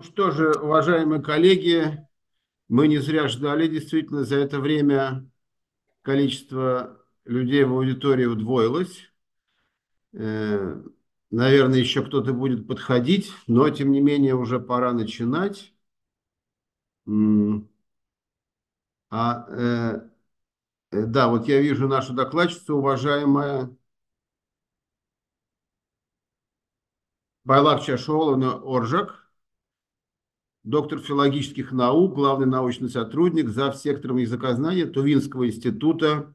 Ну что же, уважаемые коллеги, мы не зря ждали, действительно, за это время количество людей в аудитории удвоилось. Э, наверное, еще кто-то будет подходить, но, тем не менее, уже пора начинать. А, э, э, да, вот я вижу нашу докладчицу, уважаемая Байлак Чашоловна Оржак доктор филологических наук, главный научный сотрудник за сектором языкознания Тувинского института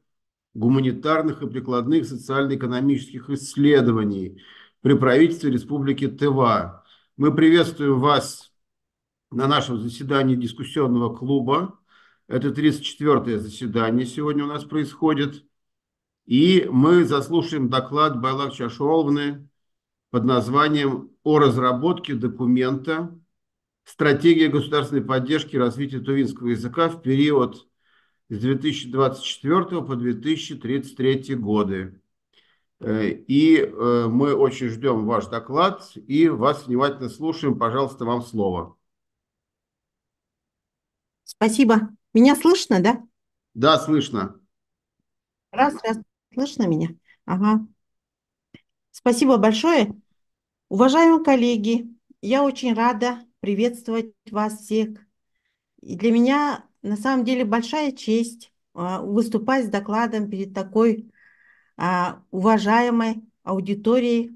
гуманитарных и прикладных социально-экономических исследований при правительстве Республики Тыва. Мы приветствуем вас на нашем заседании дискуссионного клуба. Это 34-е заседание сегодня у нас происходит. И мы заслушаем доклад Байлак Чашуровны под названием «О разработке документа стратегия государственной поддержки развития тувинского языка в период с 2024 по 2033 годы. Э, и э, мы очень ждем ваш доклад и вас внимательно слушаем. Пожалуйста, вам слово. Спасибо. Меня слышно, да? Да, слышно. Раз, раз. Слышно меня? Ага. Спасибо большое. Уважаемые коллеги, я очень рада приветствовать вас всех. И для меня на самом деле большая честь а, выступать с докладом перед такой а, уважаемой аудиторией,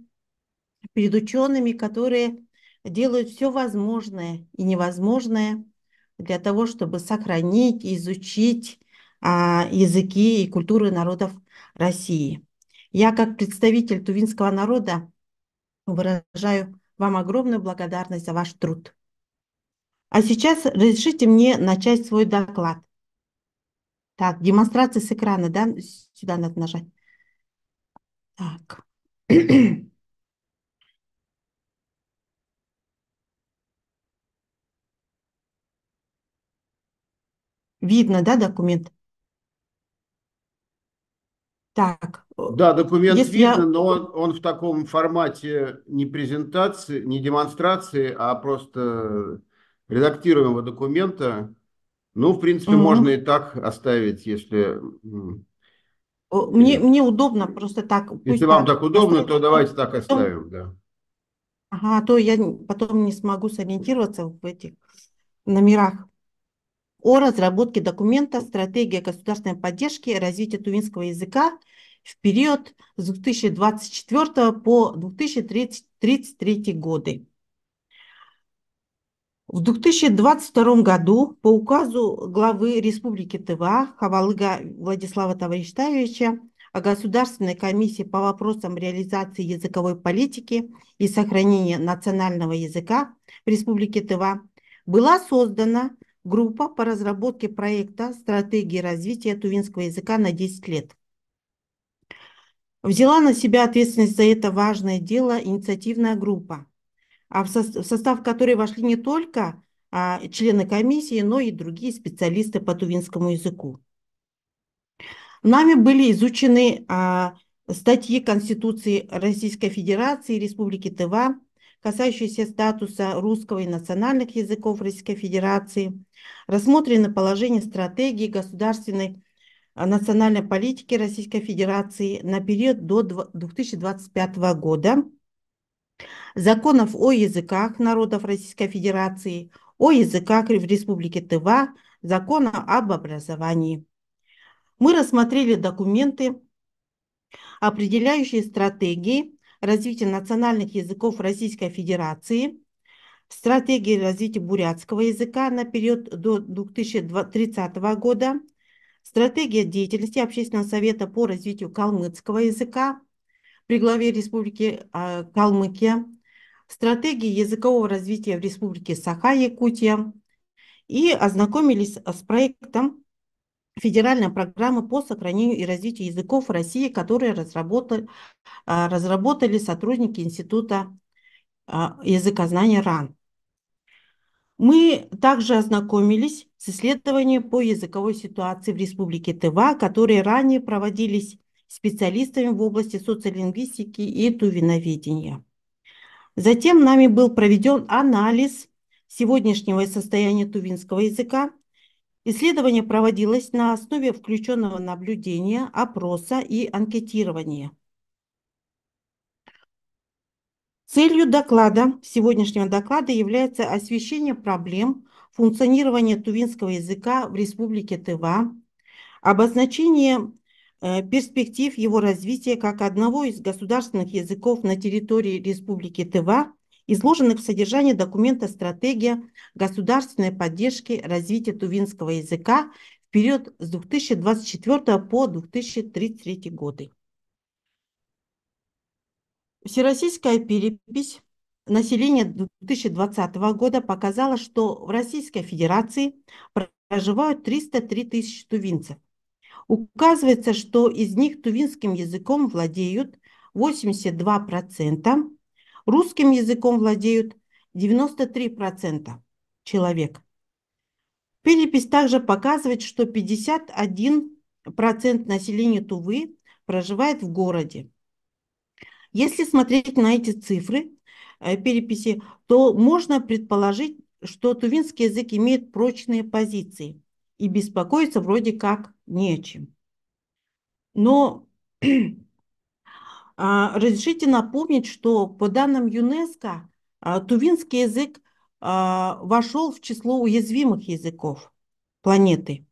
перед учеными, которые делают все возможное и невозможное для того, чтобы сохранить, и изучить а, языки и культуры народов России. Я как представитель тувинского народа выражаю вам огромную благодарность за ваш труд. А сейчас разрешите мне начать свой доклад. Так, демонстрация с экрана, да? Сюда надо нажать. Так. Видно, да, документ? Так. Да, документ Если видно, я... но он, он в таком формате не презентации, не демонстрации, а просто редактируемого документа, ну, в принципе, угу. можно и так оставить, если... Мне, мне удобно просто так. Если вам так, удобно, оставить. то давайте так оставим, да. Ага, а то я потом не смогу сориентироваться в этих номерах. О разработке документа «Стратегия государственной поддержки развития тувинского языка в период с 2024 по 2033 годы». В 2022 году по указу главы Республики Тыва Хавалыга Владислава Товарищевича о Государственной комиссии по вопросам реализации языковой политики и сохранения национального языка в Республике Тыва была создана группа по разработке проекта «Стратегии развития тувинского языка на 10 лет». Взяла на себя ответственность за это важное дело инициативная группа, а в состав которой вошли не только а, члены комиссии, но и другие специалисты по тувинскому языку. Нами были изучены а, статьи Конституции Российской Федерации и Республики Тыва, касающиеся статуса русского и национальных языков Российской Федерации, Рассмотрено положение стратегии государственной а, национальной политики Российской Федерации на период до 2025 года – законов о языках народов Российской Федерации, о языках в Республике Тыва, закона об образовании. Мы рассмотрели документы, определяющие стратегии развития национальных языков Российской Федерации, стратегии развития бурятского языка на период до 2030 года, стратегия деятельности Общественного совета по развитию калмыцкого языка при главе Республики а, Калмыкия, стратегии языкового развития в Республике Саха-Якутия и ознакомились с проектом федеральной программы по сохранению и развитию языков России, которые разработали, а, разработали сотрудники Института а, языкознания РАН. Мы также ознакомились с исследованием по языковой ситуации в Республике Тыва, которые ранее проводились специалистами в области социолингвистики и тувиноведения. Затем нами был проведен анализ сегодняшнего состояния тувинского языка. Исследование проводилось на основе включенного наблюдения, опроса и анкетирования. Целью доклада, сегодняшнего доклада является освещение проблем функционирования тувинского языка в Республике Тыва, обозначение Э, перспектив его развития как одного из государственных языков на территории Республики Тыва, изложенных в содержании документа «Стратегия государственной поддержки развития тувинского языка в период с 2024 по 2033 годы». Всероссийская перепись населения 2020 года показала, что в Российской Федерации проживают 303 тысячи тувинцев, Указывается, что из них тувинским языком владеют 82%, русским языком владеют 93% человек. Перепись также показывает, что 51% населения Тувы проживает в городе. Если смотреть на эти цифры э, переписи, то можно предположить, что тувинский язык имеет прочные позиции – и беспокоиться вроде как нечем. Но а, разрешите напомнить, что по данным ЮНЕСКО а, тувинский язык а, вошел в число уязвимых языков планеты.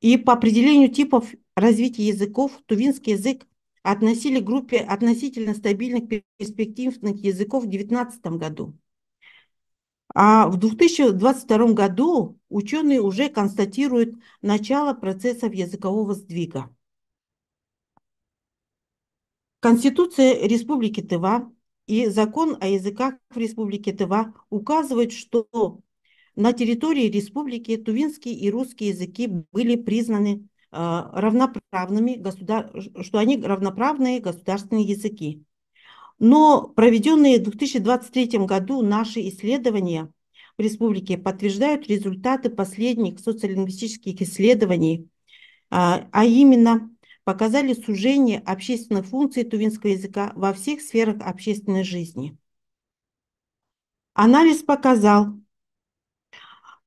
И по определению типов развития языков тувинский язык относили к группе относительно стабильных перспективных языков в 2019 году. А в 2022 году ученые уже констатируют начало процессов языкового сдвига. Конституция Республики Тыва и закон о языках в Республике Тыва указывают, что на территории республики тувинские и русские языки были признаны э, равноправными, что они равноправные государственные языки. Но проведенные в 2023 году наши исследования в республике подтверждают результаты последних социолингвистических исследований, а, а именно показали сужение общественных функций тувинского языка во всех сферах общественной жизни. Анализ показал,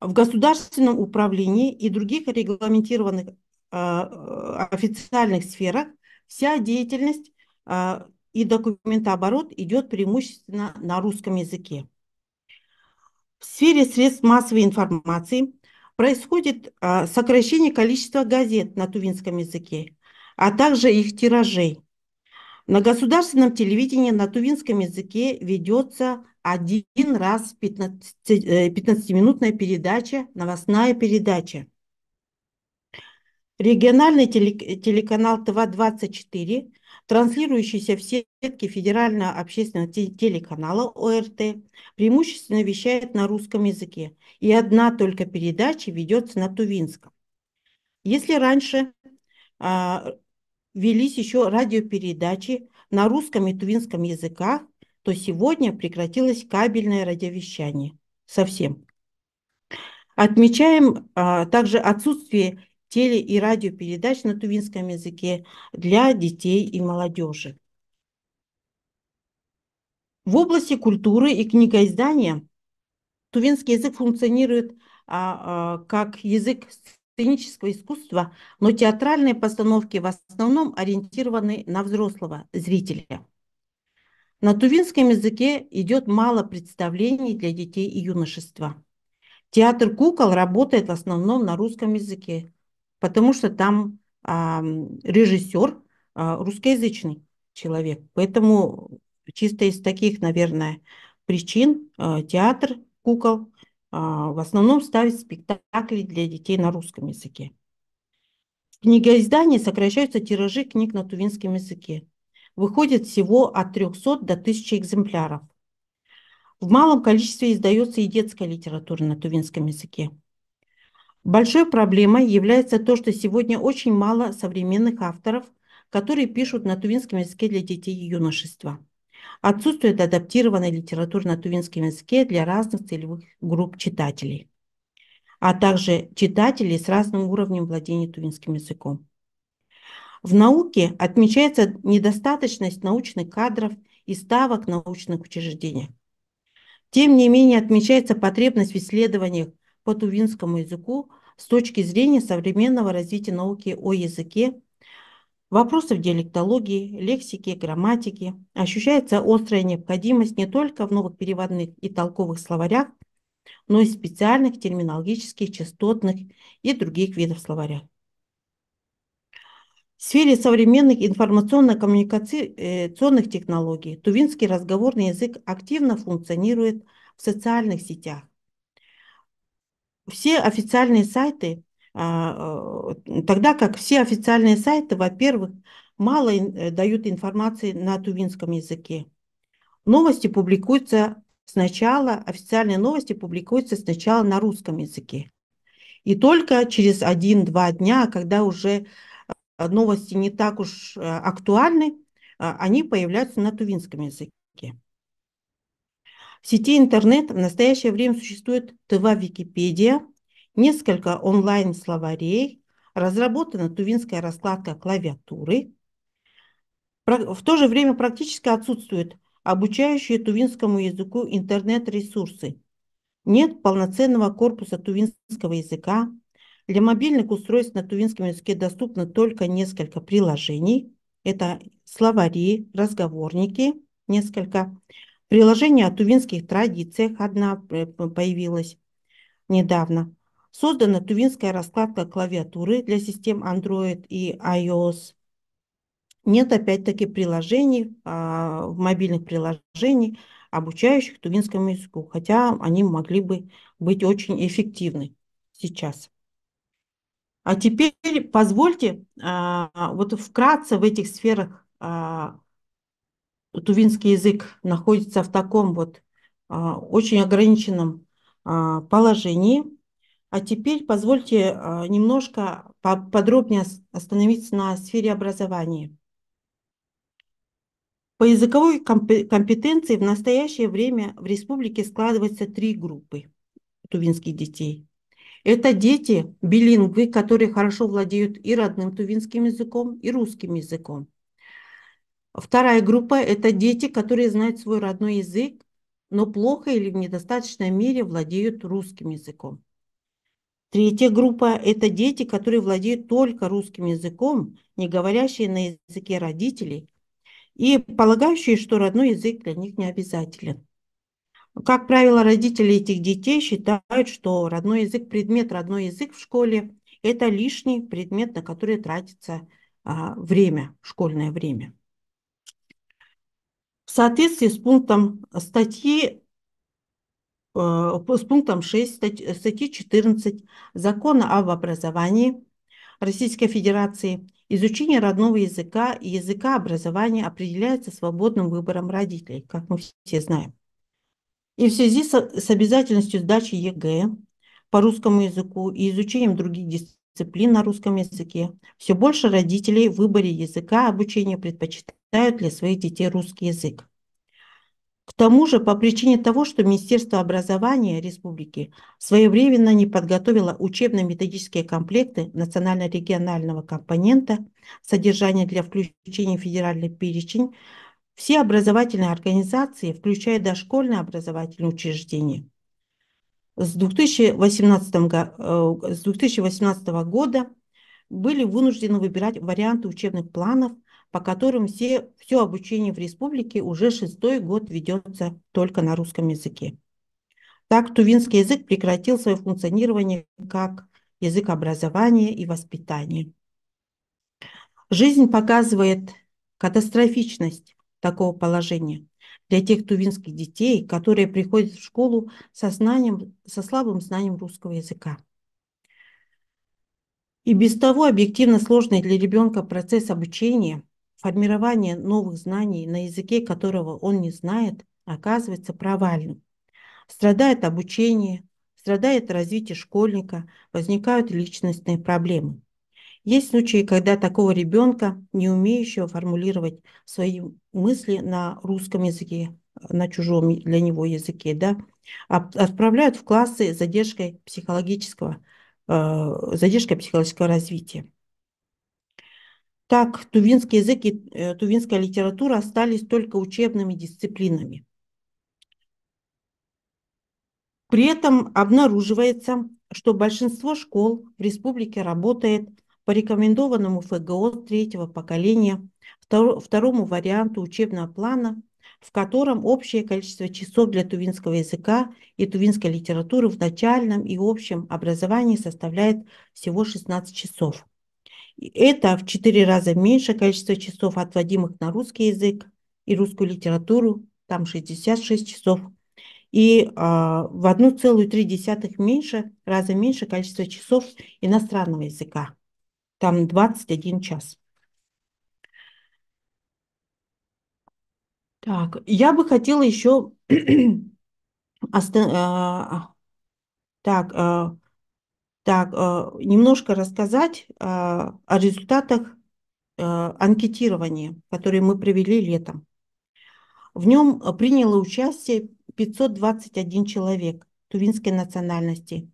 в государственном управлении и других регламентированных а, э, официальных сферах вся деятельность э, и документооборот идет преимущественно на русском языке. В сфере средств массовой информации происходит а, сокращение количества газет на тувинском языке, а также их тиражей. На государственном телевидении на тувинском языке ведется один раз 15-минутная э, передача, новостная передача. Региональный телеканал ТВ-24 транслирующийся в сетке федерального общественного телеканала ОРТ, преимущественно вещает на русском языке, и одна только передача ведется на тувинском. Если раньше а, велись еще радиопередачи на русском и тувинском языках, то сегодня прекратилось кабельное радиовещание совсем. Отмечаем а, также отсутствие теле- и радиопередач на тувинском языке для детей и молодежи. В области культуры и книгоиздания тувинский язык функционирует а, а, как язык сценического искусства, но театральные постановки в основном ориентированы на взрослого зрителя. На тувинском языке идет мало представлений для детей и юношества. Театр кукол работает в основном на русском языке, потому что там а, режиссер а, русскоязычный человек. Поэтому чисто из таких, наверное, причин а, театр кукол а, в основном ставит спектакли для детей на русском языке. В книгоиздании сокращаются тиражи книг на тувинском языке. Выходит всего от 300 до 1000 экземпляров. В малом количестве издается и детская литература на тувинском языке. Большой проблемой является то, что сегодня очень мало современных авторов, которые пишут на тувинском языке для детей и юношества. Отсутствует адаптированная литература на тувинском языке для разных целевых групп читателей, а также читателей с разным уровнем владения тувинским языком. В науке отмечается недостаточность научных кадров и ставок научных учреждений. Тем не менее отмечается потребность в исследованиях по тувинскому языку с точки зрения современного развития науки о языке, вопросов диалектологии, лексики, грамматики. Ощущается острая необходимость не только в новых переводных и толковых словарях, но и специальных терминологических, частотных и других видов словаря. В сфере современных информационно-коммуникационных технологий тувинский разговорный язык активно функционирует в социальных сетях, все официальные сайты, а, э, тогда как все официальные сайты, во-первых, мало э, дают информации на тувинском языке. Новости публикуются сначала, официальные новости публикуются сначала на русском языке. И только через один-два дня, когда уже э, новости не так уж актуальны, они появляются на тувинском языке. В сети интернет в настоящее время существует ТВА Википедия, несколько онлайн-словарей, разработана тувинская раскладка клавиатуры. В то же время практически отсутствуют обучающие тувинскому языку интернет-ресурсы. Нет полноценного корпуса тувинского языка. Для мобильных устройств на тувинском языке доступно только несколько приложений. Это словари, разговорники, несколько Приложение о тувинских традициях одна э, появилась недавно. Создана тувинская раскладка клавиатуры для систем Android и iOS. Нет опять-таки приложений, а, в мобильных приложений, обучающих тувинскому языку, хотя они могли бы быть очень эффективны сейчас. А теперь позвольте а, вот вкратце в этих сферах а, тувинский язык находится в таком вот а, очень ограниченном а, положении. А теперь позвольте а, немножко подробнее остановиться на сфере образования. По языковой компетенции в настоящее время в республике складываются три группы тувинских детей. Это дети билингвы, которые хорошо владеют и родным тувинским языком, и русским языком. Вторая группа – это дети, которые знают свой родной язык, но плохо или в недостаточной мере владеют русским языком. Третья группа – это дети, которые владеют только русским языком, не говорящие на языке родителей, и полагающие, что родной язык для них не обязателен. Как правило, родители этих детей считают, что родной язык, предмет родной язык в школе – это лишний предмет, на который тратится а, время, школьное время соответствии с пунктом статьи э, с пунктом 6 статьи 14 Закона об образовании Российской Федерации изучение родного языка и языка образования определяется свободным выбором родителей, как мы все знаем. И в связи с, с обязательностью сдачи ЕГЭ по русскому языку и изучением других дисциплин на русском языке, все больше родителей в выборе языка обучения предпочитают для своих детей русский язык. К тому же, по причине того, что Министерство образования республики своевременно не подготовило учебно-методические комплекты национально-регионального компонента содержания для включения в федеральный перечень, все образовательные организации, включая дошкольные образовательные учреждения, с 2018, э, с 2018 года были вынуждены выбирать варианты учебных планов – по которым все, все обучение в республике уже шестой год ведется только на русском языке. Так, тувинский язык прекратил свое функционирование как язык образования и воспитания. Жизнь показывает катастрофичность такого положения для тех тувинских детей, которые приходят в школу со, знанием, со слабым знанием русского языка. И без того объективно сложный для ребенка процесс обучения формирование новых знаний на языке, которого он не знает, оказывается провальным. Страдает обучение, страдает развитие школьника, возникают личностные проблемы. Есть случаи, когда такого ребенка, не умеющего формулировать свои мысли на русском языке, на чужом для него языке, да, отправляют в классы с задержкой психологического, э, задержкой психологического развития. Так, тувинский язык и э, тувинская литература остались только учебными дисциплинами. При этом обнаруживается, что большинство школ в республике работает по рекомендованному ФГО третьего поколения второму варианту учебного плана, в котором общее количество часов для тувинского языка и тувинской литературы в начальном и общем образовании составляет всего 16 часов. Это в четыре раза меньше количество часов, отводимых на русский язык и русскую литературу, там 66 часов, и э, в 1,3 меньше, раза меньше количество часов иностранного языка, там 21 час. Так, я бы хотела еще... Оста... А, так, а, так, э, немножко рассказать э, о результатах э, анкетирования, которые мы провели летом. В нем приняло участие 521 человек тувинской национальности.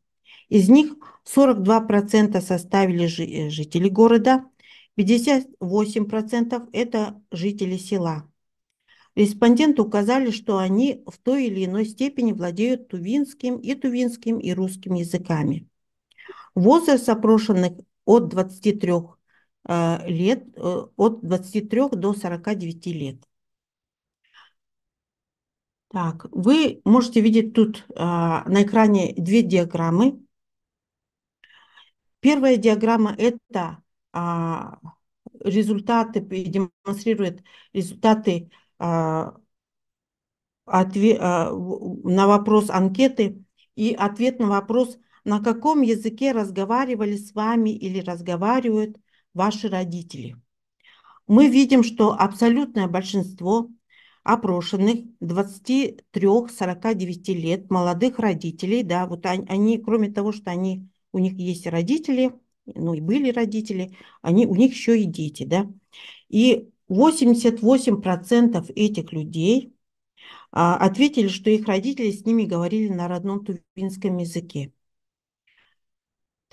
Из них 42% составили жители города, 58% это жители села. Респонденты указали, что они в той или иной степени владеют тувинским и тувинским и русским языками. Возраст опрошенных от 23 э, лет, э, от 23 до 49 лет. Так, вы можете видеть тут э, на экране две диаграммы. Первая диаграмма – это а, результаты, демонстрирует результаты а, на вопрос анкеты и ответ на вопрос – на каком языке разговаривали с вами или разговаривают ваши родители. Мы видим, что абсолютное большинство опрошенных 23-49 лет молодых родителей, да, вот они, они, кроме того, что они, у них есть родители, ну и были родители, они, у них еще и дети, да. И 88% этих людей а, ответили, что их родители с ними говорили на родном тувинском языке.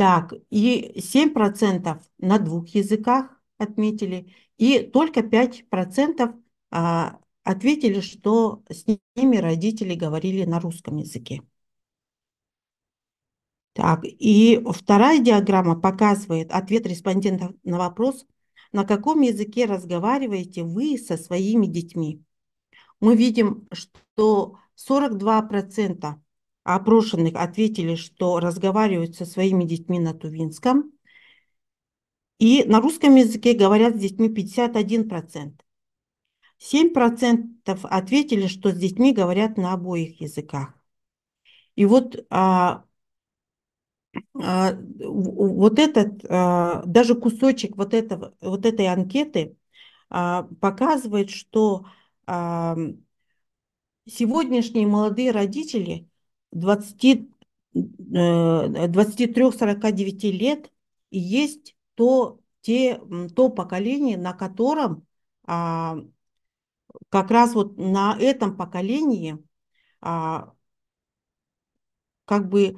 Так, и 7% на двух языках отметили, и только 5% а, ответили, что с ними родители говорили на русском языке. Так, и вторая диаграмма показывает ответ респондентов на вопрос, на каком языке разговариваете вы со своими детьми. Мы видим, что 42% опрошенных ответили, что разговаривают со своими детьми на тувинском. И на русском языке говорят с детьми 51%. 7% ответили, что с детьми говорят на обоих языках. И вот, а, а, вот этот, а, даже кусочек вот, этого, вот этой анкеты а, показывает, что а, сегодняшние молодые родители – 23-49 э, лет и есть то, те, то поколение, на котором а, как раз вот на этом поколении а, как бы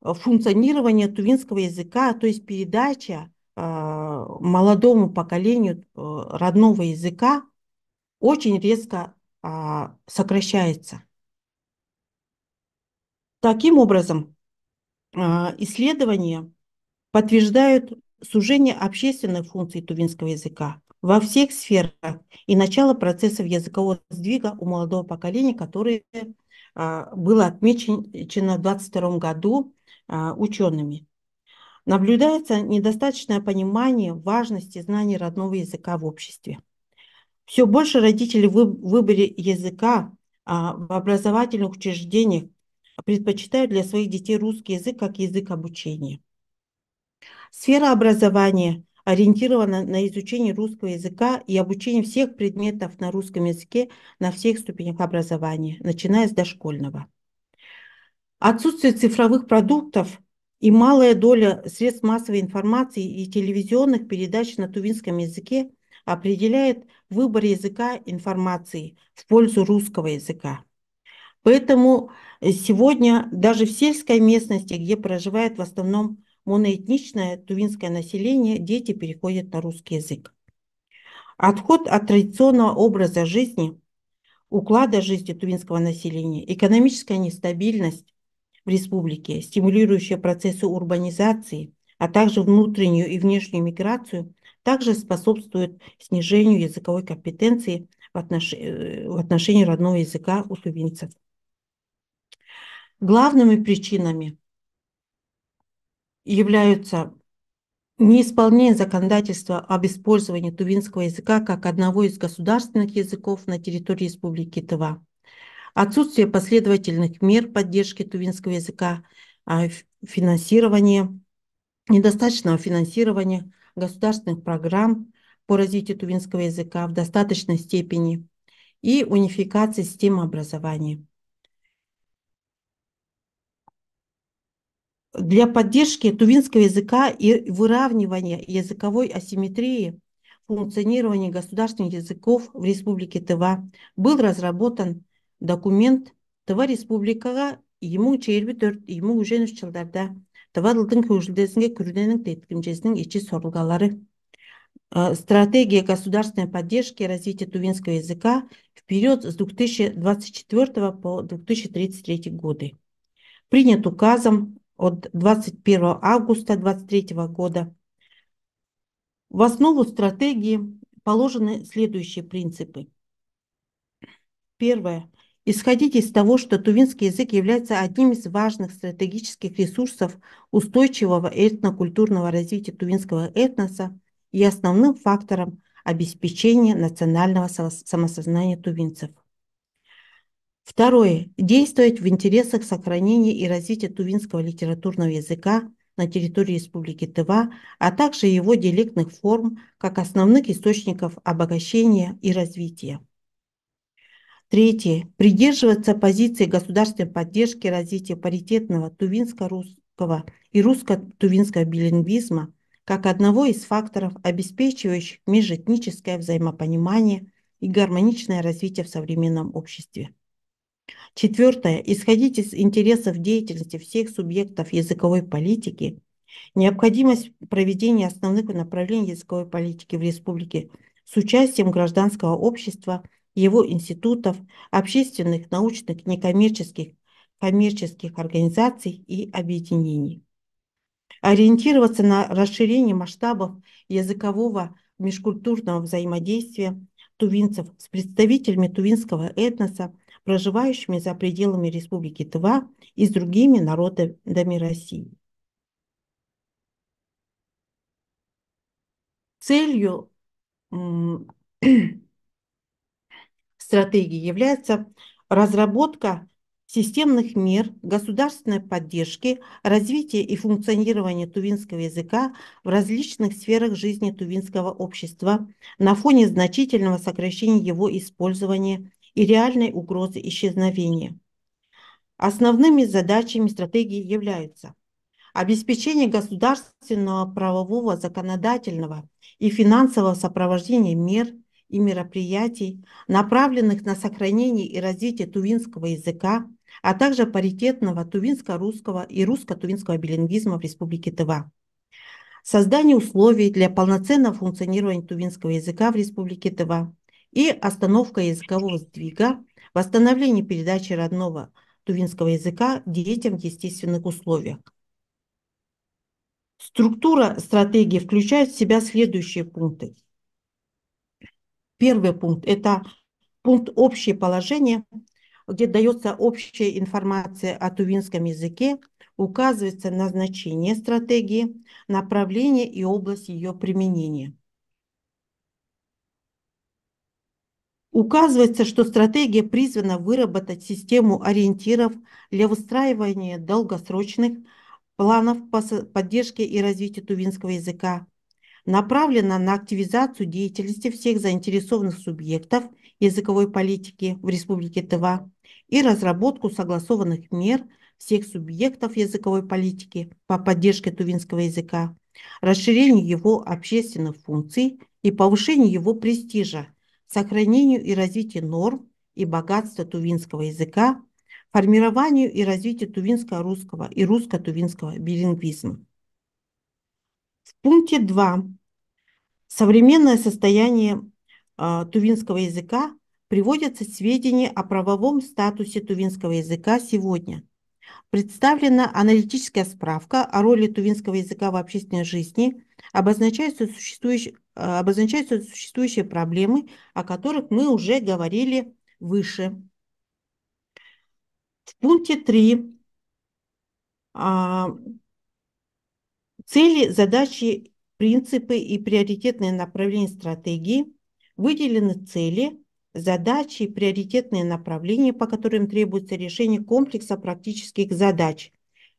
а, функционирование тувинского языка, то есть передача а, молодому поколению э, родного языка очень резко а, сокращается. Таким образом, а, исследования подтверждают сужение общественной функции тувинского языка во всех сферах и начало процессов языкового сдвига у молодого поколения, которое а, было отмечено в 2022 году а, учеными. Наблюдается недостаточное понимание важности знаний родного языка в обществе. Все больше родителей в выборе языка в образовательных учреждениях предпочитают для своих детей русский язык как язык обучения. Сфера образования ориентирована на изучение русского языка и обучение всех предметов на русском языке на всех ступенях образования, начиная с дошкольного. Отсутствие цифровых продуктов и малая доля средств массовой информации и телевизионных передач на тувинском языке определяет выбор языка информации в пользу русского языка. Поэтому Сегодня даже в сельской местности, где проживает в основном моноэтничное тувинское население, дети переходят на русский язык. Отход от традиционного образа жизни, уклада жизни тувинского населения, экономическая нестабильность в республике, стимулирующая процессы урбанизации, а также внутреннюю и внешнюю миграцию, также способствует снижению языковой компетенции в, э, в отношении родного языка у тувинцев. Главными причинами являются неисполнение законодательства об использовании тувинского языка как одного из государственных языков на территории Республики Тыва, отсутствие последовательных мер поддержки тувинского языка, а, финансирование, недостаточного финансирования государственных программ по развитию тувинского языка в достаточной степени и унификации системы образования. для поддержки тувинского языка и выравнивания языковой асимметрии функционирования государственных языков в Республике Тыва был разработан документ Тыва Республикаға 2024-2023 жылдарда Тыва дылдың көшілдесінге күрденің теткімжесінің ечі сорылғалары. Э, стратегия государственной поддержки развития тувинского языка в период с 2024 по 2033 годы. Принят указом от 21 августа 2023 года. В основу стратегии положены следующие принципы. Первое. Исходите из того, что тувинский язык является одним из важных стратегических ресурсов устойчивого этнокультурного развития тувинского этноса и основным фактором обеспечения национального самосознания тувинцев. Второе. Действовать в интересах сохранения и развития тувинского литературного языка на территории Республики Тыва, а также его диалектных форм как основных источников обогащения и развития. Третье. Придерживаться позиции государственной поддержки развития паритетного тувинско-русского и русско-тувинского билингвизма как одного из факторов, обеспечивающих межэтническое взаимопонимание и гармоничное развитие в современном обществе. Четвертое. Исходить из интересов деятельности всех субъектов языковой политики, необходимость проведения основных направлений языковой политики в республике с участием гражданского общества, его институтов, общественных, научных, некоммерческих, коммерческих организаций и объединений. Ориентироваться на расширение масштабов языкового межкультурного взаимодействия тувинцев с представителями тувинского этноса – проживающими за пределами Республики Тыва и с другими народами России. Целью стратегии является разработка системных мер государственной поддержки, развития и функционирования тувинского языка в различных сферах жизни тувинского общества на фоне значительного сокращения его использования и реальной угрозы исчезновения. Основными задачами стратегии являются обеспечение государственного правового, законодательного и финансового сопровождения мер и мероприятий, направленных на сохранение и развитие тувинского языка, а также паритетного тувинско-русского и русско-тувинского билингизма в Республике Тыва. Создание условий для полноценного функционирования тувинского языка в Республике Тыва и остановка языкового сдвига, восстановление передачи родного тувинского языка детям в естественных условиях. Структура стратегии включает в себя следующие пункты. Первый пункт – это пункт «Общее положение», где дается общая информация о тувинском языке, указывается назначение стратегии, направление и область ее применения – Указывается, что стратегия призвана выработать систему ориентиров для выстраивания долгосрочных планов по поддержке и развитию тувинского языка, направлена на активизацию деятельности всех заинтересованных субъектов языковой политики в Республике Тыва и разработку согласованных мер всех субъектов языковой политики по поддержке тувинского языка, расширению его общественных функций и повышению его престижа сохранению и развитию норм и богатства тувинского языка, формированию и развитию тувинско-русского и русско-тувинского билингвизма. В пункте 2 современное состояние э, тувинского языка приводятся сведения о правовом статусе тувинского языка сегодня. Представлена аналитическая справка о роли тувинского языка в общественной жизни обозначаются существующие, а, обозначаются существующие проблемы, о которых мы уже говорили выше. В пункте 3 а, цели, задачи, принципы и приоритетные направления стратегии выделены цели, задачи и приоритетные направления, по которым требуется решение комплекса практических задач.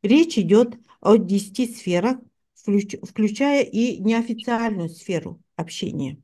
Речь идет о 10 сферах, включая и неофициальную сферу общения.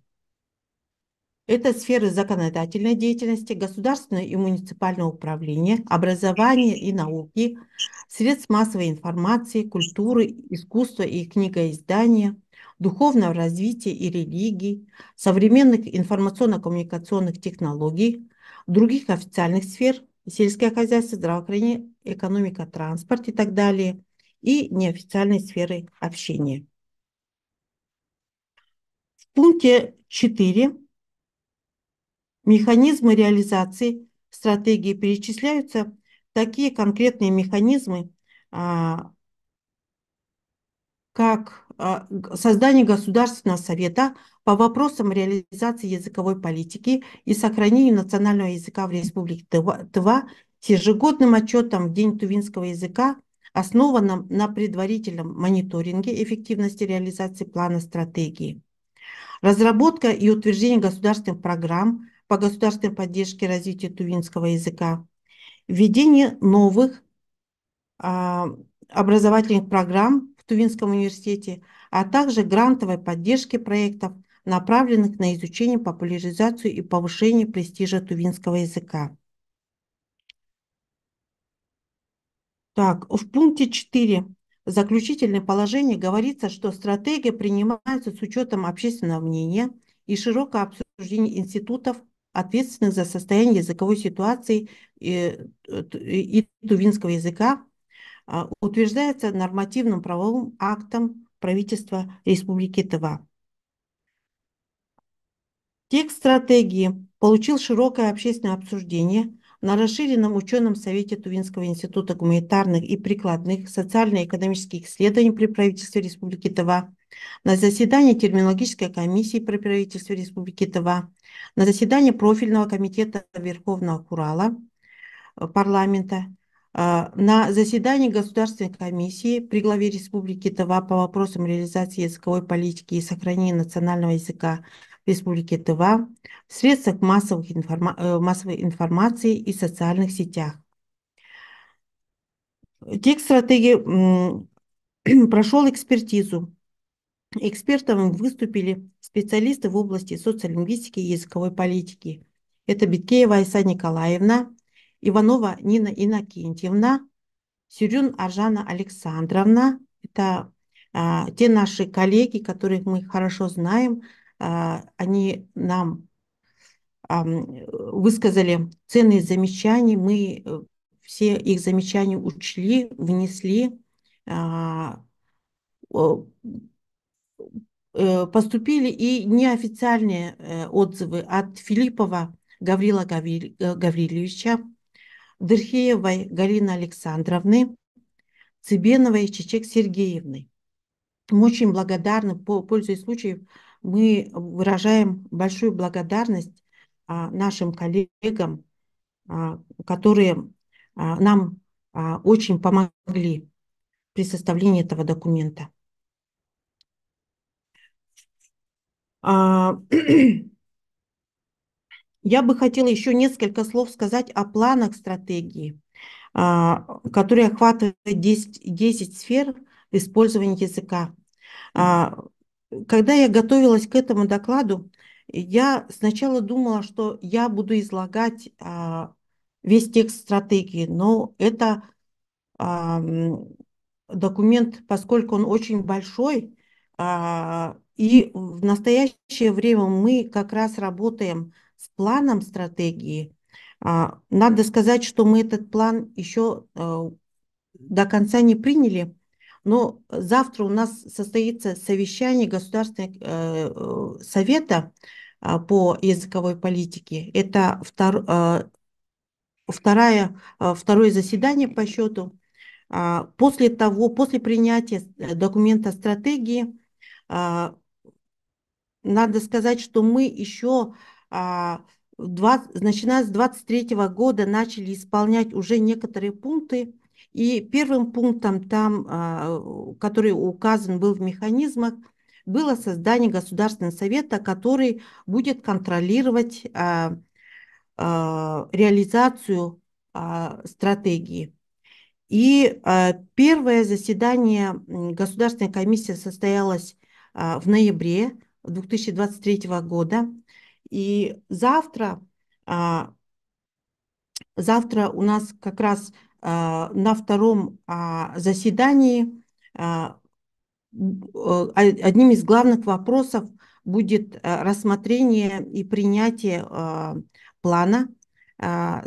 Это сферы законодательной деятельности, государственного и муниципального управления, образования и науки, средств массовой информации, культуры, искусства и книгоиздания, духовного развития и религии, современных информационно-коммуникационных технологий, других официальных сфер, сельское хозяйство, здравоохранение, экономика, транспорт и так далее, и неофициальной сферой общения. В пункте 4 механизмы реализации стратегии перечисляются такие конкретные механизмы, а, как а, создание Государственного совета по вопросам реализации языковой политики и сохранения национального языка в Республике Тыва с ежегодным отчетом в День тувинского языка основанном на предварительном мониторинге эффективности реализации плана стратегии. Разработка и утверждение государственных программ по государственной поддержке развития тувинского языка. Введение новых а, образовательных программ в Тувинском университете, а также грантовой поддержки проектов, направленных на изучение, популяризацию и повышение престижа тувинского языка. Так, в пункте 4 заключительное положение говорится, что стратегия принимается с учетом общественного мнения и широкого обсуждения институтов, ответственных за состояние языковой ситуации и, э, э, и тувинского языка, а, утверждается нормативным правовым актом правительства Республики Тыва. Текст стратегии получил широкое общественное обсуждение – на расширенном ученом совете Тувинского института гуманитарных и прикладных социально-экономических исследований при правительстве Республики Тыва, на заседании терминологической комиссии при правительстве Республики Тыва, на заседании профильного комитета Верховного Курала э, парламента, э, на заседании Государственной комиссии при главе Республики Тыва по вопросам реализации языковой политики и сохранения национального языка Республики Тыва, в средствах массовых информа э, массовой информации и социальных сетях. Текст стратегии прошел экспертизу. Экспертом выступили специалисты в области социолингвистики и языковой политики. Это Биткеева Иса Николаевна, Иванова Нина Иннокентьевна, Сюрюн Аржана Александровна. Это а, те наши коллеги, которых мы хорошо знаем, а, они нам высказали ценные замечания, мы э, все их замечания учли, внесли, а, э, поступили и неофициальные э, отзывы от Филиппова Гаврила Гаврилевича, Дырхеевой Галины Александровны, Цыбеновой Чечек Сергеевны. Мы очень благодарны, пользуясь случаем, мы выражаем большую благодарность а, нашим коллегам, а, которые а, нам очень помогли при составлении этого документа. Я бы хотела еще несколько слов сказать о планах стратегии, которые охватывают 10, 10 сфер использования языка когда я готовилась к этому докладу, я сначала думала, что я буду излагать а, весь текст стратегии, но это а, документ, поскольку он очень большой, а, и в настоящее время мы как раз работаем с планом стратегии. А, надо сказать, что мы этот план еще а, до конца не приняли, но ну, завтра у нас состоится совещание Государственного э, э, совета а, по языковой политике. Это втор, э, второе, второе заседание по счету. А, после того, после принятия документа стратегии, а, надо сказать, что мы еще 20, начиная с 23 года начали исполнять уже некоторые пункты и первым пунктом там, а, который указан был в механизмах, было создание Государственного совета, который будет контролировать а, а, реализацию стратегии. И первое заседание Государственной комиссии состоялось в ноябре 2023 года. И завтра, завтра у нас как раз а, на втором а, заседании а, одним из главных вопросов будет рассмотрение и принятие плана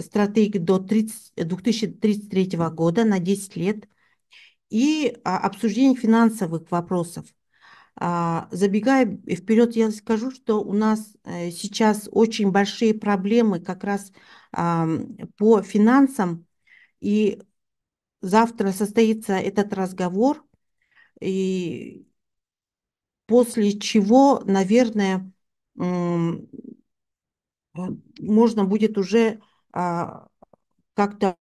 стратегии до 30, 2033 года на 10 лет и обсуждение финансовых вопросов. Забегая вперед, я скажу, что у нас э, сейчас очень большие проблемы как раз по финансам и завтра состоится этот разговор, и после чего, наверное, можно будет уже а, как-то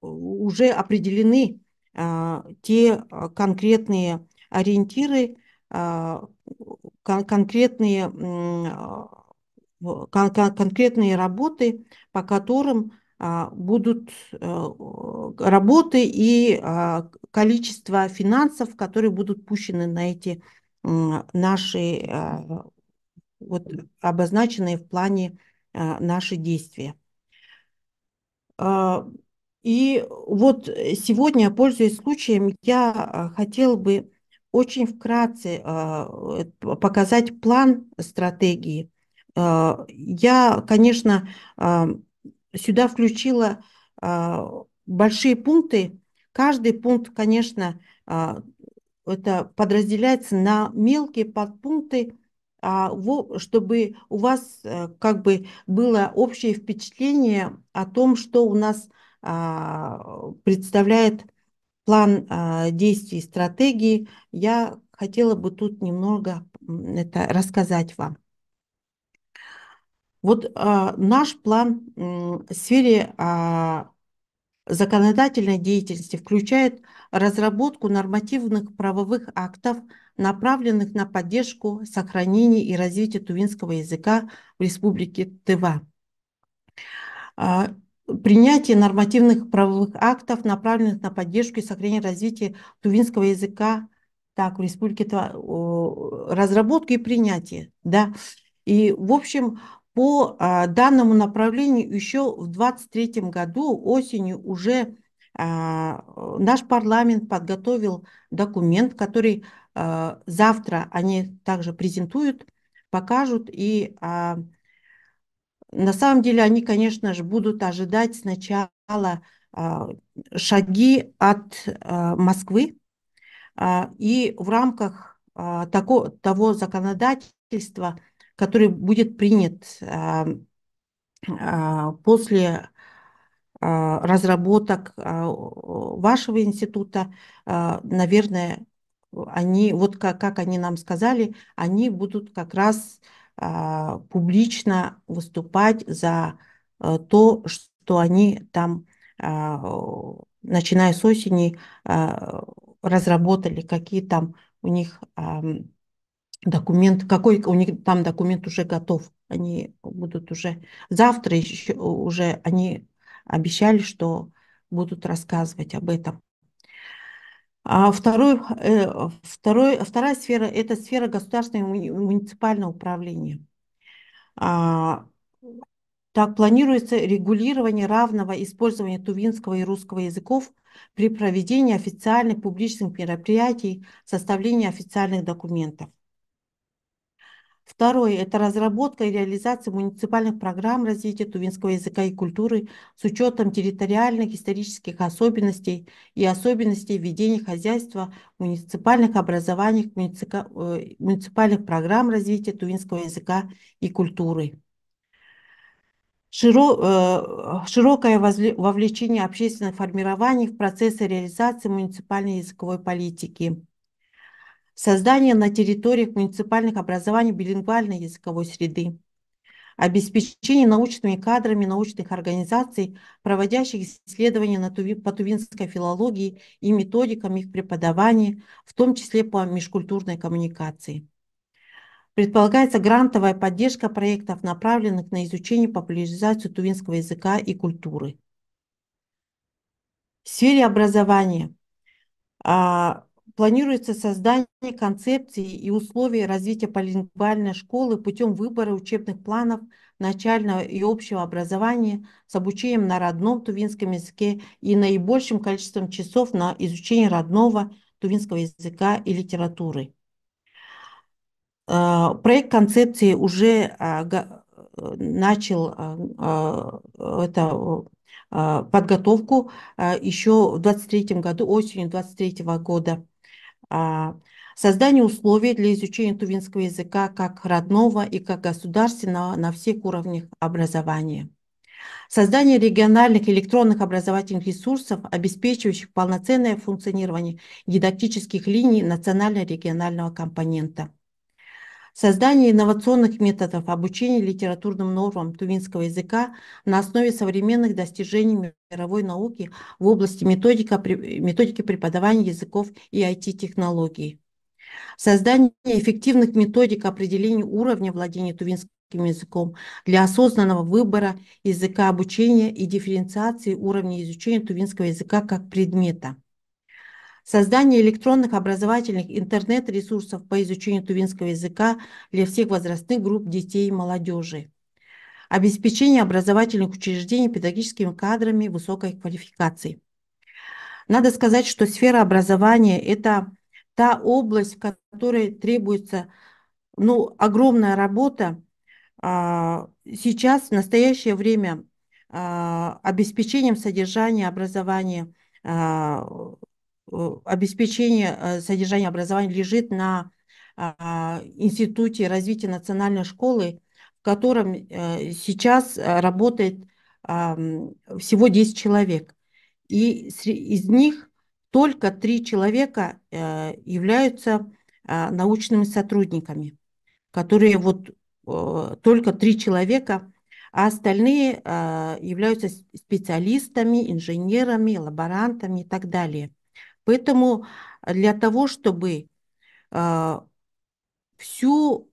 уже определены а, те а, конкретные ориентиры, конкретные, конкретные работы, по которым а, будут э, работы и а, количество финансов, которые будут пущены на эти наши а, вот, обозначенные в плане наши действия. И вот сегодня, пользуясь случаем, я хотел бы очень вкратце э, показать план стратегии. Я, конечно, сюда включила а, большие пункты. Каждый пункт, конечно, а, это подразделяется на мелкие подпункты, а, чтобы у вас э, как бы было общее впечатление о том, что у нас представляет план действий, стратегии. Я хотела бы тут немного это рассказать вам. Вот а, наш план в сфере а, законодательной деятельности включает разработку нормативных правовых актов, направленных на поддержку, сохранение и развитие тувинского языка в Республике Тыва. А, принятие нормативных правовых актов, направленных на поддержку и сохранение развития тувинского языка так, в Республике Тыва, разработку и принятие, да, и, в общем, по а, данному направлению еще в 2023 году осенью уже а, наш парламент подготовил документ, который а, завтра они также презентуют, покажут. И на самом деле они, конечно же, будут ожидать сначала шаги от Москвы. И в рамках того, того законодательства, который будет принят а, а, после а, разработок вашего института, наверное, они, вот как, как они нам сказали, они будут как раз публично выступать за э, то, что они там, начиная с осени, разработали, какие там у них документ, какой у них там документ уже готов. Они будут уже завтра еще уже они обещали, что будут рассказывать об этом. А второй, э, второй, вторая сфера – это сфера государственного и муниципального управления. А, так планируется регулирование равного использования тувинского и русского языков при проведении официальных публичных мероприятий, составлении официальных документов. Второе – это разработка и реализация муниципальных программ развития тувинского языка и культуры с учетом территориальных исторических особенностей и особенностей ведения хозяйства в муниципальных образованиях, э, муниципальных программ развития тувинского языка и культуры. Э, широкое вовлечение общественных формирований в процессы реализации муниципальной языковой политики – создание на территориях муниципальных образований билингвальной языковой среды, обеспечение научными кадрами научных организаций, проводящих исследования на Туви, по тувинской филологии и методикам их преподавания, в том числе по межкультурной коммуникации. Предполагается грантовая поддержка проектов, направленных на изучение и популяризацию тувинского языка и культуры. В сфере образования а, – Планируется создание концепции и условий развития полилингвальной школы путем выбора учебных планов начального и общего образования с обучением на родном тувинском языке и наибольшим количеством часов на изучение родного тувинского языка и литературы. Э, проект концепции уже э, э, начал это подготовку еще в 23 году, осенью 23 года. А, создание условий для изучения тувинского языка как родного и как государственного на всех уровнях образования. Создание региональных электронных образовательных ресурсов, обеспечивающих полноценное функционирование дидактических линий национально-регионального компонента – Создание инновационных методов обучения литературным нормам тувинского языка на основе современных достижений мировой науки в области методика, методики преподавания языков и IT-технологий. Создание эффективных методик определения уровня владения тувинским языком для осознанного выбора языка обучения и дифференциации уровня изучения тувинского языка как предмета создание электронных образовательных интернет-ресурсов по изучению тувинского языка для всех возрастных групп детей и молодежи, обеспечение образовательных учреждений педагогическими кадрами высокой квалификации. Надо сказать, что сфера образования – это та область, в которой требуется ну, огромная работа. А, сейчас, в настоящее время, а, обеспечением содержания образования а, обеспечение э, содержания образования лежит на а, Институте развития национальной школы, в котором э, сейчас э, работает всего 10 человек. И из них только три человека являются а, научными сотрудниками, которые вот только три человека, а остальные а, являются специалистами, инженерами, лаборантами и так далее. Поэтому для того, чтобы а, всю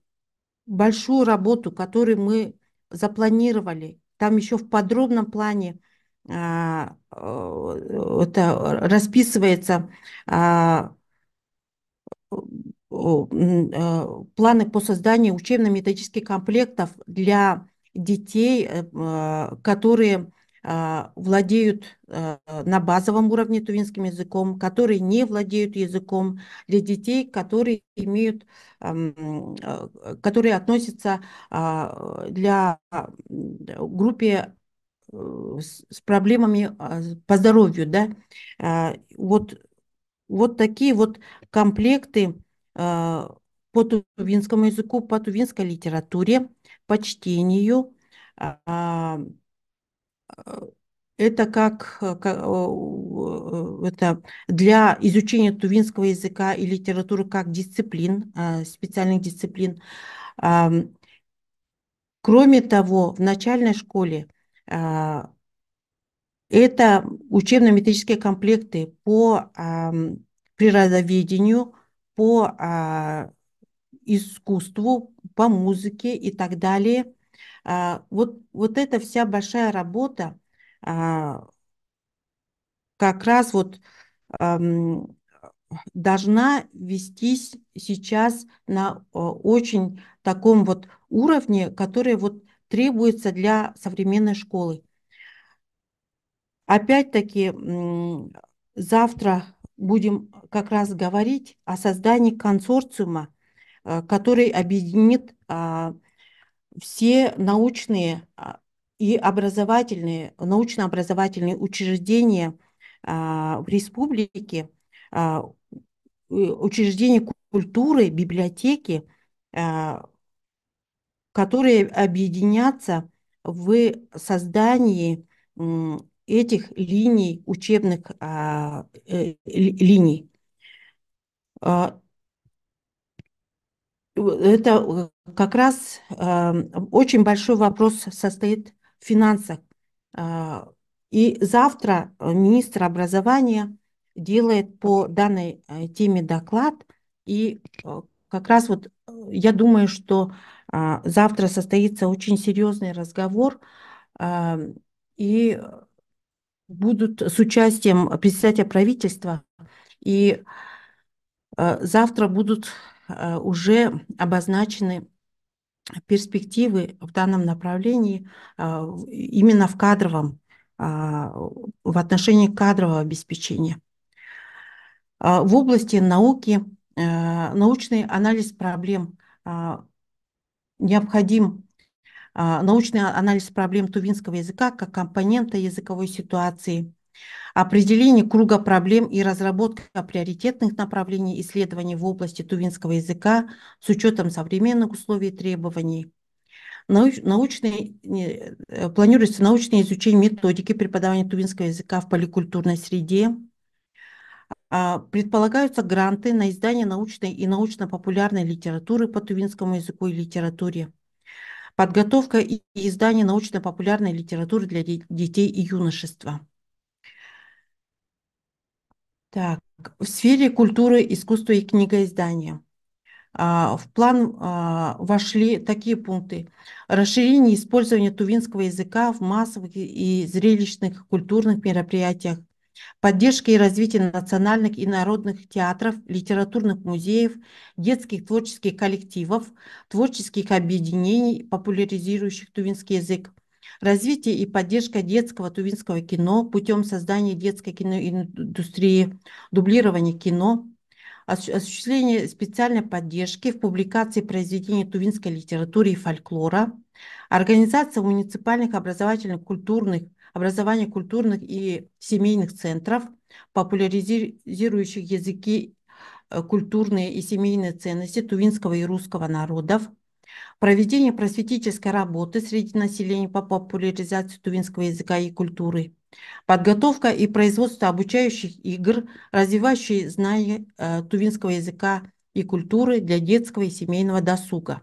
большую работу, которую мы запланировали, там еще в подробном плане а, э, это расписывается а, э, планы по созданию учебно-методических комплектов для детей, э, которые а, владеют а, на базовом уровне тувинским языком, которые не владеют языком, для детей, которые имеют, а, которые относятся для группе э, с проблемами по здоровью, да, вот, вот такие вот комплекты по тувинскому языку, по тувинской литературе, по чтению, это как, э, как э, э, это для изучения тувинского языка и литературы как дисциплин, специальных дисциплин. Кроме того, в начальной школе это учебно-метрические комплекты по природоведению, по а, искусству, по музыке и так далее – а, вот, вот эта вся большая работа а, как раз вот должна вестись сейчас на очень таком вот уровне, который вот требуется для современной школы. Опять-таки, завтра будем как раз говорить о создании консорциума, а, который объединит все научные а, и образовательные, научно-образовательные учреждения а, в республике, а, учреждения культуры, библиотеки, которые объединятся в создании этих линий, учебных э, линий. Э, это как раз э, очень большой вопрос состоит в финансах. Э, и завтра министр образования делает по данной э, теме доклад. И э, как раз вот э, я думаю, что завтра состоится очень серьезный разговор. Эм, и будут с участием председателя правительства. И завтра будут уже обозначены перспективы в данном направлении а, именно в кадровом, а, в отношении кадрового обеспечения. А, в области науки научный анализ проблем необходим научный анализ проблем тувинского языка как компонента языковой ситуации, определение круга проблем и разработка приоритетных направлений исследований в области тувинского языка с учетом современных условий и требований, Науч, научные, э, планируется научное изучение методики преподавания тувинского языка в поликультурной среде, а, предполагаются гранты на издание научной и научно-популярной литературы по тувинскому языку и литературе, подготовка и издание научно-популярной литературы для детей и юношества – так, в сфере культуры, искусства и книгоиздания. А, в план а, вошли такие пункты. Расширение использования тувинского языка в массовых и зрелищных культурных мероприятиях. Поддержка и развитие национальных и народных театров, литературных музеев, детских творческих коллективов, творческих объединений, популяризирующих тувинский язык – Развитие и поддержка детского тувинского кино путем создания детской киноиндустрии, дублирование кино, осуществление специальной поддержки в публикации произведений тувинской литературы и фольклора, организация муниципальных образовательных, культурных, образования культурных и семейных центров, популяризирующих языки, э, культурные и семейные ценности тувинского и русского народов – проведение просветительской работы среди населения по популяризации тувинского языка и культуры, подготовка и производство обучающих игр, развивающие знания э, тувинского языка и культуры для детского и семейного досуга.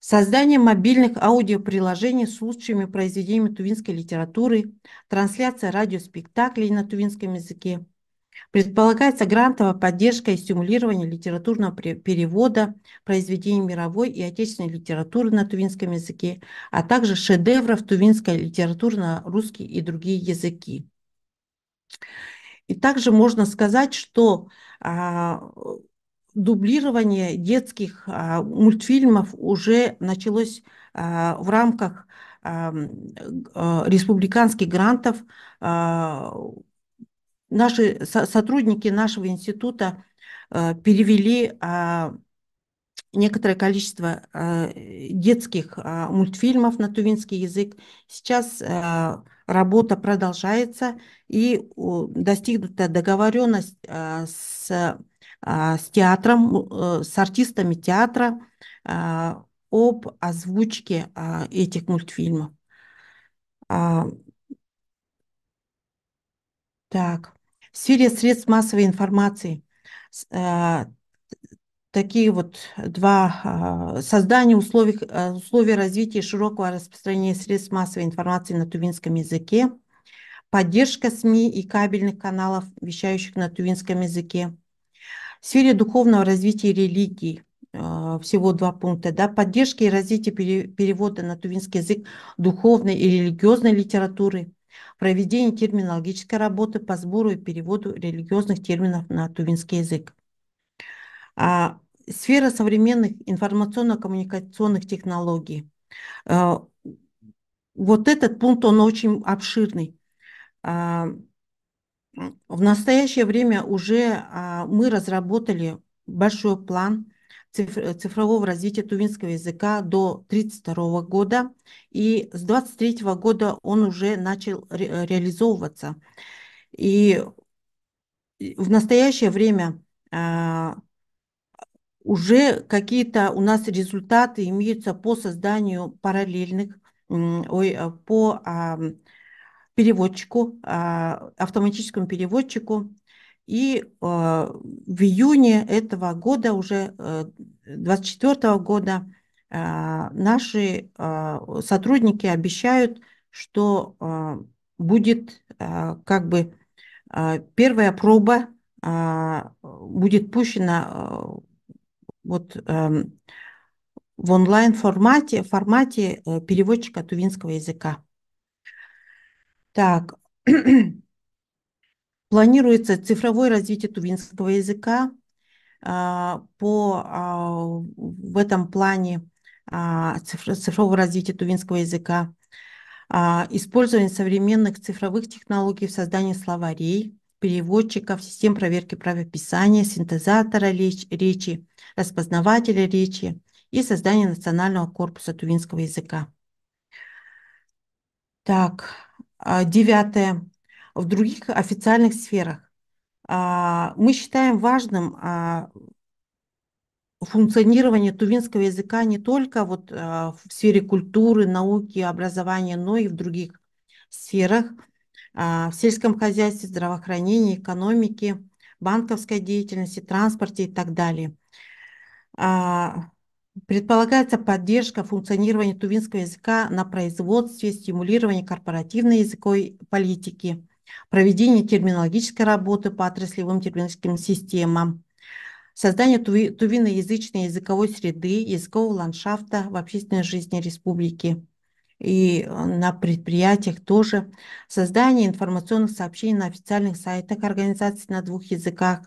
Создание мобильных аудиоприложений с лучшими произведениями тувинской литературы, трансляция радиоспектаклей на тувинском языке – Предполагается грантовая поддержка и стимулирование литературного перевода произведений мировой и отечественной литературы на тувинском языке, а также шедевров тувинской литературы на русский и другие языки. И также можно сказать, что а, дублирование детских а, мультфильмов уже началось а, в рамках а, республиканских грантов а, наши сотрудники нашего института э, перевели а, некоторое количество э, детских а, мультфильмов на тувинский язык. Сейчас э, работа продолжается и достигнута договоренность с, а, с театром, с артистами театра об озвучке этих мультфильмов. так. В сфере средств массовой информации э, такие вот два а, создания условий, э, условий развития широкого распространения средств массовой информации на тувинском языке, поддержка СМИ и кабельных каналов, вещающих на тувинском языке. В сфере духовного развития религии э, всего два пункта, да, поддержки и развитие перевода на тувинский язык духовной и религиозной литературы – проведение терминологической работы по сбору и переводу религиозных терминов на тувинский язык. А, сфера современных информационно-коммуникационных технологий. А, вот этот пункт, он очень обширный. А, в настоящее время уже мы разработали большой план Э, цифрового развития тувинского языка до 1932 года, и с 23 года он уже начал ре э, реализовываться. И в настоящее время а, уже какие-то у нас результаты имеются по созданию параллельных, ой, по а, переводчику, автоматическому переводчику и э, в июне этого года, уже 24 э, года, э, наши сотрудники обещают, что будет как бы первая проба будет пущена вот в онлайн формате, формате переводчика тувинского языка. Так, Планируется цифровое развитие тувинского языка. А, по, а, в этом плане а, цифрового развития тувинского языка использование современных цифровых технологий в создании словарей, переводчиков, систем проверки правописания, синтезатора речи, распознавателя речи и создание национального корпуса тувинского языка. Так, девятое в других официальных сферах. А, мы считаем важным а, функционирование тувинского языка не только вот а, в сфере культуры, науки, образования, но и в других сферах, в сельском хозяйстве, здравоохранении, экономике, банковской деятельности, транспорте и так далее. Предполагается поддержка функционирования тувинского языка на производстве, стимулирование корпоративной языковой политики, проведение терминологической работы по отраслевым терминологическим системам, создание тувиноязычной языковой среды, языкового ландшафта в общественной жизни республики и э, на предприятиях тоже, создание информационных сообщений на официальных сайтах организации на двух языках,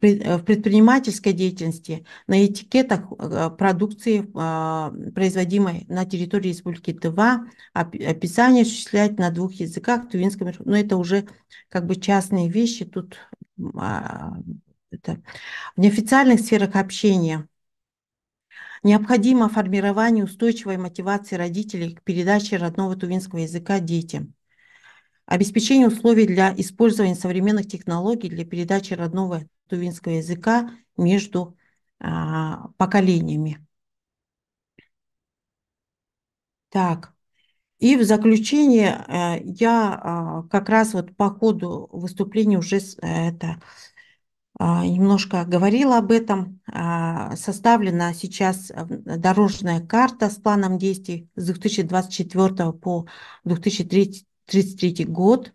Э, в предпринимательской деятельности на этикетах э, продукции, а, производимой на территории Республики Тыва, описание осуществлять на двух языках, тувинском, но это уже как бы частные вещи, тут а, это. в неофициальных сферах общения необходимо формирование устойчивой мотивации родителей к передаче родного тувинского языка детям – обеспечение условий для использования современных технологий для передачи родного тувинского языка между а, поколениями. Так, и в заключение а, я а, как раз вот по ходу выступления уже э, это а, немножко говорила об этом. А, составлена сейчас э, дорожная карта с планом действий с 2024 по 2030 1933 год.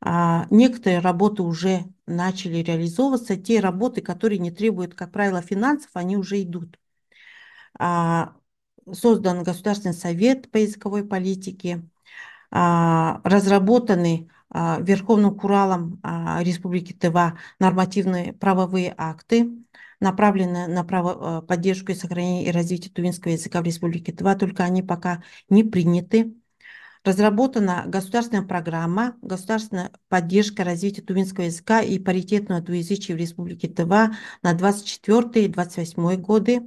А, некоторые работы уже начали реализовываться. Те работы, которые не требуют, как правило, финансов, они уже идут. А, создан Государственный совет по языковой политике, а, разработаны Верховным Куралом Республики Тыва нормативные правовые акты, направлены на право, э, поддержку и сохранение и развитие тувинского языка в Республике Тыва, только они пока не приняты. Разработана государственная программа «Государственная поддержка развития тувинского языка и паритетного двуязычия в Республике Тыва на 24-28 годы».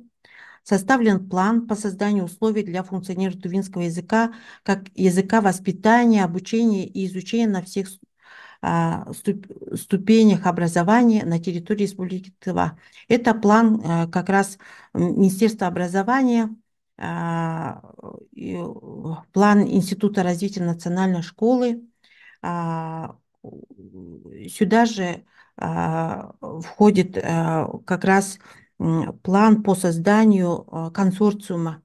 Составлен план по созданию условий для функционирования тувинского языка как языка воспитания, обучения и изучения на всех а, ступенях образования на территории Республики Тыва. Это план а, как раз Министерства образования – а, э, план Института развития национальной школы. А, сюда же а, входит как раз план по созданию консорциума,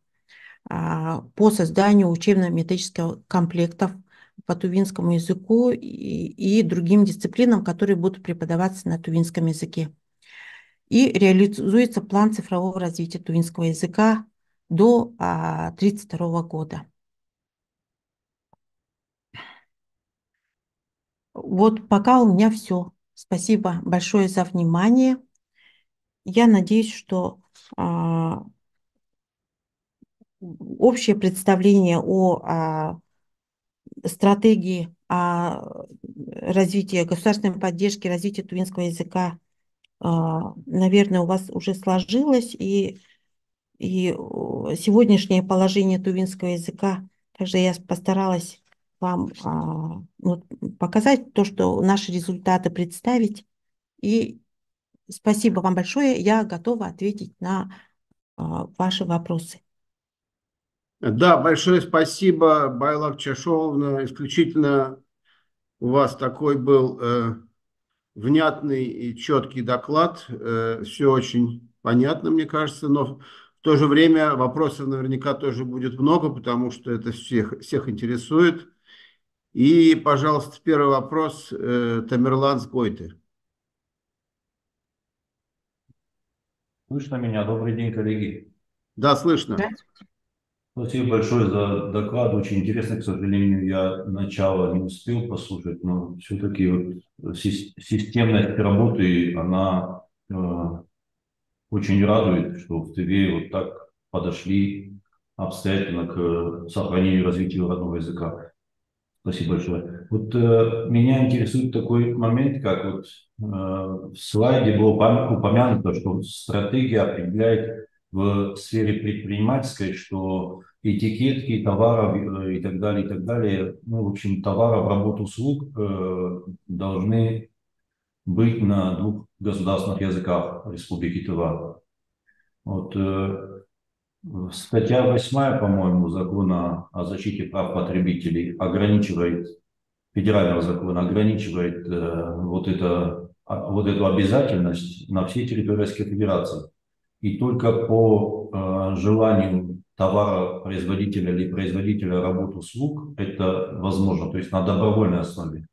по созданию учебно-методических комплектов по тувинскому языку и, и другим дисциплинам, которые будут преподаваться на тувинском языке. И реализуется план цифрового развития тувинского языка до 1932 а, года. Вот пока у меня все. Спасибо большое за внимание. Я надеюсь, что а, общее представление о а, стратегии а, развития государственной поддержки, развития тувинского языка, а, наверное, у вас уже сложилось. И и сегодняшнее положение тувинского языка. Также я постаралась вам а, вот, показать то, что наши результаты представить. И спасибо вам большое. Я готова ответить на а, ваши вопросы. Да, большое спасибо, Байлак Чашовна. Исключительно у вас такой был э, внятный и четкий доклад. Э, все очень понятно, мне кажется, но в то же время вопросов наверняка тоже будет много, потому что это всех, всех интересует. И, пожалуйста, первый вопрос э, Тамерлан с Слышно меня? Добрый день, коллеги. Да, слышно. Спасибо большое за доклад. Очень интересно, к сожалению, я начало не успел послушать, но все-таки вот системность работы, она э, очень радует, что в Тыве вот так подошли обстоятельно к э, сохранению и развитию родного языка. Спасибо большое. Вот э, меня интересует такой момент, как вот э, в слайде было упомянуто, что стратегия определяет в сфере предпринимательской, что этикетки товаров э, и так далее, и так далее, ну, в общем, товаров, работ, услуг э, должны быть на двух государственных языках Республики Тыва. Вот, э, статья 8, по-моему, закона о защите прав потребителей ограничивает, федерального закона ограничивает э, вот, это, а, вот эту обязательность на всей территории Российской Федерации. И только по э, желанию товара производителя или производителя работ услуг это возможно, то есть на добровольной основе.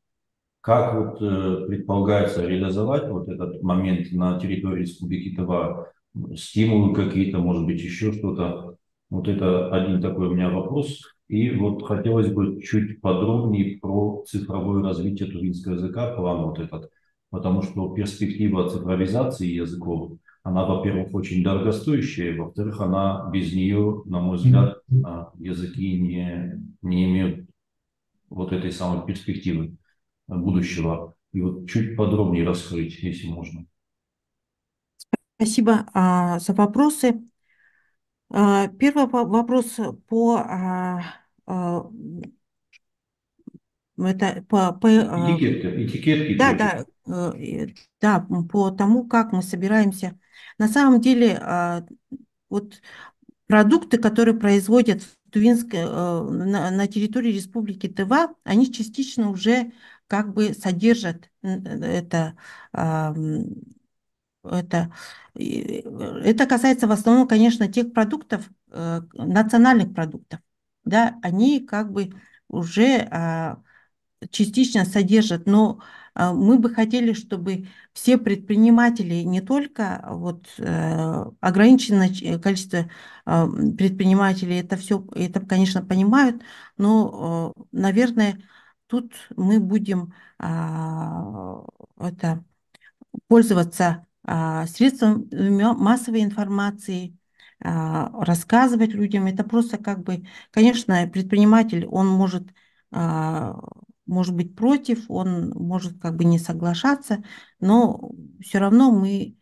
Как вот э, предполагается реализовать вот этот момент на территории Республики Тыва? Стимулы какие-то, может быть, еще что-то? Вот это один такой у меня вопрос. И вот хотелось бы чуть подробнее про цифровое развитие туринского языка, план вот этот. Потому что перспектива цифровизации языков, она, во-первых, очень дорогостоящая, во-вторых, она без нее, на мой взгляд, а, языки не, не имеют вот этой самой перспективы будущего. И вот чуть подробнее раскрыть, если можно. Спасибо а, за вопросы. А, первый вопрос по а, а, это по, по этикетке, а, этикетке. Да, да, э, да, по тому, как мы собираемся. На самом деле, а, вот продукты, которые производят в Тувинск, э, на территории Республики Тыва, они частично уже как бы содержат э, это, а, это, это касается в основном, конечно, тех продуктов, э, национальных продуктов. Да, они как бы уже а, частично содержат, но а, мы бы хотели, чтобы все предприниматели, не только вот э, ограниченное количество предпринимателей это все, это, конечно, понимают, но, наверное, Тут мы будем а, это, пользоваться а, средством массовой информации, а, рассказывать людям. Это просто как бы, конечно, предприниматель, он может, может быть против, он может как бы не соглашаться, но все равно мы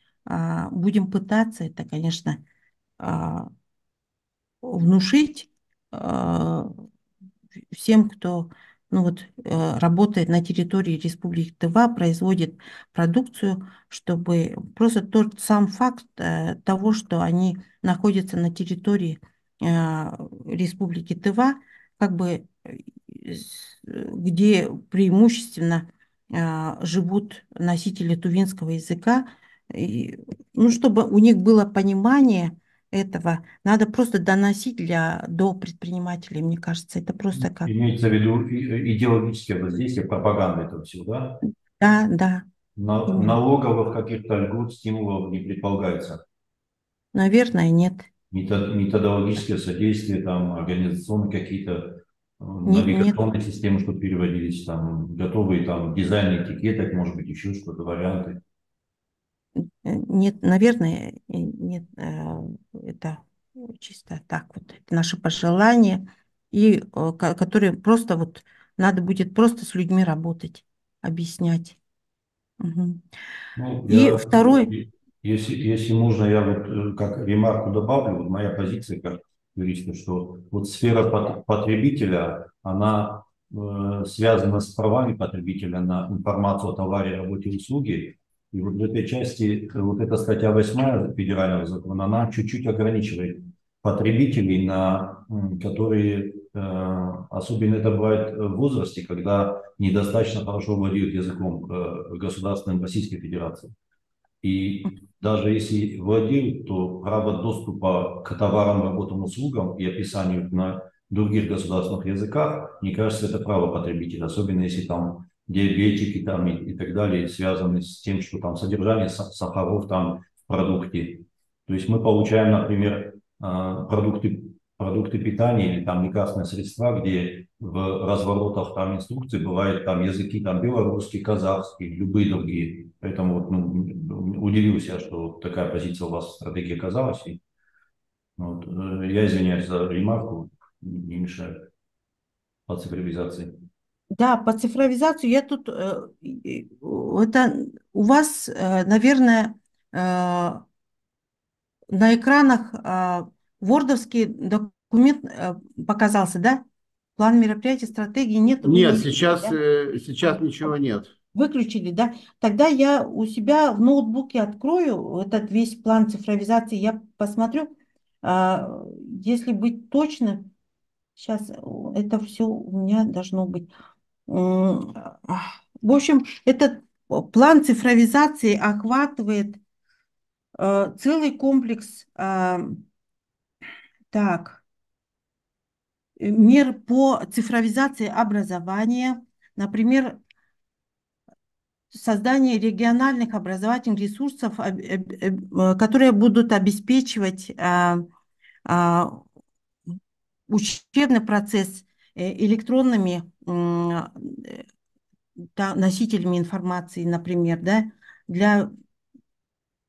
будем пытаться это, конечно, внушить всем, кто ну вот, э, работает на территории Республики Тыва, производит продукцию, чтобы просто тот сам факт э, того, что они находятся на территории э, Республики Тыва, как бы где преимущественно живут носители тувинского языка, и, ну, чтобы у них было понимание, этого. Надо просто доносить для, до предпринимателей, мне кажется. Это просто как... Имеется в виду э, идеологическое воздействие, пропаганда этого всего, да? Да, да. На, налоговых каких-то льгот, стимулов не предполагается? Наверное, нет. Метод, методологическое содействие, там, организационные какие-то э, навигационные системы, чтобы переводились, там, готовые там, дизайн этикеток, может быть, еще что-то, варианты? Э, нет, наверное, нет, а, это чисто так вот, это наши пожелания, и а, которые просто вот надо будет просто с людьми работать, объяснять. Угу. Ну, и я, второй... Если, если можно, я вот э, как ремарку добавлю, вот моя позиция как юриста, что вот сфера потребителя, она э, связана с правами потребителя на информацию о товаре, работе и услуге, и вот в этой части э, вот эта статья 8 федерального закона, она чуть-чуть ограничивает потребителей, на, которые э, особенно это бывает в возрасте, когда недостаточно хорошо владеют языком э, государственным Российской Федерации. И даже если владеют, то право доступа к товарам, работам, услугам и описанию на других государственных языках, мне кажется, это право потребителя, особенно если там диабетики там и, и так далее, связаны с тем, что там содержание сахаров там в продукте. То есть мы получаем, например, а, продукты, продукты питания или там лекарственные средства, где в разворотах там инструкции бывают там языки там белорусский, казахский, любые другие. Поэтому вот, ну, удивился, что такая позиция у вас в стратегии оказалась. И, вот, э, я извиняюсь за ремарку, не мешаю по цифровизации. Да, по цифровизации я тут... Э, это у вас, э, наверное, э, на экранах вордовский документ показался, да? План мероприятий, стратегии нет? Нет, сейчас, да? сейчас ничего нет. Выключили, да? Тогда я у себя в ноутбуке открою этот весь план цифровизации, я посмотрю. Если быть точным, сейчас это все у меня должно быть. В общем, этот план цифровизации охватывает э, целый комплекс э, так, э, мер по цифровизации образования, например, создание региональных образовательных ресурсов, которые будут обеспечивать учебный процесс электронными а, э, носителями информации, например, да, для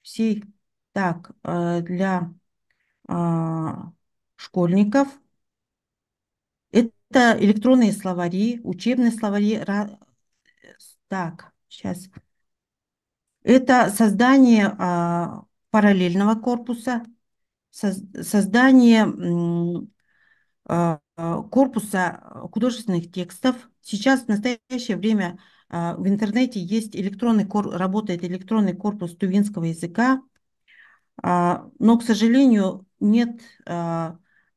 всей, так, э, для а, школьников. Это электронные словари, учебные словари. Так, сейчас. Это создание а, параллельного корпуса, создание Э, корпуса э, художественных текстов. Сейчас в настоящее время э, в интернете есть электронный, кор работает электронный корпус тувинского языка, а, но, к сожалению, нет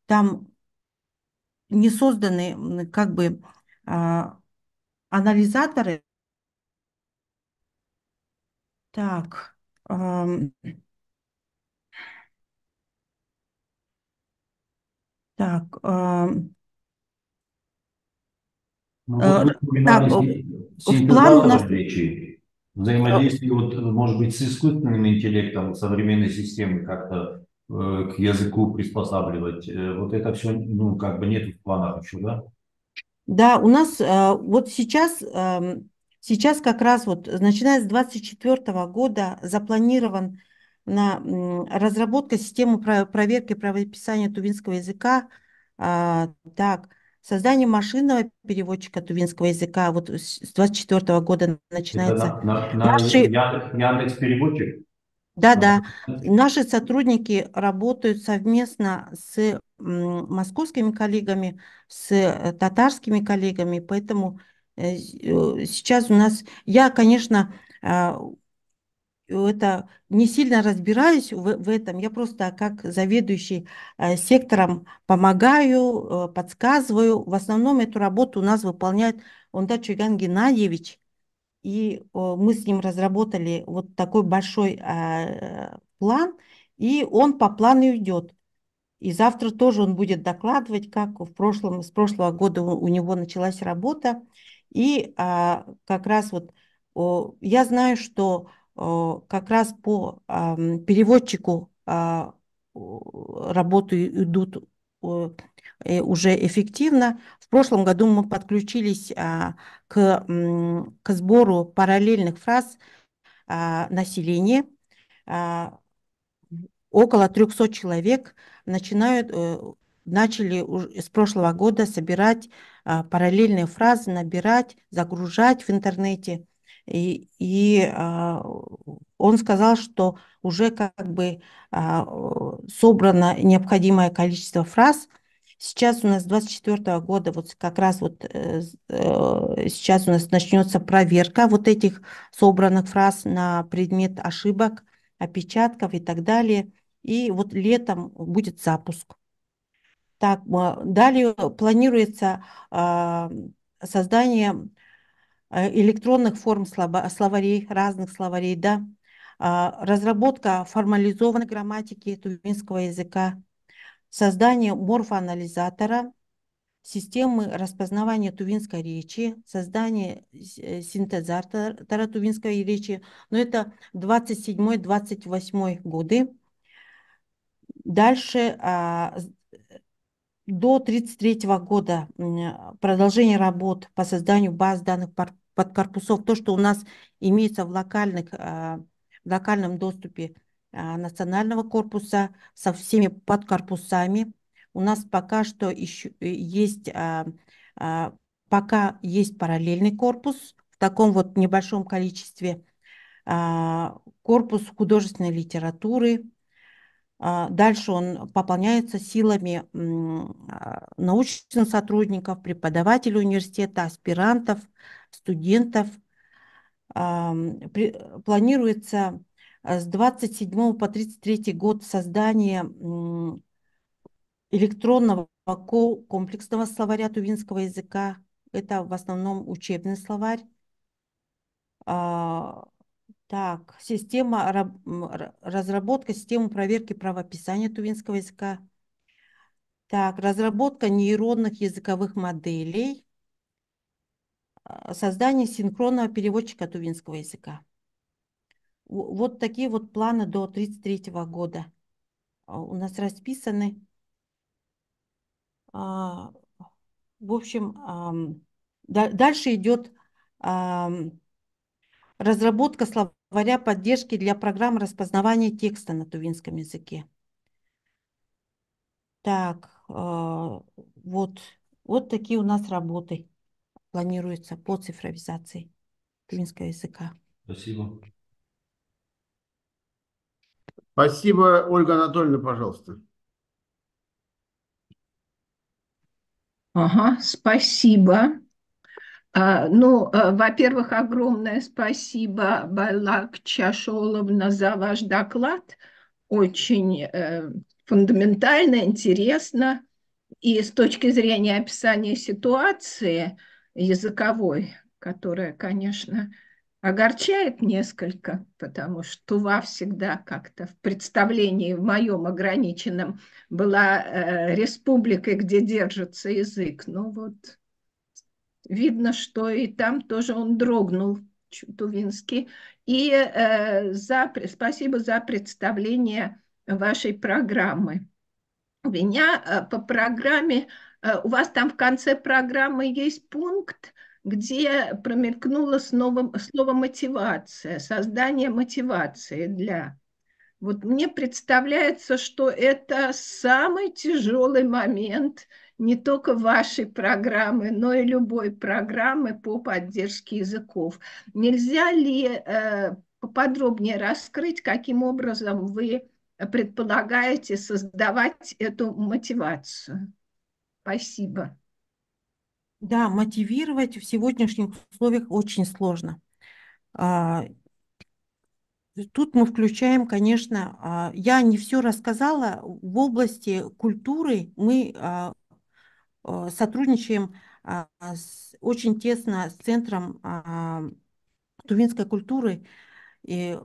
там не созданы как бы анализаторы. Так, эм, Так. Может, ну, э, так, в план у нас... Речи. Взаимодействие, вот, э, может быть, с искусственным интеллектом современной системы как-то э, к языку приспосабливать. Э, вот это все, ну, как бы нет в планах еще, да? Да, у нас э, вот сейчас, э, сейчас как раз вот, начиная с 2024 года запланирован на разработка системы проверки правописания тувинского языка. А, так, создание машинного переводчика тувинского языка вот с 24 года начинается. Это на, на, на Наши... Яндекс переводчик. Да, да. Наши сотрудники работают совместно с московскими коллегами, с э, татарскими коллегами, поэтому э, э, сейчас у нас, я, конечно, а, это не сильно разбираюсь в, в этом. Я просто как заведующий э, сектором помогаю, э, подсказываю. В основном эту работу у нас выполняет Ондачуган Геннадьевич. И мы с ним разработали вот такой большой а, план, и он по плану идет. И завтра тоже он будет докладывать, как в прошлом, с прошлого года у него началась работа. И а, как раз вот о, я знаю, что Э, как раз по переводчику а, работы идут уже эффективно. В прошлом году мы подключились а, к, к сбору параллельных фраз а, населения. Около 300 человек начинают, э, начали с прошлого года собирать параллельные фразы, набирать, загружать в интернете. И, и а, он сказал, что уже как бы а, собрано необходимое количество фраз. Сейчас у нас 24 года, вот как раз вот э, э, сейчас у нас начнется проверка вот этих собранных фраз на предмет ошибок, опечатков и так далее. И вот летом будет запуск. Так, а, далее планируется создание Э, электронных форм а, словарей, разных словарей, да, а, разработка формализованной грамматики тувинского языка, создание морфоанализатора, системы распознавания тувинской речи, создание э, синтезатора тувинской речи. Но это 27-28 годы. Дальше а, до 1933 года продолжение работ по созданию баз данных подкорпусов, то, что у нас имеется в, локальных, э, в локальном доступе э, национального корпуса со всеми подкорпусами. У нас пока что еще э, есть, пока есть параллельный корпус в таком вот небольшом количестве. Корпус художественной литературы, а дальше он пополняется силами а, научных сотрудников, преподавателей университета, аспирантов, студентов. А, планируется с 27 по 33 год создание электронного комплексного словаря тувинского языка. Это в основном учебный словарь так, система, разработка системы проверки правописания тувинского языка. Так, разработка нейронных языковых моделей. А, создание синхронного переводчика тувинского языка. Вот такие вот планы до 1933 года а, у нас расписаны. А, в общем, дальше идет разработка словаря говоря поддержки для программ распознавания текста на тувинском языке. Так, э, вот, вот такие у нас работы планируются по цифровизации тувинского языка. Спасибо. Спасибо, Ольга Анатольевна, пожалуйста. Ага, спасибо. А, ну, а, во-первых, огромное спасибо, Байлак Чашоловна, за ваш доклад. Очень э, фундаментально, интересно. И с точки зрения описания ситуации языковой, которая, конечно, огорчает несколько, потому что Тува всегда как-то в представлении в моем ограниченном была э, республикой, где держится язык. Ну вот Видно, что и там тоже он дрогнул, Тувинский. И э, за, спасибо за представление вашей программы. У меня э, по программе, э, у вас там в конце программы есть пункт, где промелькнуло снова, слово мотивация, создание мотивации для... Вот мне представляется, что это самый тяжелый момент – не только вашей программы, но и любой программы по поддержке языков. Нельзя ли э, поподробнее раскрыть, каким образом вы предполагаете создавать эту мотивацию? Спасибо. Да, мотивировать в сегодняшних условиях очень сложно. А, тут мы включаем, конечно, а, я не все рассказала, в области культуры мы а, Э, сотрудничаем а, с, очень тесно с Центром а, тувинской культуры. И,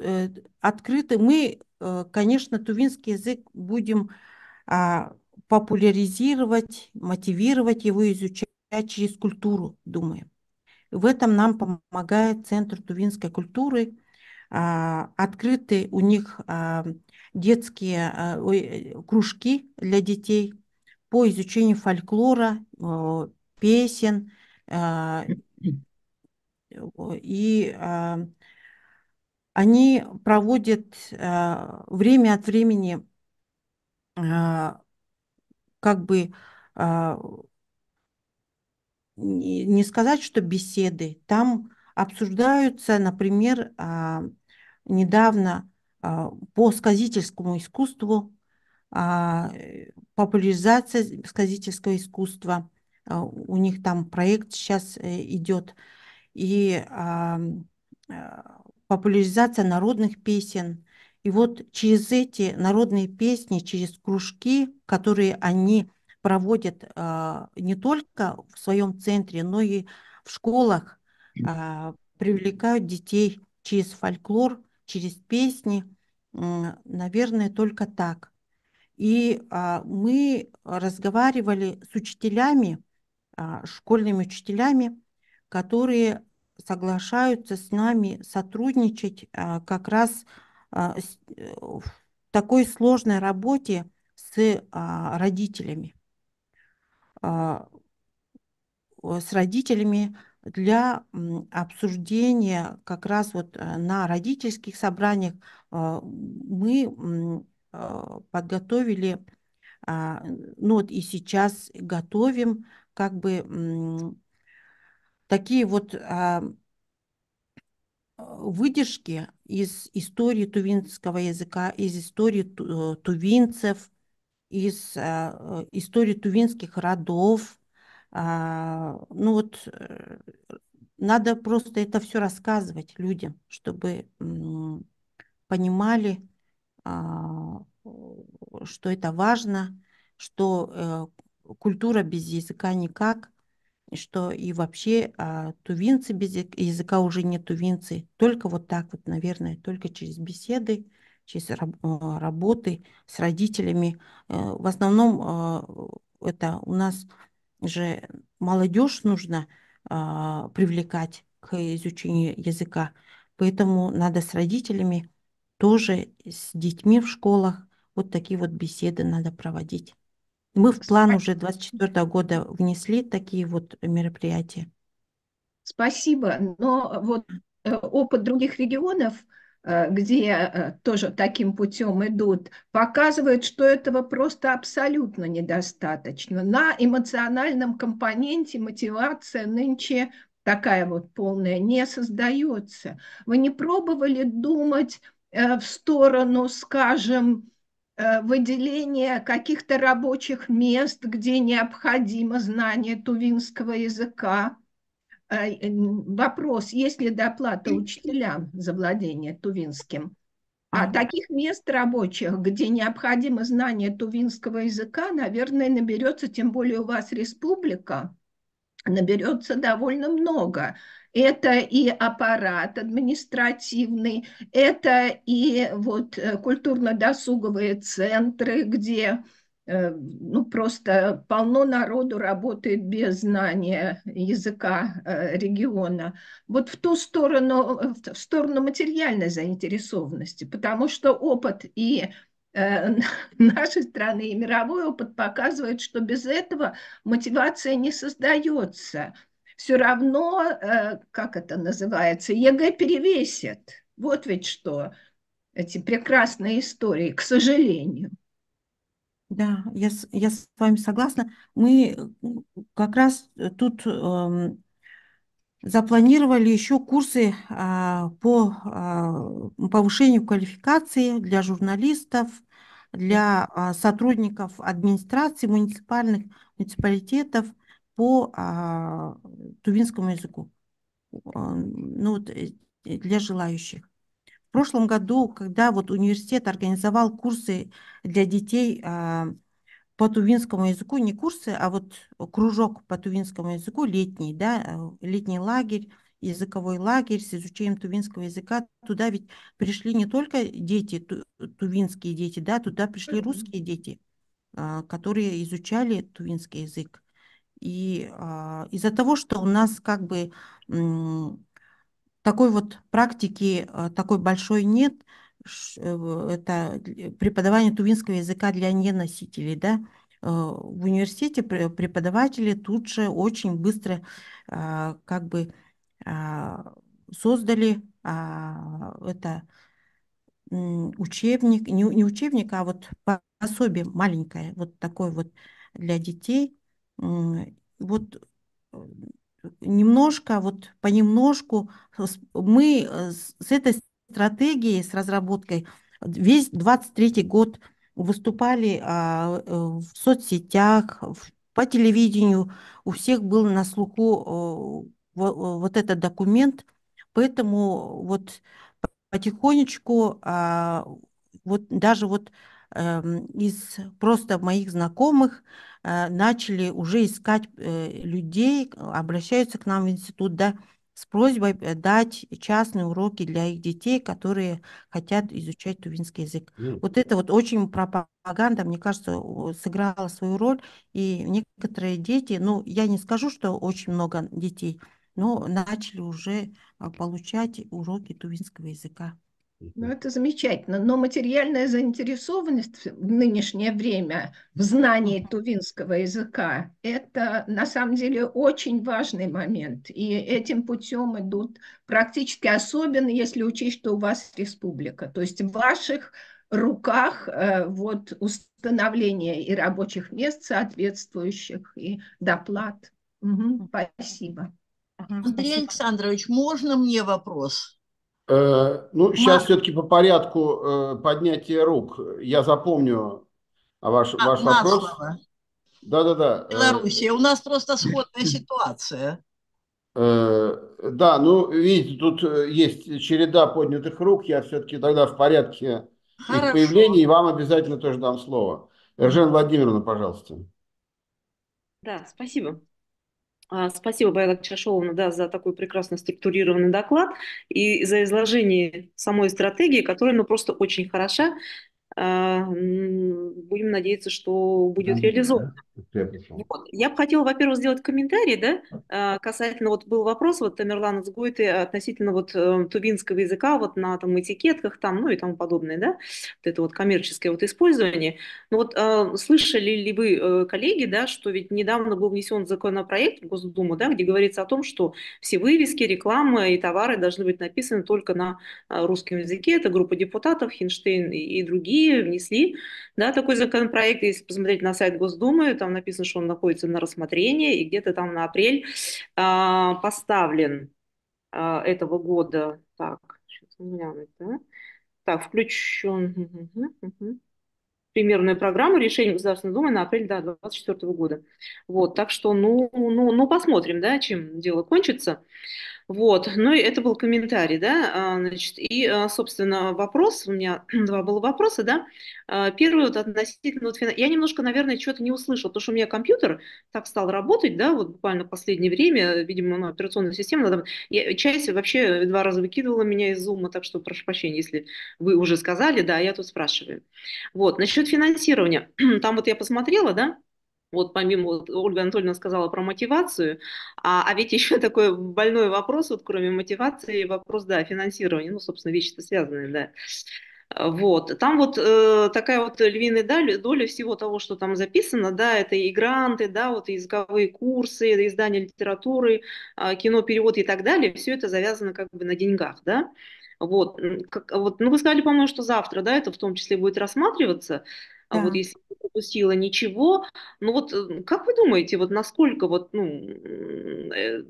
э, открыты. Мы, э, конечно, тувинский язык будем а, популяризировать, мотивировать его изучать через культуру, думаю. В этом нам помогает Центр тувинской культуры. Открыты у них детские кружки для детей – по изучению фольклора, э, песен э, и э, они проводят время от времени как бы не сказать, что беседы. Там обсуждаются, например, недавно по сказительскому искусству популяризация сказительского искусства. А, у них там проект сейчас э, идет. И а, а, популяризация народных песен. И вот через эти народные песни, через кружки, которые они проводят не только в своем центре, но и в школах, привлекают детей через фольклор, через песни. Наверное, только так. И а, мы разговаривали с учителями, а, школьными учителями, которые соглашаются с нами сотрудничать а, как раз а, с, э, в такой сложной работе с а, родителями, а, с родителями для обсуждения как раз вот э, на родительских собраниях а, мы Э, подготовили, а, ну вот и сейчас готовим как бы такие вот а, выдержки из истории тувинского языка, из истории э, тувинцев, из а, э, истории тувинских родов. Ну вот надо просто это все рассказывать людям, чтобы понимали, а, что это важно, что э, культура без языка никак, что и вообще а, тувинцы без языка уже не тувинцы. Только вот так вот, наверное, только через беседы, через работы с родителями. Э, в основном а, это у нас же молодежь нужно привлекать к изучению языка. Поэтому надо с родителями тоже с детьми в школах вот такие вот беседы надо проводить. Мы в план уже 2024 года внесли такие вот мероприятия. Спасибо. Но вот э, опыт других регионов, э, где э, тоже таким путем идут, показывает, что этого просто абсолютно недостаточно. На эмоциональном компоненте мотивация нынче такая вот полная не создается. Вы не пробовали думать Э, в сторону, скажем, э, выделения каких-то рабочих мест, где необходимо знание тувинского языка. Э, вопрос, есть ли доплата учителям за владение тувинским? А таких мест рабочих, где необходимо знание тувинского языка, наверное, наберется, тем более у вас республика, наберется довольно много это и аппарат административный, это и вот э, культурно-досуговые центры, где э, ну, просто полно народу работает без знания языка э, региона. Вот в ту сторону, в сторону материальной заинтересованности, потому что опыт и нашей страны и мировой опыт показывает, что без этого мотивация не создается – все равно, э, как это называется, ЕГЭ перевесит. Вот ведь что, эти прекрасные истории, к сожалению. Да, я, я с вами согласна. Мы как раз тут э, запланировали еще курсы э, по э, повышению квалификации для журналистов, для э, сотрудников администрации муниципальных муниципалитетов, по а, тувинскому языку. Ну, э, э, для желающих. В прошлом году, когда вот университет организовал курсы для детей а, по тувинскому языку, не курсы, а вот кружок по тувинскому языку летний, да, э, летний лагерь, языковой лагерь с изучением тувинского языка. Туда ведь пришли не только дети, тувинские дети, да, туда пришли русские дети, а, которые изучали тувинский язык. И а, из-за того, что у нас как бы такой вот практики, а, такой большой нет, э, это преподавание тувинского языка для неносителей, да, а, в университете преподаватели тут же очень быстро а, как бы создали это учебник, не, не учебник, а вот пособие маленькое, вот такое вот для детей, Э, вот э, немножко, а вот понемножку мы э, с этой стратегией, с разработкой весь 23 год выступали а, в соцсетях, по телевидению, у всех был на слуху вот этот документ, поэтому вот потихонечку а, вот даже вот Эм, из просто моих знакомых э, начали уже искать э, людей, обращаются к нам в институт, да, с просьбой э, дать частные уроки для их детей, которые хотят изучать тувинский язык. Mm. Вот это вот очень пропаганда, мне кажется, сыграла свою роль, и некоторые дети, ну, я не скажу, что очень много детей, но начали уже получать уроки тувинского языка. Ну, это замечательно. Но материальная заинтересованность в нынешнее время в знании тувинского языка – это, на самом деле, очень важный момент. И этим путем идут практически, особенно если учесть, что у вас республика. То есть в ваших руках э, вот установление и рабочих мест соответствующих, и доплат. Угу, спасибо. Андрей Александрович, можно мне вопрос? Э, ну, сейчас все-таки по порядку э, поднятия рук. Я запомню а, ваш, а, ваш вопрос. Да-да-да. Э, Белоруссия. У нас просто сходная ситуация. Э, да, ну, видите, тут есть череда поднятых рук. Я все-таки тогда в порядке Хорошо. их появления, и вам обязательно тоже дам слово. Ржен Владимировна, пожалуйста. Да, спасибо. А, спасибо, Байлак Чашовна, да, за такой прекрасно структурированный доклад и за изложение самой стратегии, которая ну, просто очень хороша. А, будем надеяться, что будет реализована. Вот. Я бы хотела, во-первых, сделать комментарий, да, а, касательно, вот был вопрос, вот Тамерлан Сгуйте относительно вот э, тувинского языка, вот на там этикетках там, ну и тому подобное, да, вот это вот коммерческое вот использование. Но ну вот а, слышали ли вы, э, коллеги, да, что ведь недавно был внесен законопроект в Госдуму, да, где говорится о том, что все вывески, рекламы и товары должны быть написаны только на а, русском языке. Это группа депутатов, Хинштейн и другие внесли, да, такой законопроект, если посмотреть на сайт Госдумы, там там написано, что он находится на рассмотрении, и где-то там на апрель э, поставлен э, этого года. Так, сейчас глянуть, да? Так, включен. Угу, угу решения Государственной Думы на апрель да, 2024 года. Вот, так что, ну, ну, ну, посмотрим, да, чем дело кончится. Вот, ну и это был комментарий, да, а, значит, и, а, собственно, вопрос, у меня два было вопроса, да, а, первый вот относительно, вот, я немножко, наверное, что-то не услышала, потому что у меня компьютер так стал работать, да, вот буквально в последнее время, видимо, ну, операционная система, надо, я, часть вообще два раза выкидывала меня из зума, так что прошу прощения, если вы уже сказали, да, я тут спрашиваю. Вот, насчет финансирования, там вот я посмотрела, да, вот помимо, вот Ольга Анатольевна сказала про мотивацию, а, а ведь еще такой больной вопрос, вот кроме мотивации, вопрос, да, финансирования, ну, собственно, вещи-то связанные, да. Вот. Там вот э, такая вот львиная доля, доля всего того, что там записано, да, это и гранты, да, вот языковые курсы, издание литературы, э, кино, перевод и так далее, все это завязано как бы на деньгах, да. Вот. Как, вот. Ну, вы сказали, по-моему, что завтра, да, это в том числе будет рассматриваться. А да. Вот если не пропустила ничего, ну вот как вы думаете, вот насколько вот, ну, э,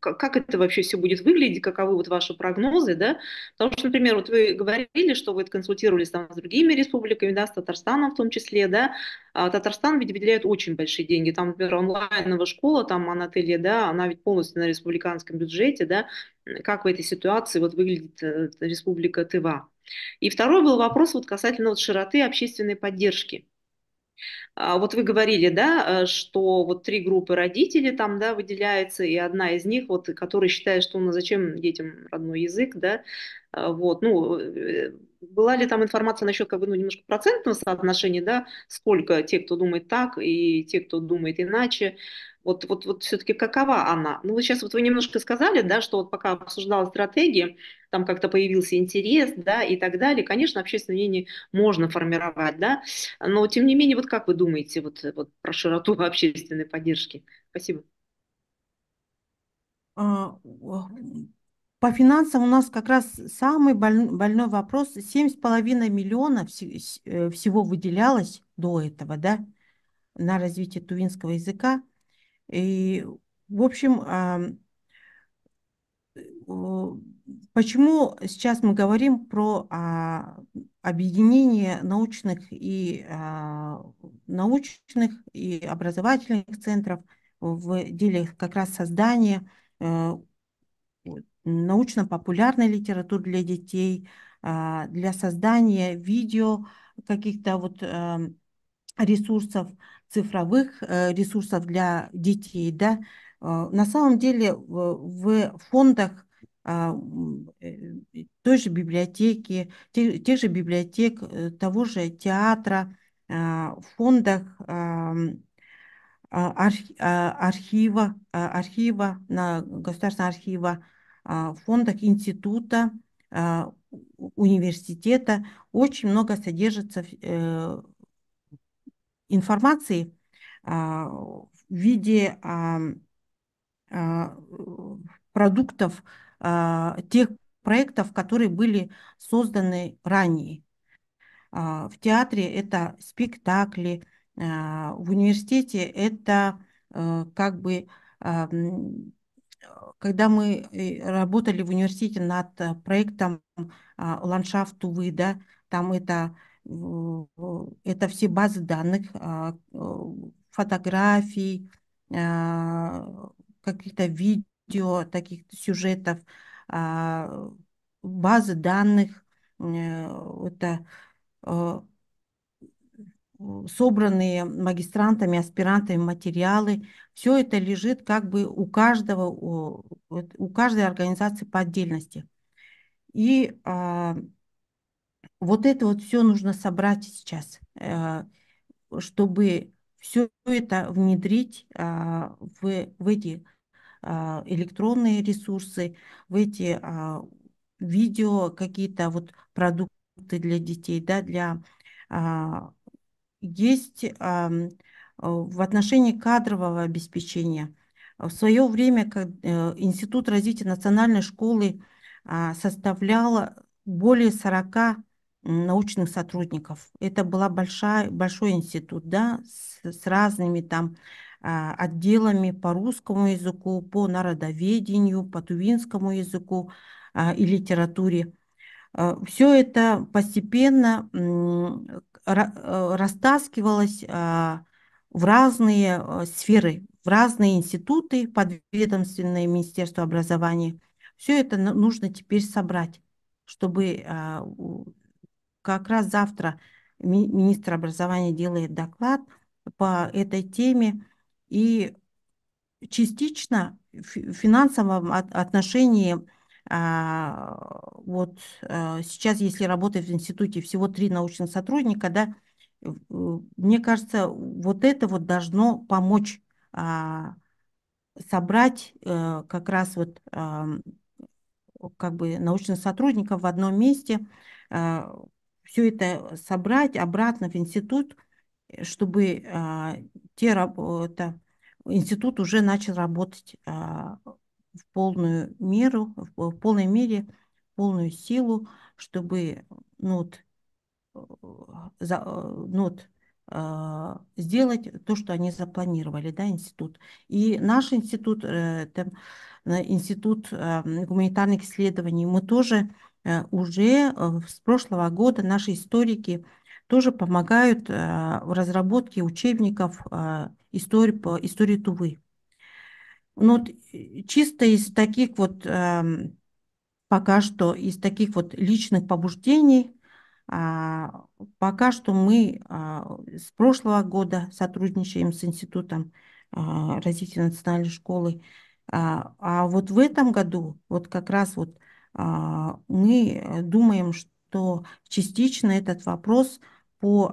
как это вообще все будет выглядеть, каковы вот ваши прогнозы, да? Потому что, например, вот вы говорили, что вы консультировались там с другими республиками, да, с Татарстаном в том числе, да? А Татарстан ведь выделяет очень большие деньги. Там, например, онлайновая школа, там Анатолия, да, она ведь полностью на республиканском бюджете, да? Как в этой ситуации вот выглядит э, республика Тыва? И второй был вопрос вот касательно вот широты общественной поддержки. А, вот вы говорили, да, э, что вот три группы родителей там, да, выделяется, и одна из них, вот, которая считает, что ну зачем детям родной язык, да, э, вот, ну, э, была ли там информация насчет как бы, ну, немножко процентного соотношения, да, сколько те, кто думает так, и те, кто думает иначе, вот, вот, вот все-таки какова она? Ну, вот сейчас вот вы немножко сказали, да, что вот пока обсуждала стратегии, там как-то появился интерес, да, и так далее. Конечно, общественное мнение можно формировать, да, но тем не менее, вот как вы думаете вот, вот про широту общественной поддержки? Спасибо. А, по финансам у нас как раз самый больной вопрос. 7,5 миллионов э, всего выделялось до этого, да, на развитие тувинского языка. И, в общем, э, почему сейчас мы говорим про а, объединение научных и, а, научных и образовательных центров в деле как раз создания э, научно-популярной литературы для детей, а, для создания видео каких-то вот эм, ресурсов, цифровых э, ресурсов для детей, да, э, на самом деле в фондах а, э, той же библиотеки, тех, же библиотек, того же театра, а, фондах архива, архива, на государственного архива а, в фондах института, а, университета очень много содержится э, информации а, в виде продуктов тех проектов, которые были созданы ранее. В театре это спектакли, в университете это э, как бы когда мы э, работали в университете над э, проектом а, «Ландшафт Увы», да, там это, э, это все базы данных, а, фотографий, а, каких-то видео, таких сюжетов, базы данных, это собранные магистрантами, аспирантами материалы, все это лежит как бы у каждого, у, каждой организации по отдельности. И а, вот это вот все нужно собрать сейчас, э, чтобы все это внедрить а, в, в эти а, электронные ресурсы, в эти видео какие-то вот продукты для детей, да, для есть в отношении кадрового обеспечения. В свое время э, Институт развития национальной школы а, составлял более 40 научных сотрудников. Это был большой институт да, с, с разными там а, отделами по русскому языку, по народоведению, по тувинскому языку а, и литературе. Э, Все это постепенно Э, растаскивалась а, в разные э, сферы, в разные институты, подведомственное Министерство образования. Все это нужно теперь собрать, чтобы а, как раз завтра министр образования делает доклад по этой теме. И частично в финансовом отношении а, вот а, сейчас, если работать в институте всего три научных сотрудника, да, э, мне кажется, вот это вот должно помочь а, собрать э, как раз вот как бы научных сотрудников в одном месте, все это собрать обратно в институт, э, чтобы те, это, институт уже начал работать в полную меру, в полной мере, полную силу, чтобы нот, э, за, э, нот а, сделать то, что они запланировали, да, институт. И наш институт, э, там, институт гуманитарных исследований, мы тоже уже с прошлого года наши историки тоже помогают в разработке учебников истории, по истории Тувы. Ну, э, чисто из таких вот, эм, пока что, из таких вот личных побуждений, а, пока что мы а, с прошлого года сотрудничаем с Институтом а, развития национальной школы. А вот в этом году, вот как раз вот мы э, думаем, что частично этот вопрос по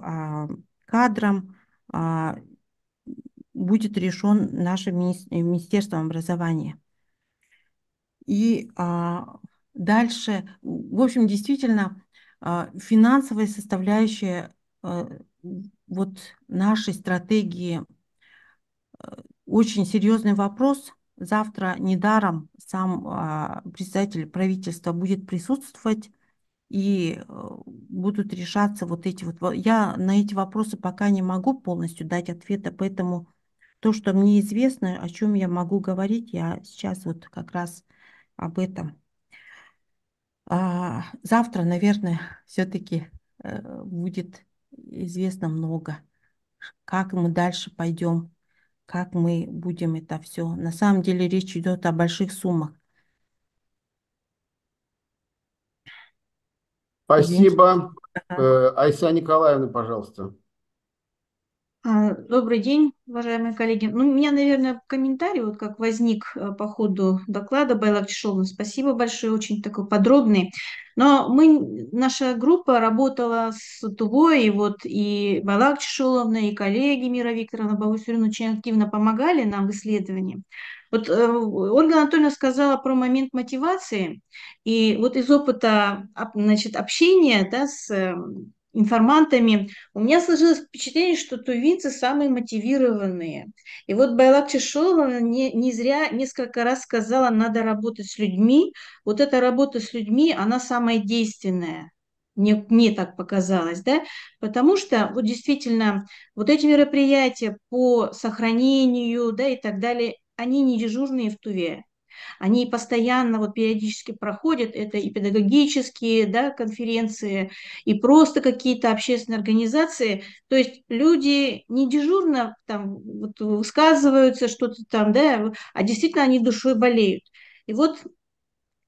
кадрам будет решен нашим Министерством образования. И а, дальше, в общем, действительно, а, финансовая составляющая а, вот нашей стратегии а, очень серьезный вопрос. Завтра недаром сам а, представитель правительства будет присутствовать и а, будут решаться вот эти вот... Я на эти вопросы пока не могу полностью дать ответа, поэтому то, что мне известно, о чем я могу говорить, я сейчас вот как раз об этом. А завтра, наверное, все-таки э, будет известно много, как мы дальше пойдем, как мы будем это все. На самом деле речь идет о больших суммах. Спасибо. Извините. Э, Айса Николаевна, пожалуйста. А, добрый день уважаемые коллеги. Ну, у меня, наверное, комментарий вот как возник э, по ходу доклада Байлактишовна. Спасибо большое, очень такой подробный. Но мы, наша группа работала с Тувой, и вот и Байлак Чешуловна, и коллеги Мира Викторовна Бабусюрин очень активно помогали нам в исследовании. Вот э, Ольга Анатольевна сказала про момент мотивации, и вот из опыта значит, общения да, с э, информантами, у меня сложилось впечатление, что тувинцы самые мотивированные. И вот Байлак Чешова не, не зря несколько раз сказала, надо работать с людьми. Вот эта работа с людьми, она самая действенная. Мне, мне так показалось, да, потому что вот действительно вот эти мероприятия по сохранению, да, и так далее, они не дежурные в Туве. Они постоянно, вот периодически проходят, это и педагогические да, конференции, и просто какие-то общественные организации. То есть люди не дежурно там вот, высказываются, что-то там, да, а действительно они душой болеют. И вот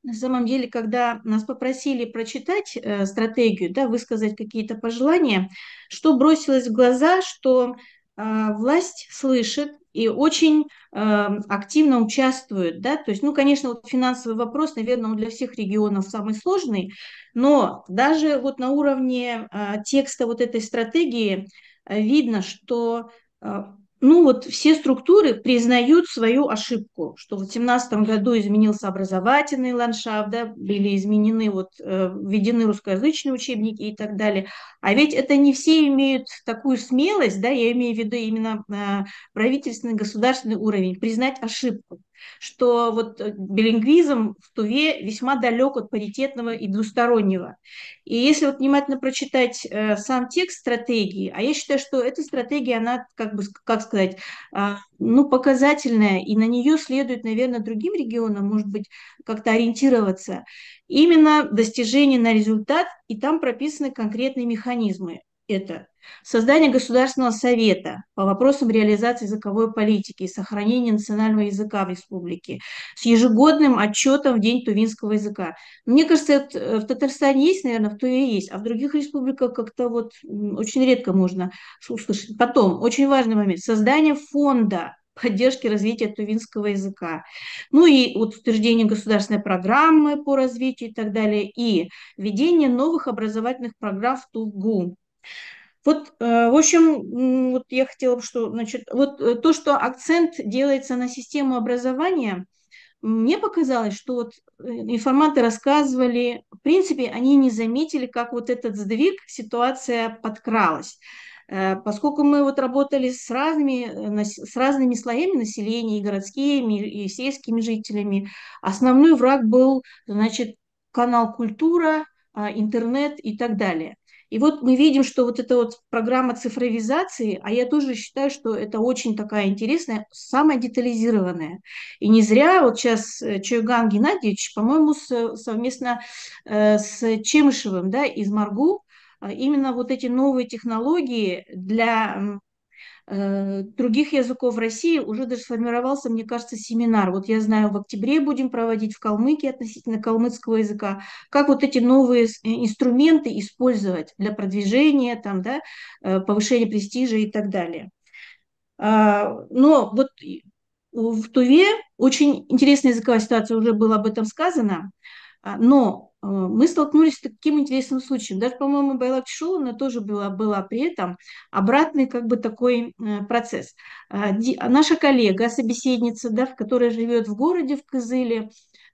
на самом деле, когда нас попросили прочитать э, стратегию, да, высказать какие-то пожелания, что бросилось в глаза, что э, власть слышит, и очень э, активно участвуют, да, то есть, ну, конечно, вот финансовый вопрос, наверное, он для всех регионов самый сложный, но даже вот на уровне э, текста вот этой стратегии э, видно, что э, ну вот все структуры признают свою ошибку, что в 2017 году изменился образовательный ландшафт, да, были изменены, вот, э, введены русскоязычные учебники и так далее. А ведь это не все имеют такую смелость, да, я имею в виду именно э, правительственный, государственный уровень, признать ошибку что вот э, билингвизм в Туве весьма далек от паритетного и двустороннего. И если вот внимательно прочитать э, сам текст стратегии, а я считаю, что эта стратегия, она, как бы, как сказать, а, ну, показательная, и на нее следует, наверное, другим регионам, может быть, как-то ориентироваться. Именно достижение на результат, и там прописаны конкретные механизмы. Это Создание Государственного совета по вопросам реализации языковой политики и сохранения национального языка в республике с ежегодным отчетом в День тувинского языка. Мне кажется, э, в Татарстане есть, наверное, в Туве есть, а в других республиках как-то вот очень редко можно услышать. Потом, очень важный момент, создание фонда поддержки развития тувинского языка. Ну и утверждение государственной программы по развитию и так далее, и введение новых образовательных программ в Тугу. Вот, э, в общем, вот я хотела, что, значит, вот э, то, что акцент делается на систему образования, мне показалось, что вот э, информаты рассказывали, в принципе, они не заметили, как вот этот сдвиг, ситуация подкралась. Поскольку мы вот работали с разными, с разными слоями населения, и городскими, и сельскими жителями, основной враг был, значит, канал «Культура», а, интернет и так далее. И вот мы видим, что вот эта вот программа цифровизации, а я тоже считаю, что это очень такая интересная, самая детализированная. И не зря вот сейчас э, Чуйган Геннадьевич, по-моему, совместно э, с Чемышевым да, из Маргу, э, именно вот эти новые технологии для Э, других языков России уже даже сформировался, мне кажется, семинар. Вот я знаю, в октябре будем проводить в Калмыкии относительно калмыцкого языка, как вот эти новые э, инструменты использовать для продвижения, там, да, э, повышения престижа и так далее. А, но вот в Туве очень интересная языковая ситуация, уже было об этом сказано, а, но а, мы столкнулись с таким интересным случаем. Даже, по-моему, Байла она тоже была, была при этом обратный как бы такой э, процесс. А, наша коллега, собеседница, да, которая живет в городе, в Кызыле,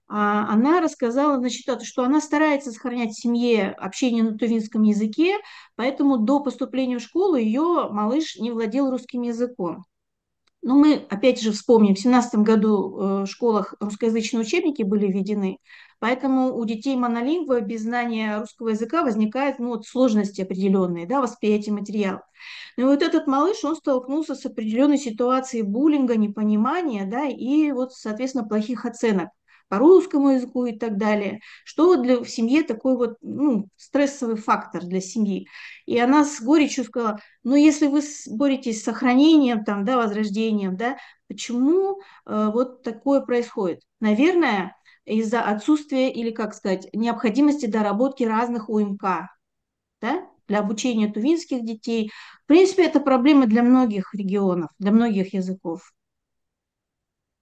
а, она рассказала, значит, что она старается сохранять в семье общение на тувинском языке, поэтому до поступления в школу ее малыш не владел русским языком. Ну мы, опять же, вспомним, в 2017 году э, в школах русскоязычные учебники были введены, поэтому у детей монолингва без знания русского языка возникают ну, вот сложности определенные, да, восприятие материала. Но ну, вот этот малыш, он столкнулся с определенной ситуацией буллинга, непонимания, да, и вот, соответственно, плохих оценок по русскому языку и так далее, что для, в семье такой вот ну, стрессовый фактор для семьи. И она с горечью сказала, ну если вы боретесь с сохранением, там, да, возрождением, да, почему э, вот такое происходит? Наверное, из-за отсутствия или, как сказать, необходимости доработки разных УМК да, для обучения тувинских детей. В принципе, это проблема для многих регионов, для многих языков.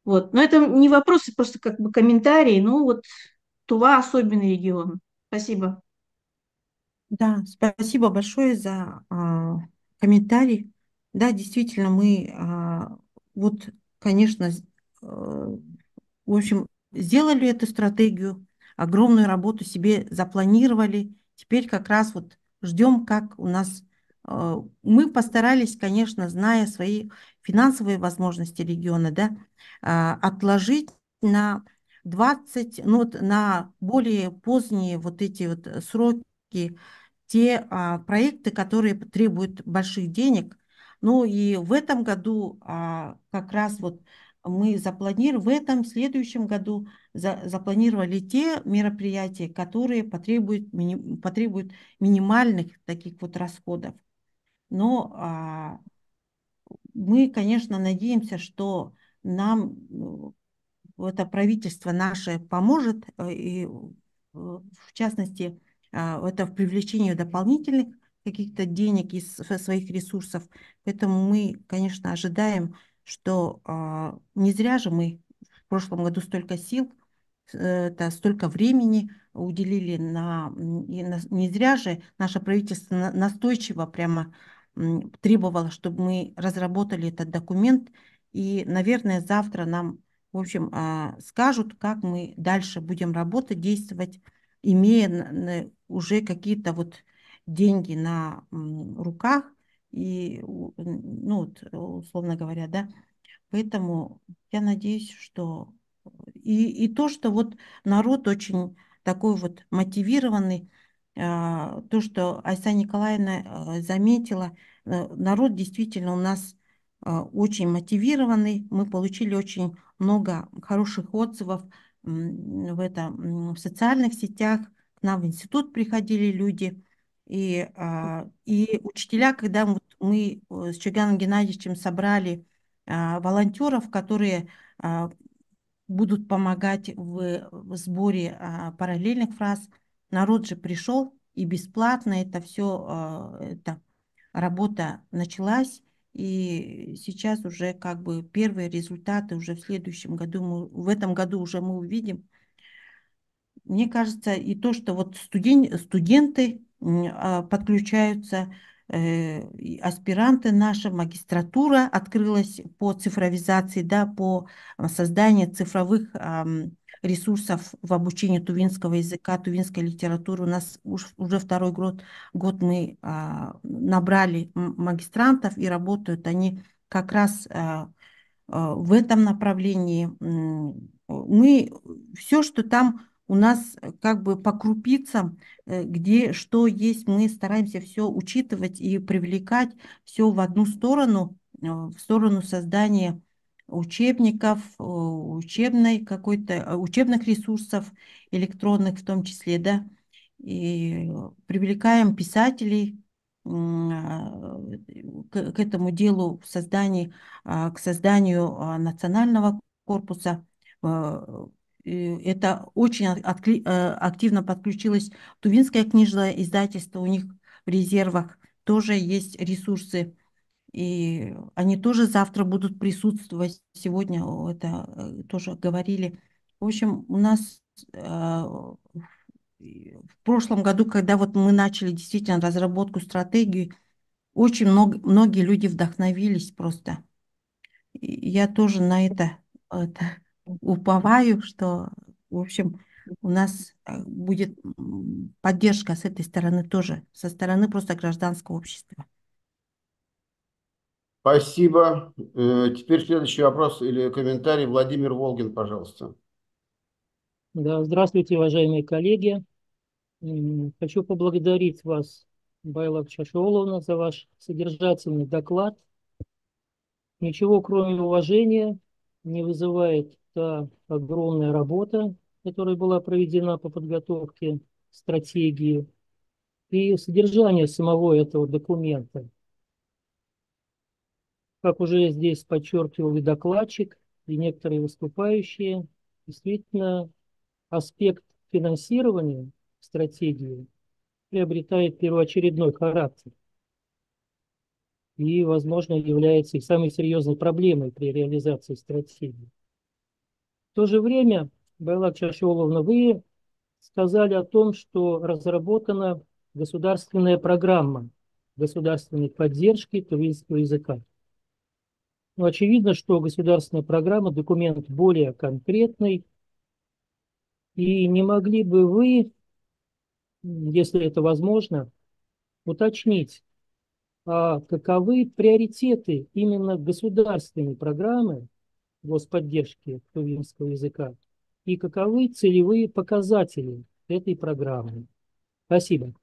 Вот. Но это не вопросы, просто как бы комментарии. Ну вот Тува особенный регион. Спасибо. Да, спасибо большое за а, комментарий. Да, действительно, мы а, вот, конечно, а, в общем, сделали эту стратегию, огромную работу себе запланировали. Теперь как раз вот ждем, как у нас Э, мы постарались, конечно, зная свои финансовые возможности региона, да, а, отложить на 20, ну, вот на более поздние вот эти вот сроки те а, проекты, которые требуют больших денег. Ну и в этом году а, как раз вот мы запланировали, в этом следующем году запланировали те мероприятия, которые потребуют, потребуют минимальных таких вот расходов. Но а, мы, конечно, надеемся, что нам ну, это правительство наше поможет, э, и в частности, а, это в привлечении дополнительных каких-то денег из своих ресурсов. Поэтому мы, конечно, ожидаем, что а, не зря же мы в прошлом году столько сил, э, это столько времени уделили на, и не зря же наше правительство настойчиво прямо требовала, чтобы мы разработали этот документ. И, наверное, завтра нам, в общем, а, скажут, как мы дальше будем работать, действовать, имея уже какие-то вот деньги на руках и, ну, условно говоря, да. Поэтому я надеюсь, что и, и то, что вот народ очень такой вот мотивированный, а, то, что Айса Николаевна э, заметила, э, народ действительно у нас э, очень мотивированный. Мы получили очень много хороших отзывов в, это, в социальных сетях. К нам в институт приходили люди. И, а, и учителя, когда мы с Чуганом Геннадьевичем собрали а, волонтеров, которые будут помогать в сборе параллельных фраз – Народ же пришел, и бесплатно это все, а, эта работа началась. И сейчас уже как бы первые результаты уже в следующем году, мы, в этом году уже мы увидим. Мне кажется, и то, что вот студен, студенты а, подключаются, э, аспиранты наша, магистратура открылась по цифровизации, да, по а, созданию цифровых ресурсов в обучении тувинского языка, тувинской литературы. У нас уже второй год, год мы а, набрали магистрантов, и работают они как раз а, а, в этом направлении. Мы все, что там у нас как бы по крупицам, э, где что есть, мы стараемся все учитывать и привлекать все в одну сторону, э, в сторону создания учебников, э, учебной какой-то, э, учебных ресурсов электронных в том числе, да, и привлекаем писателей а, к, к этому делу в создании, а, к созданию а, национального корпуса. Э, это очень откли, активно подключилось Тувинское книжное издательство, у них в резервах тоже есть ресурсы и они тоже завтра будут присутствовать. Сегодня это э, тоже говорили. В общем, у нас э, в прошлом году, когда вот мы начали действительно разработку стратегии, очень много, многие люди вдохновились просто. И я тоже на это, это уповаю, что, в общем, у нас э, будет поддержка с этой стороны тоже, со стороны просто гражданского общества. Спасибо. Э, теперь следующий вопрос или комментарий. Владимир Волгин, пожалуйста. Да, здравствуйте, уважаемые коллеги. Хочу поблагодарить вас, Байлак Чашоловна, за ваш содержательный доклад. Ничего, кроме уважения, не вызывает та огромная работа, которая была проведена по подготовке стратегии и содержание самого этого документа. Как уже здесь подчеркивал и докладчик, и некоторые выступающие, действительно аспект финансирования стратегии приобретает первоочередной характер и, возможно, является и самой серьезной проблемой при реализации стратегии. В то же время, Байлак Чашеволовна, вы сказали о том, что разработана государственная программа государственной поддержки туринского языка. Но ну, очевидно, что государственная программа – документ более конкретный. И не могли бы вы, если это возможно, уточнить, а каковы приоритеты именно государственной программы господдержки тувинского языка и каковы целевые показатели этой программы? Спасибо.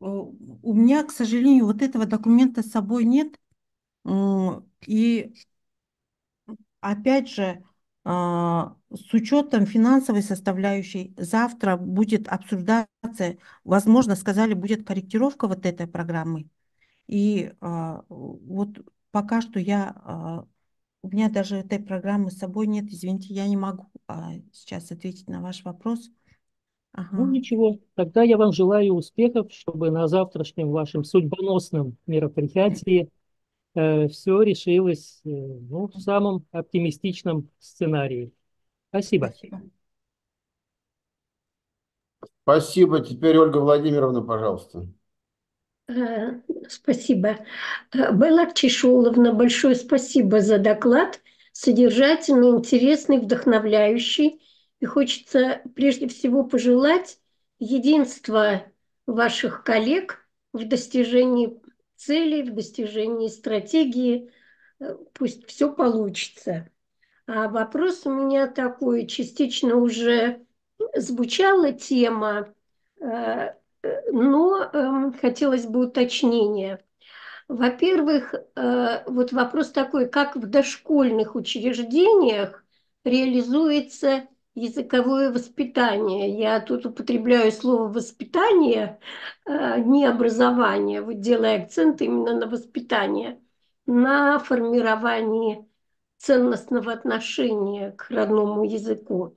Э, у меня, к сожалению, вот этого документа с собой нет. И опять же, а, с учетом финансовой составляющей, завтра будет обсуждаться, возможно, сказали, будет корректировка вот этой программы. И а, вот пока что я, а, у меня даже этой программы с собой нет, извините, я не могу сейчас ответить на ваш вопрос. Ну, ага. Ну ничего, тогда я вам желаю успехов, чтобы на завтрашнем вашем судьбоносном мероприятии Э, все решилось э, ну, в самом оптимистичном сценарии. Спасибо. Спасибо. Теперь Ольга Владимировна, пожалуйста. Э, спасибо. Байлак Чешуловна, большое спасибо за доклад. Содержательный, интересный, вдохновляющий. И хочется прежде всего пожелать единства ваших коллег в достижении целей, в достижении стратегии. Э, пусть все получится. А вопрос у меня такой, частично уже звучала тема, э, э, но эм, хотелось бы уточнения. Во-первых, вот вопрос такой, как в дошкольных учреждениях реализуется языковое воспитание. Я тут употребляю слово воспитание, э, не образование, вот делая акцент именно на воспитание, на формировании ценностного отношения к родному языку.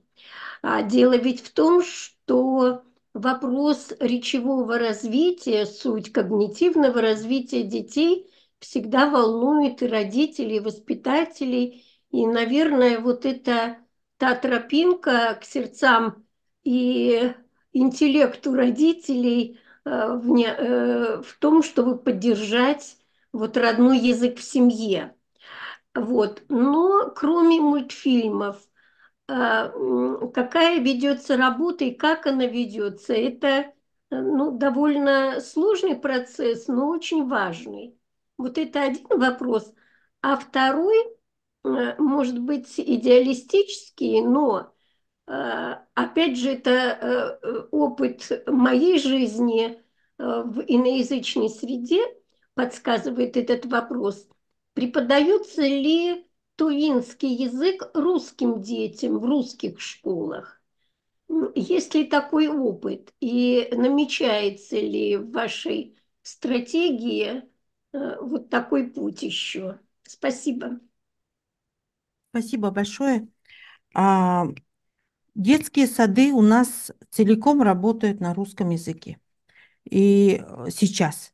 А дело ведь в том, что вопрос речевого развития, суть когнитивного развития детей всегда волнует и родителей, и воспитателей. И, наверное, вот это та тропинка к сердцам и интеллекту родителей э, в не э, в том, чтобы поддержать вот родной язык в семье. Вот. Но кроме мультфильмов, э, какая ведется работа и как она ведется, это ну, довольно сложный процесс, но очень важный. Вот это один вопрос. А второй Э, может быть, идеалистические, но, э, опять же, это э, опыт моей жизни в иноязычной среде подсказывает этот вопрос. Преподается ли тувинский язык русским детям в русских школах? Есть ли такой опыт? И намечается ли в вашей стратегии вот такой путь еще? Спасибо. Спасибо большое. А, детские сады у нас целиком работают на русском языке. И э, сейчас.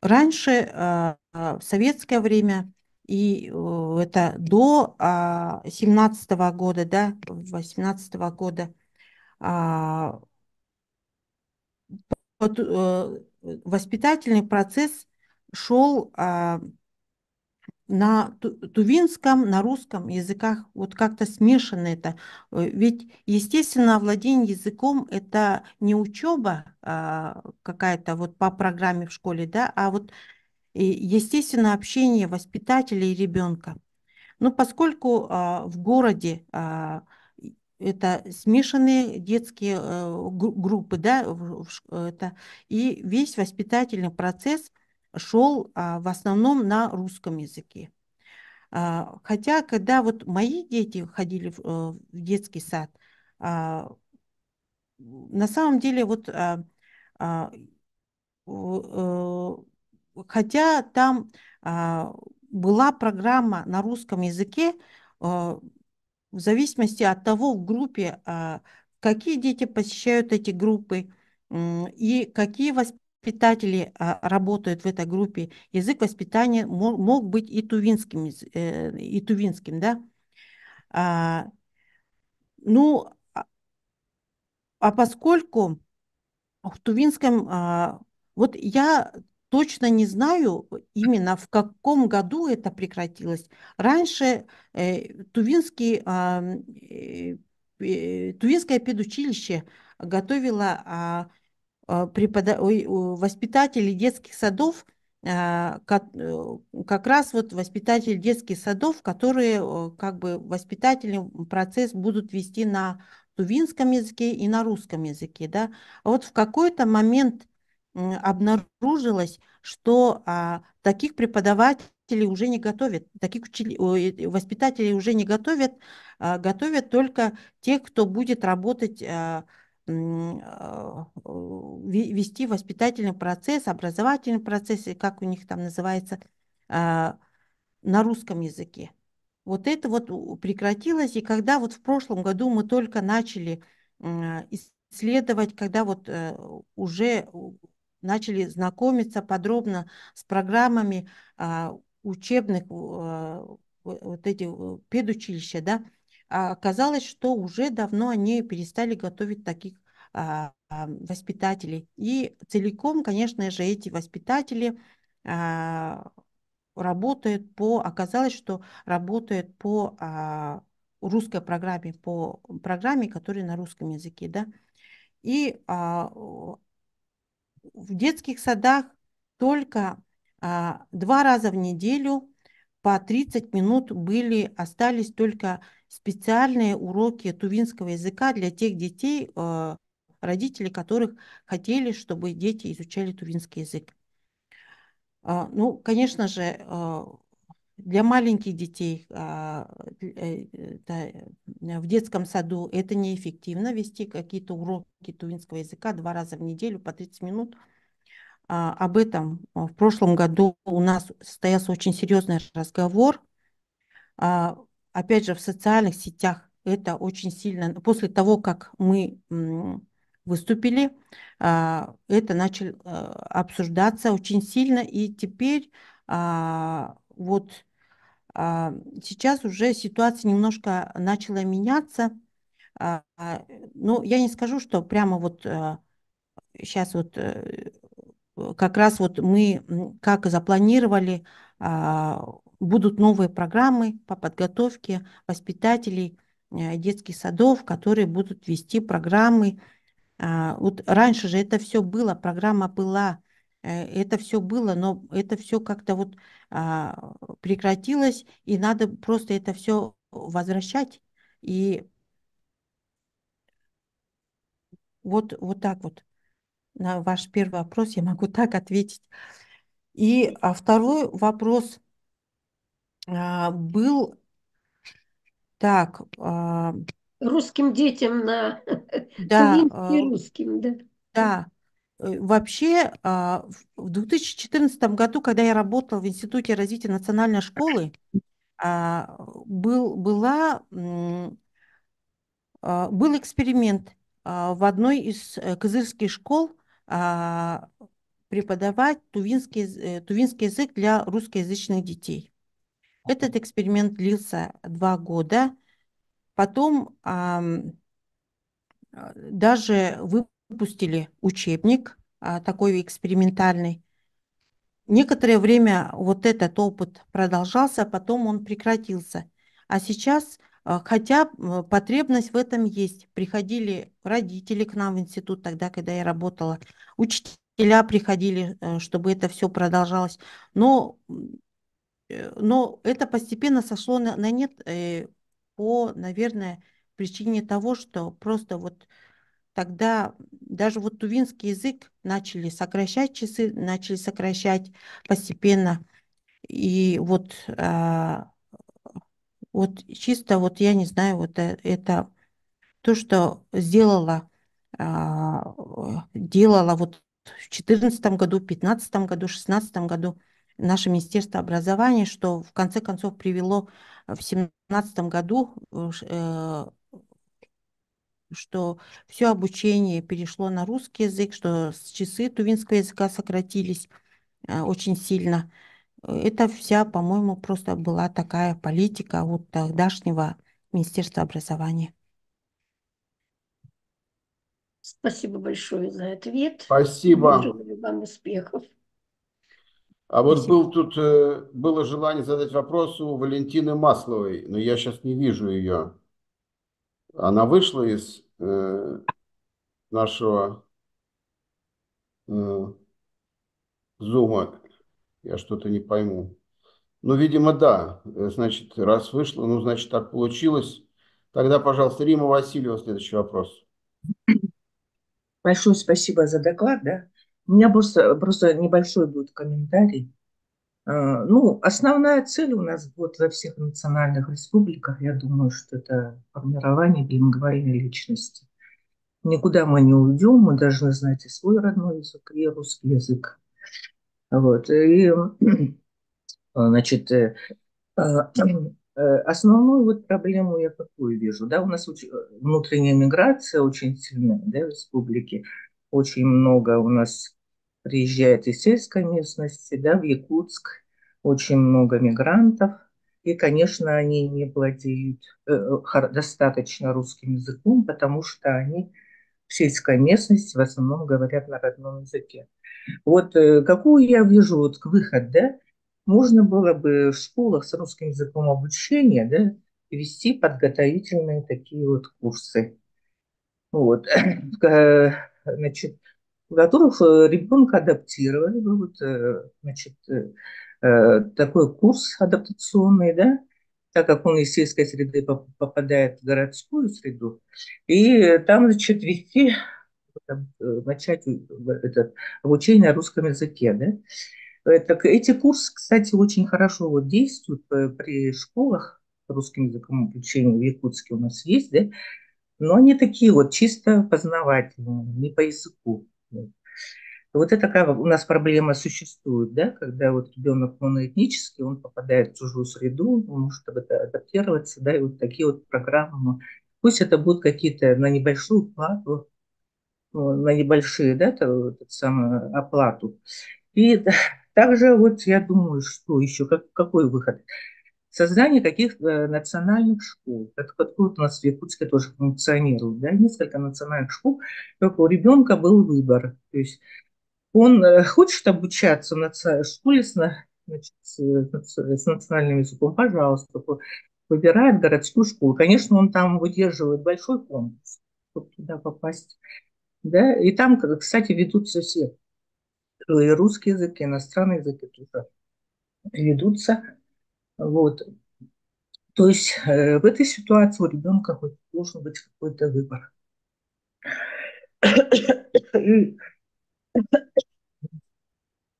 Раньше, э, э, в советское время, и это до 17 а, -го года, да, 18 -го года, а, воспитательный процесс шел а, на тувинском, на русском языках вот как-то смешано это. Э, ведь, естественно, владение языком – это не учеба а, какая-то вот по программе в школе, да, а вот, естественно, общение воспитателей и ребенка. Ну поскольку а, в городе а, это смешанные детские э, группы, да, в, в, э, это, и весь воспитательный процесс шел а, в основном на русском языке. А, хотя, когда вот мои дети ходили в, э, в детский сад, а, на самом деле вот а, а, э, хотя там а, была программа на русском языке, а, в зависимости от того в группе, а, какие дети посещают эти группы и какие воспитатели воспитатели а, работают в этой группе, язык воспитания мог, быть и тувинским, э, и тувинским, да. А, ну, а, а поскольку в тувинском, а, вот я точно не знаю именно в каком году это прекратилось. Раньше э, тувинский, э, э, тувинское педучилище готовило а, а, препода... воспитатели детских садов, а, э, как раз вот воспитатели детских садов, которые э, как бы воспитательный процесс будут вести на тувинском языке и на русском языке. Да? А вот в какой-то момент обнаружилось, что а, таких преподавателей уже не готовят, таких учили, воспитателей уже не готовят, готовят только тех, кто будет работать а, вести воспитательный процесс, образовательный процесс, и как у них там называется а, на русском языке. Вот это вот прекратилось, и когда вот в прошлом году мы только начали исследовать, когда вот э, уже начали знакомиться подробно с программами а, учебных вот эти э, педучилища, да, оказалось, а, что уже давно они перестали готовить таких а, а, воспитателей. И целиком, конечно же, эти воспитатели работают по, оказалось, что работают по русской программе, по программе, которая на русском языке, да. И в детских садах только два раза в неделю по 30 минут были, остались только специальные уроки тувинского языка для тех детей, э, родители которых хотели, чтобы дети изучали тувинский язык. А, ну, конечно же, э, для маленьких детей а, э, в детском саду это неэффективно вести какие-то уроки тувинского языка два раза в неделю по 30 минут – а, об этом а, в прошлом году у нас состоялся очень серьезный разговор. А, опять же, в социальных сетях это очень сильно... После того, как мы выступили, это начал обсуждаться очень сильно. И теперь вот сейчас уже ситуация немножко начала меняться. Но ну, я не скажу, что прямо вот сейчас вот э, Э, как раз вот мы, как и запланировали, а, будут новые программы по подготовке воспитателей э, детских садов, которые будут вести программы. А, вот раньше же это все было, программа была, э, это все было, но это все как-то вот а, прекратилось, и надо просто это все возвращать. И вот, вот так вот на ваш первый вопрос я могу так ответить. И а второй вопрос а, был так. А, русским детям на да, а, русским, да. Да. Э, вообще, а, в 2014 году, когда я работала в Институте развития национальной школы, а, был, была, был эксперимент в одной из э, кызылских школ – а, преподавать тувинский, э, тувинский язык для русскоязычных детей. Этот эксперимент длился два года. Потом а, даже выпустили учебник а, такой экспериментальный. Некоторое время вот этот опыт продолжался, потом он прекратился. А сейчас а, хотя потребность в этом есть. Приходили родители к нам в институт тогда, когда я работала. Учителя приходили, э, чтобы это все продолжалось. Но, э, но это постепенно сошло на, на нет э, по, наверное, причине того, что просто вот тогда даже вот тувинский язык начали сокращать часы, начали сокращать постепенно. И вот а, вот чисто вот я не знаю, вот э, это то, что сделала, а, делала вот в 2014 году, 2015 году, 2016 году наше Министерство образования, что в конце концов привело в 2017 году, э, э, что все обучение перешло на русский язык, что часы тувинского языка сократились очень сильно – это вся, по-моему, просто была такая политика вот тогдашнего Министерства образования. Спасибо большое за ответ. Спасибо. Желаю вам успехов. А вот был тут э, было желание задать вопрос у Валентины Масловой, но я сейчас не вижу ее. Она вышла из э, нашего э, зума. Я что-то не пойму. Ну, видимо, да. Э, значит, раз вышло, ну, значит, так получилось. Тогда, пожалуйста, Рима Васильева, следующий вопрос. Большое спасибо за доклад, да. У меня просто, просто небольшой будет комментарий. Э, ну, основная цель у нас вот во всех национальных республиках, я думаю, что это формирование билингвальной личности. Никуда мы не уйдем, мы должны знать и свой родной язык, и русский язык. Вот. И, а, значит, э, а, э, основную вот проблему я какую вижу, да, у нас э, внутренняя миграция очень сильная, да, в республике, очень много у нас приезжает из сельской местности, да, в Якутск, очень много мигрантов, и, конечно, они не владеют достаточно русским языком, потому что они в сельской местности в основном говорят на родном языке. Вот э, какую я вижу вот выход, да, можно было бы в школах с русским языком обучения, да, вести подготовительные такие вот курсы. Вот. Э, значит, в которых э, ребенка адаптировали бы, вот, значит, такой курс адаптационный, да, так как он из сельской среды попадает в городскую среду, и там, значит, вести Э, начать э, этот обучение на русском языке. Да? Э, так эти курсы, кстати, очень хорошо вот действуют при школах русским языком обучения в Якутске у нас есть, да? но они такие вот чисто познавательные, не по языку. Вот это такая у нас проблема существует, да, когда вот ребенок моноэтнический, он попадает в чужую среду, он может адаптироваться, да, и вот такие вот программы. Пусть это будут какие-то на небольшую плату, Э, на небольшие, да, это то, самую оплату. И также вот я думаю, что еще, как, какой выход? Создание каких-то э, национальных школ. Это подход у нас в Якутске тоже функционирует. Да? Несколько национальных школ, только у ребенка был выбор. То есть он э, хочет обучаться в школе с, значит, с национальным языком, пожалуйста, выбирает городскую школу. Конечно, он там выдерживает большой конкурс, чтобы туда попасть. Да? И там, кстати, ведутся все. И русский язык, и иностранный язык тоже ведутся. Вот. То есть э, в этой ситуации у ребенка должен быть какой-то выбор.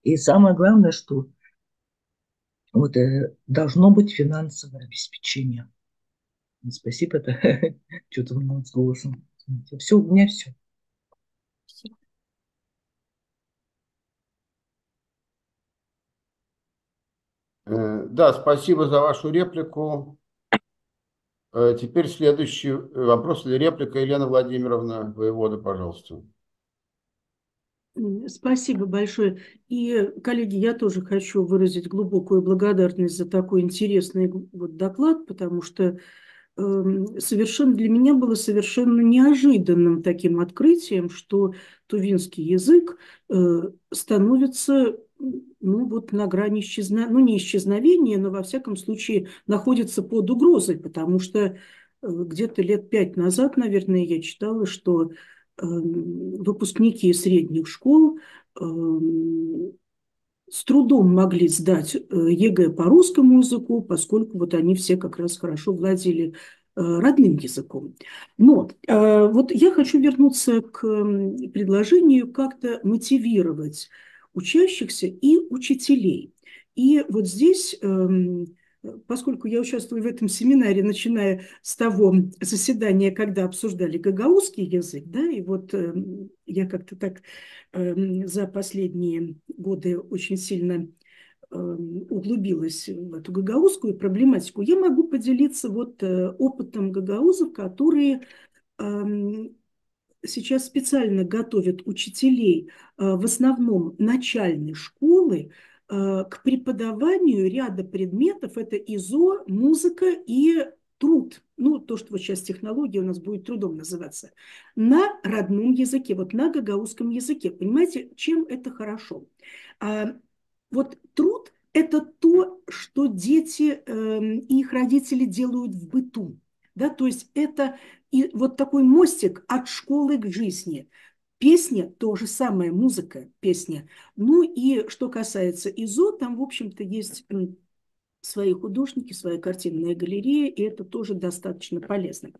И, самое главное, что вот, э, должно быть финансовое обеспечение. Спасибо, это что-то у меня с голосом. Все, у меня все. Э, да, спасибо за вашу реплику. Э, теперь следующий вопрос или реплика. Елена Владимировна, воевода, пожалуйста. Спасибо большое. И, коллеги, я тоже хочу выразить глубокую благодарность за такой интересный вот доклад, потому что эм, совершенно для меня было совершенно неожиданным таким открытием, что тувинский язык э, становится ну, вот на грани исчезновения, ну, не исчезновения, но, во всяком случае, находится под угрозой, потому что э, где-то лет пять назад, наверное, я читала, что эм, выпускники средних школ эм, с трудом могли сдать ЕГЭ по русскому языку, поскольку вот они все как раз хорошо владели э, родным языком. Но э, вот я хочу вернуться к эм, предложению как-то мотивировать учащихся и учителей. И вот здесь эм, поскольку я участвую в этом семинаре, начиная с того заседания, когда обсуждали гагаузский язык, да, и вот эм, я как-то так эм, за последние годы очень сильно углубилась в эту гагаузскую проблематику, я могу поделиться вот э, опытом гагаузов, которые сейчас специально готовят учителей э, в основном начальной школы э, к преподаванию ряда предметов. Это ИЗО, музыка и труд. Ну, то, что вот сейчас технология у нас будет трудом называться. На родном языке, вот на гагаузском языке. Понимаете, чем это хорошо? А, вот труд – это то, что дети и эм, их родители делают в быту. Да? То есть это и вот такой мостик от школы к жизни. Песня – то же самое, музыка, песня. Ну и что касается ИЗО, там, в общем-то, есть свои художники, своя картинная галерея, и это тоже достаточно полезно.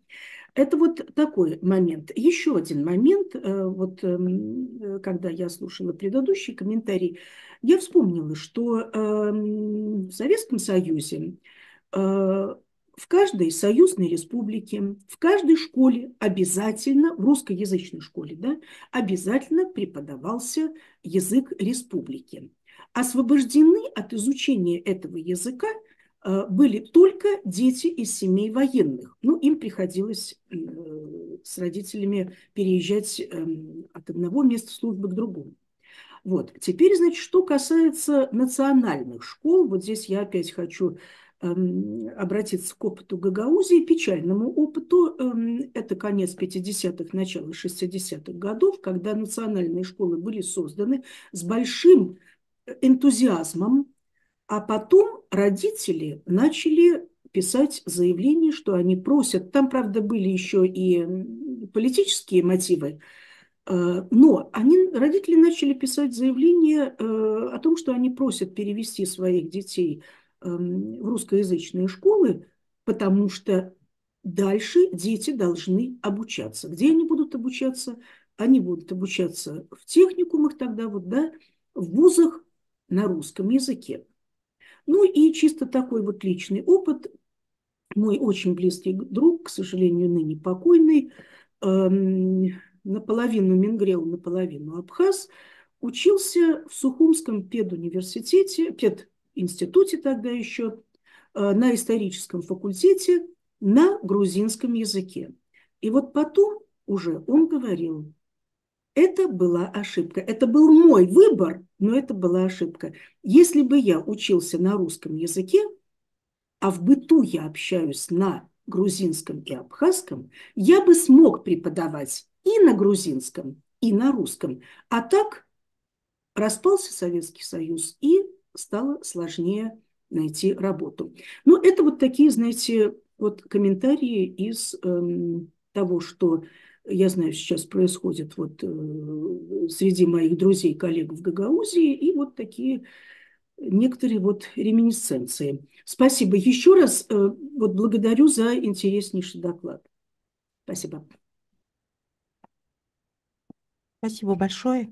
Это вот такой момент. Еще один момент, э, вот эм, э, когда я слушала предыдущий комментарий, я вспомнила, что эм, в Советском Союзе э, в каждой союзной республике, в каждой школе обязательно, в русскоязычной школе, да, обязательно преподавался язык республики. Освобождены от изучения этого языка э, были только дети из семей военных. Ну, им приходилось э, с родителями переезжать эм, от одного места службы к другому. Вот. Теперь, значит, что касается национальных школ, вот здесь я опять хочу Эм, обратиться к опыту Гагаузии, печальному опыту. Эм, это конец 50-х, начало 60-х годов, когда национальные школы были созданы с большим э, энтузиазмом, а потом родители начали писать заявление, что они просят. Там, правда, были еще и политические мотивы, э, но они, родители начали писать заявление э, о том, что они просят перевести своих детей в эм, русскоязычные школы, потому что дальше дети должны обучаться. Где они будут обучаться? Они будут обучаться в техникумах тогда, вот, да, в вузах на русском языке. Ну и чисто такой вот личный опыт. Мой очень близкий друг, к сожалению, ныне покойный, эм, наполовину мингрел, наполовину абхаз, учился в Сухумском педуниверситете, пед, институте тогда еще, э, на историческом факультете на грузинском языке. И вот потом уже он говорил, это была ошибка. Это был мой выбор, но это была ошибка. Если бы я учился на русском языке, а в быту я общаюсь на грузинском и абхазском, я бы смог преподавать и на грузинском, и на русском. А так распался Советский Союз, и стало сложнее найти работу. Но ну, это вот такие, знаете, вот комментарии из э, того, что я знаю, сейчас происходит вот э, среди моих друзей, коллег в Гагаузии, и вот такие некоторые вот реминисценции. Спасибо еще раз. Э, вот благодарю за интереснейший доклад. Спасибо. Спасибо большое.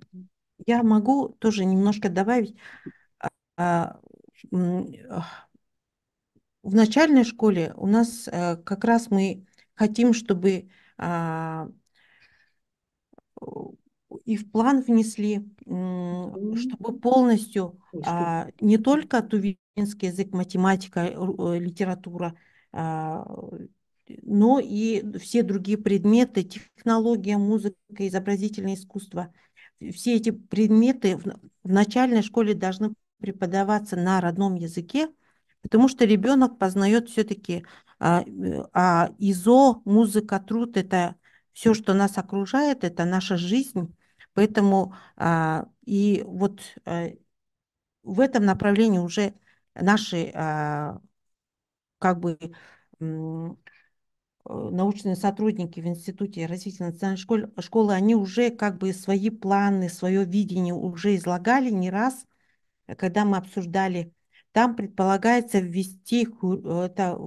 Я могу тоже немножко добавить. А, в начальной школе у нас э, как раз мы хотим, чтобы а, и в план внесли, чтобы полностью а, не только тувинский язык, математика, э, э, литература, но и все другие предметы, технология, музыка, изобразительное искусство. Все эти предметы в начальной школе должны преподаваться на родном языке, потому что ребенок познает все-таки а, а, ИЗО, музыка, труд, это все, что нас окружает, это наша жизнь. Поэтому а, и вот а, в этом направлении уже наши а, как бы э, научные сотрудники в Институте развития национальной школы, школы, они уже как бы свои планы, свое видение уже излагали не раз когда мы обсуждали, там предполагается ввести, э, это,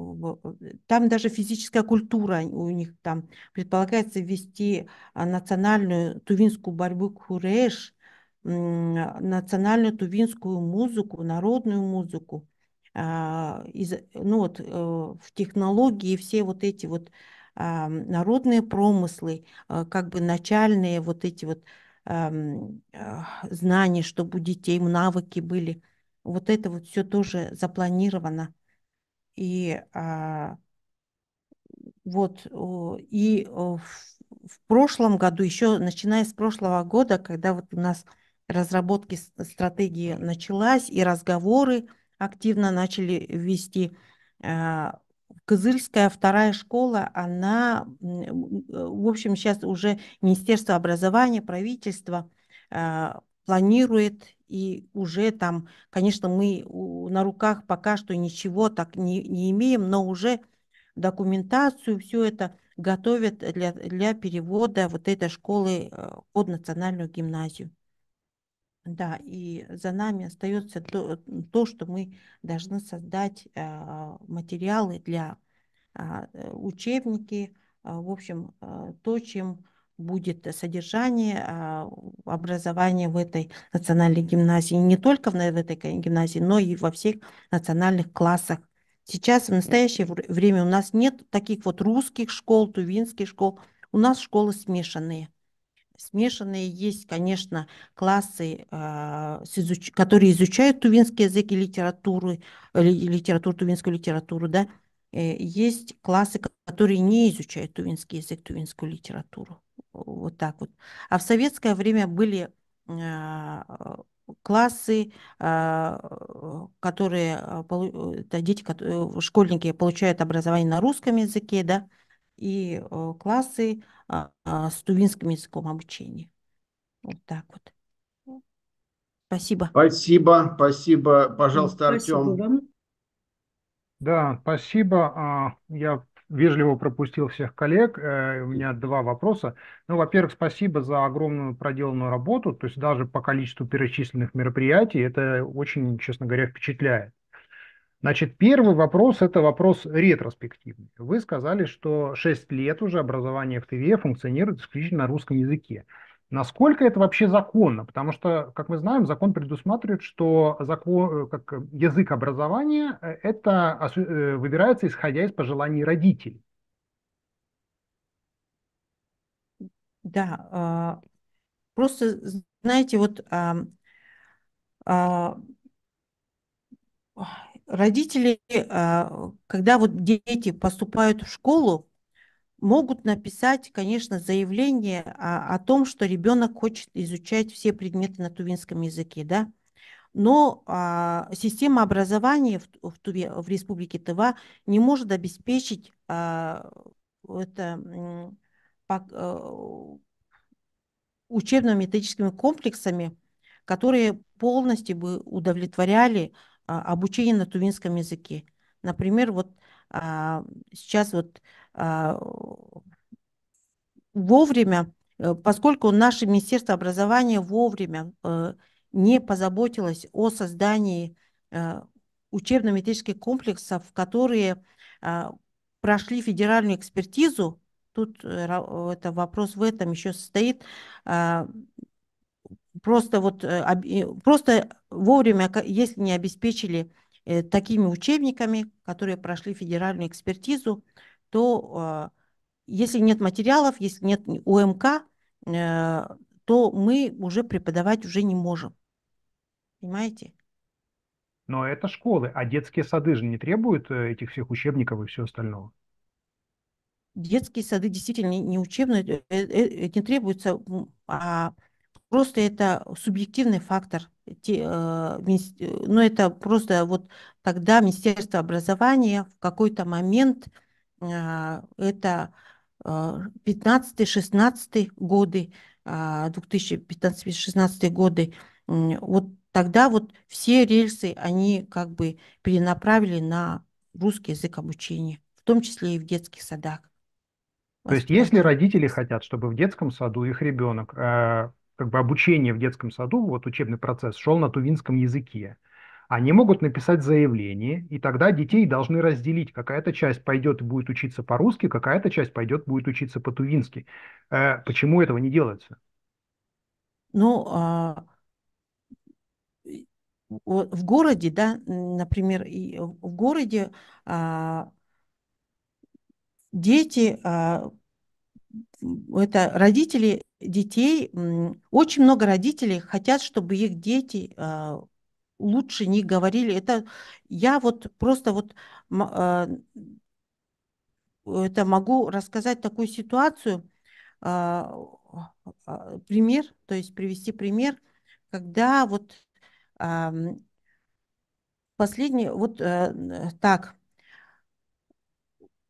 там даже физическая культура у них там, предполагается ввести а, национальную тувинскую борьбу куреш, национальную тувинскую музыку, народную музыку, а, из, ну вот, э, в технологии все вот эти вот а, народные промыслы, как бы начальные вот эти вот Эм, э, знания, чтобы у детей навыки были. Вот это вот все тоже запланировано. И а, вот, и в, прошлом году, еще начиная с прошлого года, когда вот у нас разработки стратегии началась и разговоры активно начали вести, э, Кызыльская вторая школа, она, э, в общем, сейчас уже Министерство образования, правительство э, планирует и уже там, конечно, мы на руках пока что ничего так не, не имеем, но уже документацию, все это готовят для, для перевода вот этой школы э, под национальную гимназию. Да, и за нами остается то, то что мы должны создать а, материалы для а, э, учебники, а, в общем, то, чем будет содержание образования в этой национальной гимназии, не только в этой гимназии, но и во всех национальных классах. Сейчас, в настоящее время, у нас нет таких вот русских школ, тувинских школ, у нас школы смешанные – смешанные. Есть, конечно, классы, а, которые изучают тувинский язык и литературу, э, литературу, тувинскую литературу, да. Э, есть классы, которые не изучают тувинский язык, тувинскую литературу. Вот так вот. А в советское время были а, классы, а, которые да, дети, э, школьники получают образование на русском языке, да, и классы а, а, с тувинским языком обучения. Вот так вот. Спасибо. Спасибо, спасибо. Пожалуйста, Артем. Да, спасибо. А, я вежливо пропустил всех коллег. Э, у меня два вопроса. Ну, во-первых, спасибо за огромную проделанную работу. То есть даже по количеству перечисленных мероприятий это очень, честно говоря, впечатляет. Значит, первый вопрос – это вопрос ретроспективный. Вы сказали, что 6 лет уже образование в ТВЕ функционирует исключительно на русском языке. Насколько это вообще законно? Потому что, как мы знаем, закон предусматривает, что закон, э, как язык образования э, это э, выбирается исходя из пожеланий родителей. Да, а, просто, знаете, вот а, родители, а, когда вот дети поступают в школу, могут написать, конечно, заявление о, о том, что ребенок хочет изучать все предметы на тувинском языке, да. Но а, система образования в, в, Туве, в Республике Тыва не может обеспечить а, это, по, а, э, учебно-методическими комплексами, которые полностью бы удовлетворяли а, а, обучение на тувинском языке. Например, вот а, сейчас вот а, вовремя, э, поскольку наше Министерство образования вовремя э, не позаботилось о создании э, учебно методических комплексов, которые прошли федеральную экспертизу, тут это вопрос в этом еще состоит, просто вот э, просто вовремя, если не обеспечили э, такими учебниками, которые прошли федеральную экспертизу, то а, если нет материалов, если нет УМК, э, то мы уже преподавать уже не можем. Понимаете? Но это школы, а детские сады же не требуют этих всех учебников и всего остального. Детские сады действительно не учебные, не требуются, а Просто это субъективный фактор. А, Но ну, это просто вот тогда Министерство образования в какой-то момент, а, это 15-16 а, годы, 2015-16 годы, вот тогда вот все рельсы, они как бы перенаправили на русский язык обучения, в том числе и в детских садах. То есть, если родители хотят, чтобы в детском саду их ребенок как бы обучение в детском саду, вот учебный процесс шел на тувинском языке. Они могут написать заявление, и тогда детей должны разделить. Какая-то часть пойдет и будет учиться по-русски, какая-то часть пойдет будет учиться по-тувински. Э, почему этого не делается? Ну, а, в городе, да, например, и в городе а, дети, а, это родители детей, очень много родителей хотят, чтобы их дети а, лучше не говорили. Это я вот просто вот а, это могу рассказать такую ситуацию, а, пример, то есть привести пример, когда вот последний, вот э, э, так,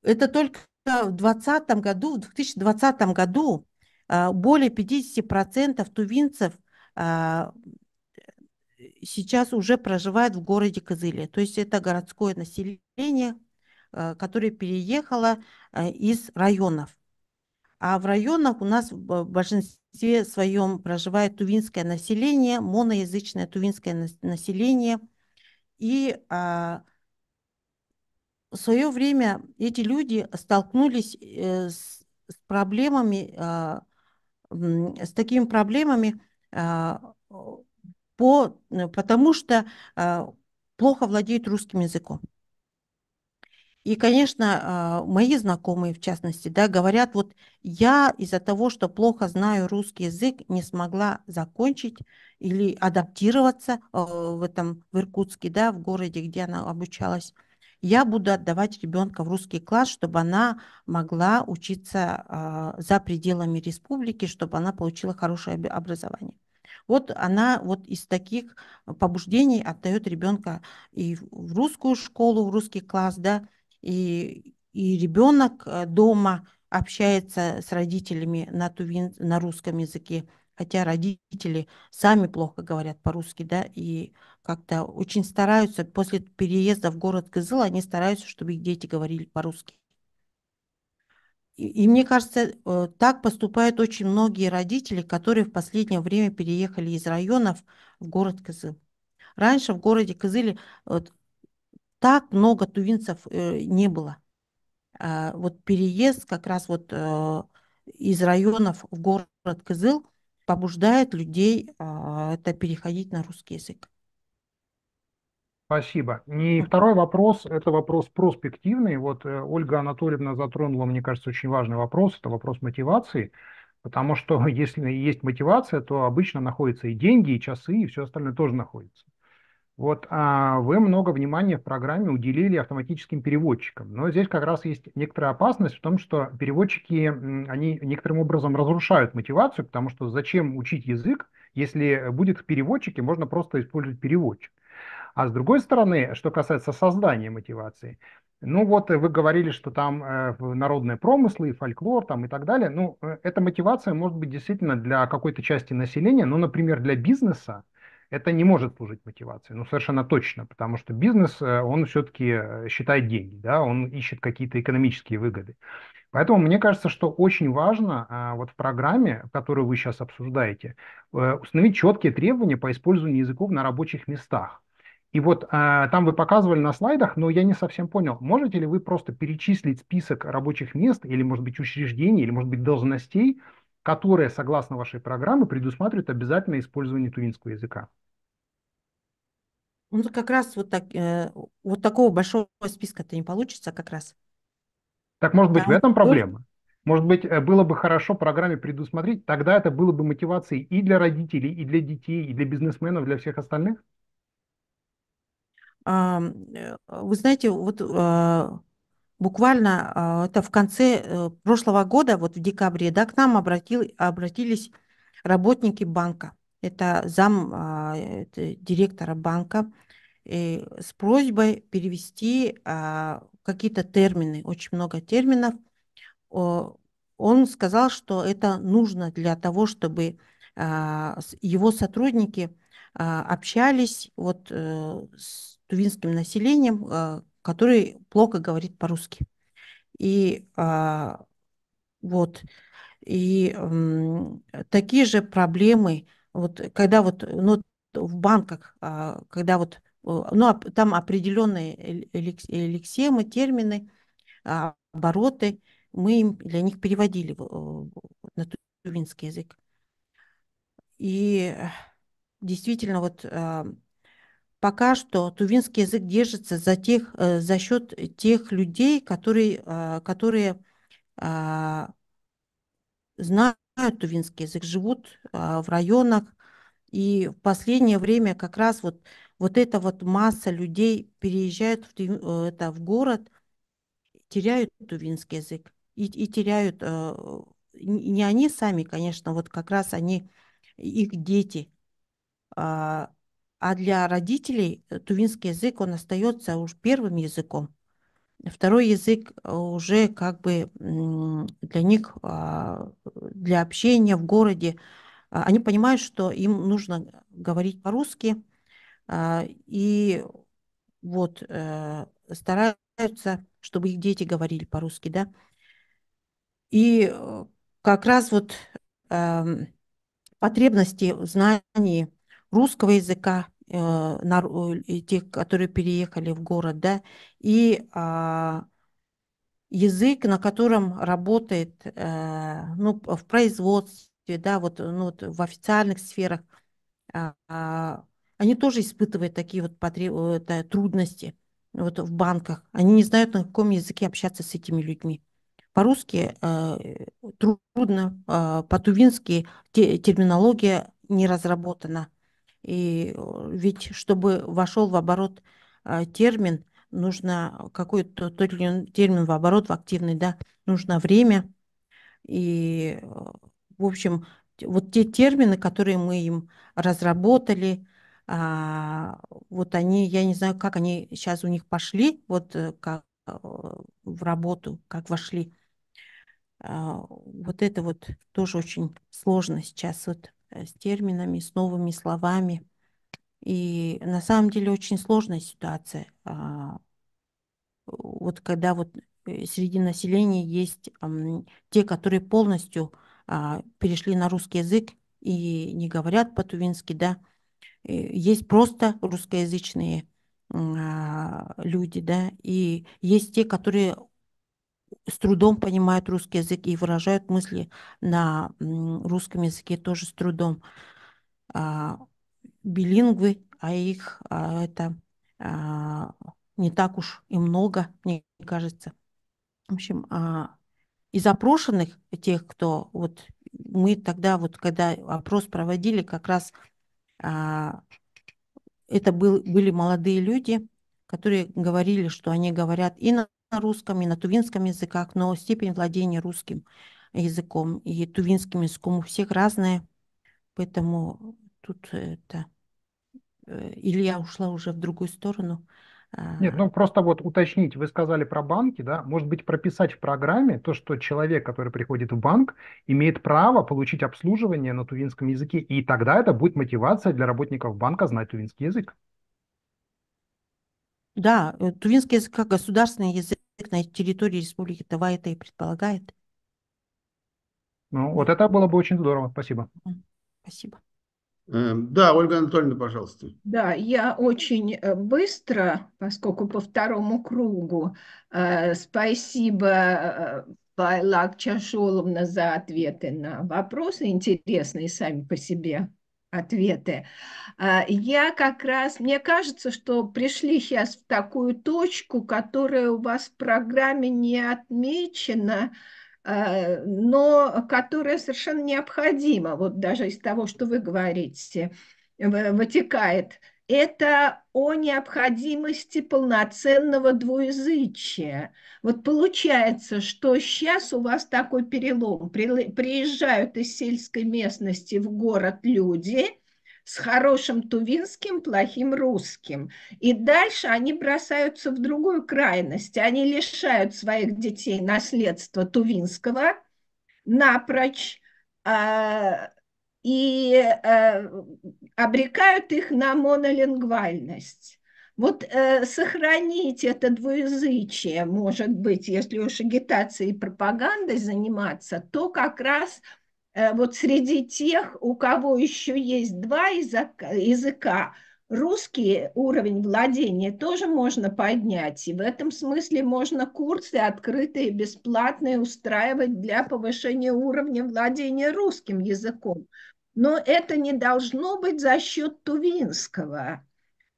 это только в 2020 году, в 2020 году а, более 50% тувинцев а, сейчас уже проживают в городе Кызыле. То есть это городское население, а, которое переехало из районов. А в районах у нас в большинстве своем проживает тувинское население, моноязычное тувинское население. И в свое время эти люди столкнулись э, с, проблемами с такими проблемами а, по, э, потому что а, плохо владеют русским языком. И, конечно, а, мои знакомые, в частности, да, говорят, вот я из-за того, что плохо знаю русский язык, не смогла закончить или адаптироваться э, в этом, в Иркутске, да, в городе, где она обучалась я буду отдавать ребенка в русский класс, чтобы она могла учиться э, за пределами республики, чтобы она получила хорошее образование. Вот она вот из таких побуждений отдает ребенка и в русскую школу, в русский класс, да, и, и ребенок э, дома общается с родителями на, тувин, на русском языке, хотя родители сами плохо говорят по-русски, да, и как-то очень стараются, после переезда в город Кызыл, они стараются, чтобы их дети говорили по-русски. И, и мне кажется, э, так поступают очень многие родители, которые в последнее время переехали из районов в город Кызыл. Раньше в городе Кызыле вот, так много тувинцев э, не было. А, вот переезд как раз вот э, из районов в город Кызыл побуждает людей э, это переходить на русский язык. Спасибо. И второй вопрос, это вопрос проспективный. Вот э, Ольга Анатольевна затронула, мне кажется, очень важный вопрос. Это вопрос мотивации. Потому что если есть мотивация, то обычно находятся и деньги, и часы, и все остальное тоже находится. Вот а вы много внимания в программе уделили автоматическим переводчикам. Но здесь как раз есть некоторая опасность в том, что переводчики, они некоторым образом разрушают мотивацию, потому что зачем учить язык, если будет в переводчике, можно просто использовать переводчик. А с другой стороны, что касается создания мотивации, ну вот вы говорили, что там э, народные промыслы и фольклор там и так далее. Ну, э, эта мотивация может быть действительно для какой-то части населения, ну, например, для бизнеса это не может служить мотивацией, ну, совершенно точно, потому что бизнес, э, он все-таки считает деньги, да, он ищет какие-то экономические выгоды. Поэтому мне кажется, что очень важно вот в программе, которую вы сейчас обсуждаете, установить четкие требования по использованию языков на рабочих местах. И вот а, там вы показывали на слайдах, но я не совсем понял, можете ли вы просто перечислить список рабочих мест или, может быть, учреждений, или, может быть, должностей, которые, согласно вашей программе, предусматривают обязательное использование тувинского языка? Ну, как раз вот, так, э, вот такого большого списка-то не получится как раз. Так, может быть, да. в этом проблема? Может быть, э, было бы хорошо программе предусмотреть, тогда это было бы мотивацией и для родителей, и для детей, и для бизнесменов, для всех остальных? А, э, вы знаете, вот а, буквально а, это в конце э, прошлого года, вот в декабре, да, к нам обратил, обратились работники банка. Это зам это директора банка э, с просьбой перевести какие-то термины, очень много терминов. Он сказал, что это нужно для того, чтобы его сотрудники общались вот с тувинским населением, а, который плохо говорит по-русски. И а, вот, и такие же проблемы, вот когда вот, ну, в банках, а, когда вот, ну, там определенные лексемы, термины, обороты, мы им для них переводили на тувинский язык. И действительно, вот пока что тувинский язык держится за, тех, э, за счет тех людей, которые, э, которые а, знают тувинский язык, живут а, в районах. И в последнее время как раз вот, вот эта вот масса людей переезжает в, э, это, в город, теряют тувинский язык и, и теряют, не они сами, конечно, вот как раз они, их дети а, – а для родителей э, тувинский язык, он остается уж первым языком. Второй язык э, уже как бы для них, а, для общения в городе, а, они понимают, что им нужно говорить по-русски, а, и вот э, стараются, чтобы их дети говорили по-русски, да. И как раз вот эм, потребности в знании русского языка, э, э, тех, которые переехали в город, да, и а, язык, на котором работает, а, ну, в производстве, да, вот, ну, вот в официальных сферах, а, а они тоже испытывают такие вот потреб... это, трудности вот в банках. Они не знают, на каком языке общаться с этими людьми. По-русски э, трудно, э, по-тувински те, терминология не разработана. И ведь, чтобы вошел в оборот а, термин, нужно какой-то тот или иной термин в оборот, в активный, да, нужно время. И, в общем, вот те термины, которые мы им разработали, а, вот они, я не знаю, как они сейчас у них пошли, вот э, как в работу, как вошли. А, вот это вот тоже очень сложно сейчас вот Э, с терминами, с новыми словами. И на самом деле очень сложная ситуация. А, вот когда вот э, среди населения есть те, которые полностью а, перешли на русский язык и не говорят по-тувински, да, э, есть просто русскоязычные а, люди, да, и есть те, которые с трудом понимают русский язык и выражают мысли на русском языке тоже с трудом. А, билингвы, а их а, это а, не так уж и много, мне кажется. В общем, а, из опрошенных тех, кто вот мы тогда вот когда опрос проводили, как раз а, это был, были молодые люди, которые говорили, что они говорят и на на русском и на тувинском языках, но степень владения русским языком и тувинским языком у всех разная, поэтому тут это... Э, Илья ушла уже в другую сторону. А Нет, ну просто вот уточнить, вы сказали про банки, да, может быть прописать в программе то, что человек, который приходит в банк, имеет право получить обслуживание на тувинском языке, и тогда это будет мотивация для работников банка знать тувинский язык. Да, э, тувинский язык как государственный язык на территории Республики Тыва это и предполагает. Ну, вот это было бы очень здорово. Спасибо. Спасибо. Эм, да, Ольга Анатольевна, пожалуйста. Да, я очень э, быстро, поскольку по второму кругу, э, спасибо Байлак э, Чашуловна за ответы на вопросы, интересные сами по себе ответы. А, я как раз, мне кажется, что пришли сейчас в такую точку, которая у вас в программе не отмечена, а, но которая совершенно необходима, вот даже из того, что вы говорите, вытекает это о необходимости полноценного двуязычия. Вот получается, что сейчас у вас такой перелом. Приезжают из сельской местности в город люди с хорошим тувинским, плохим русским. И дальше они бросаются в другую крайность. Они лишают своих детей наследства тувинского напрочь, а, и э, обрекают их на монолингвальность. Вот э, сохранить это двуязычие, может быть, если уж агитацией и пропагандой заниматься, то как раз э, вот среди тех, у кого еще есть два языка, языка, русский уровень владения тоже можно поднять. И в этом смысле можно курсы открытые, бесплатные устраивать для повышения уровня владения русским языком но это не должно быть за счет Тувинского.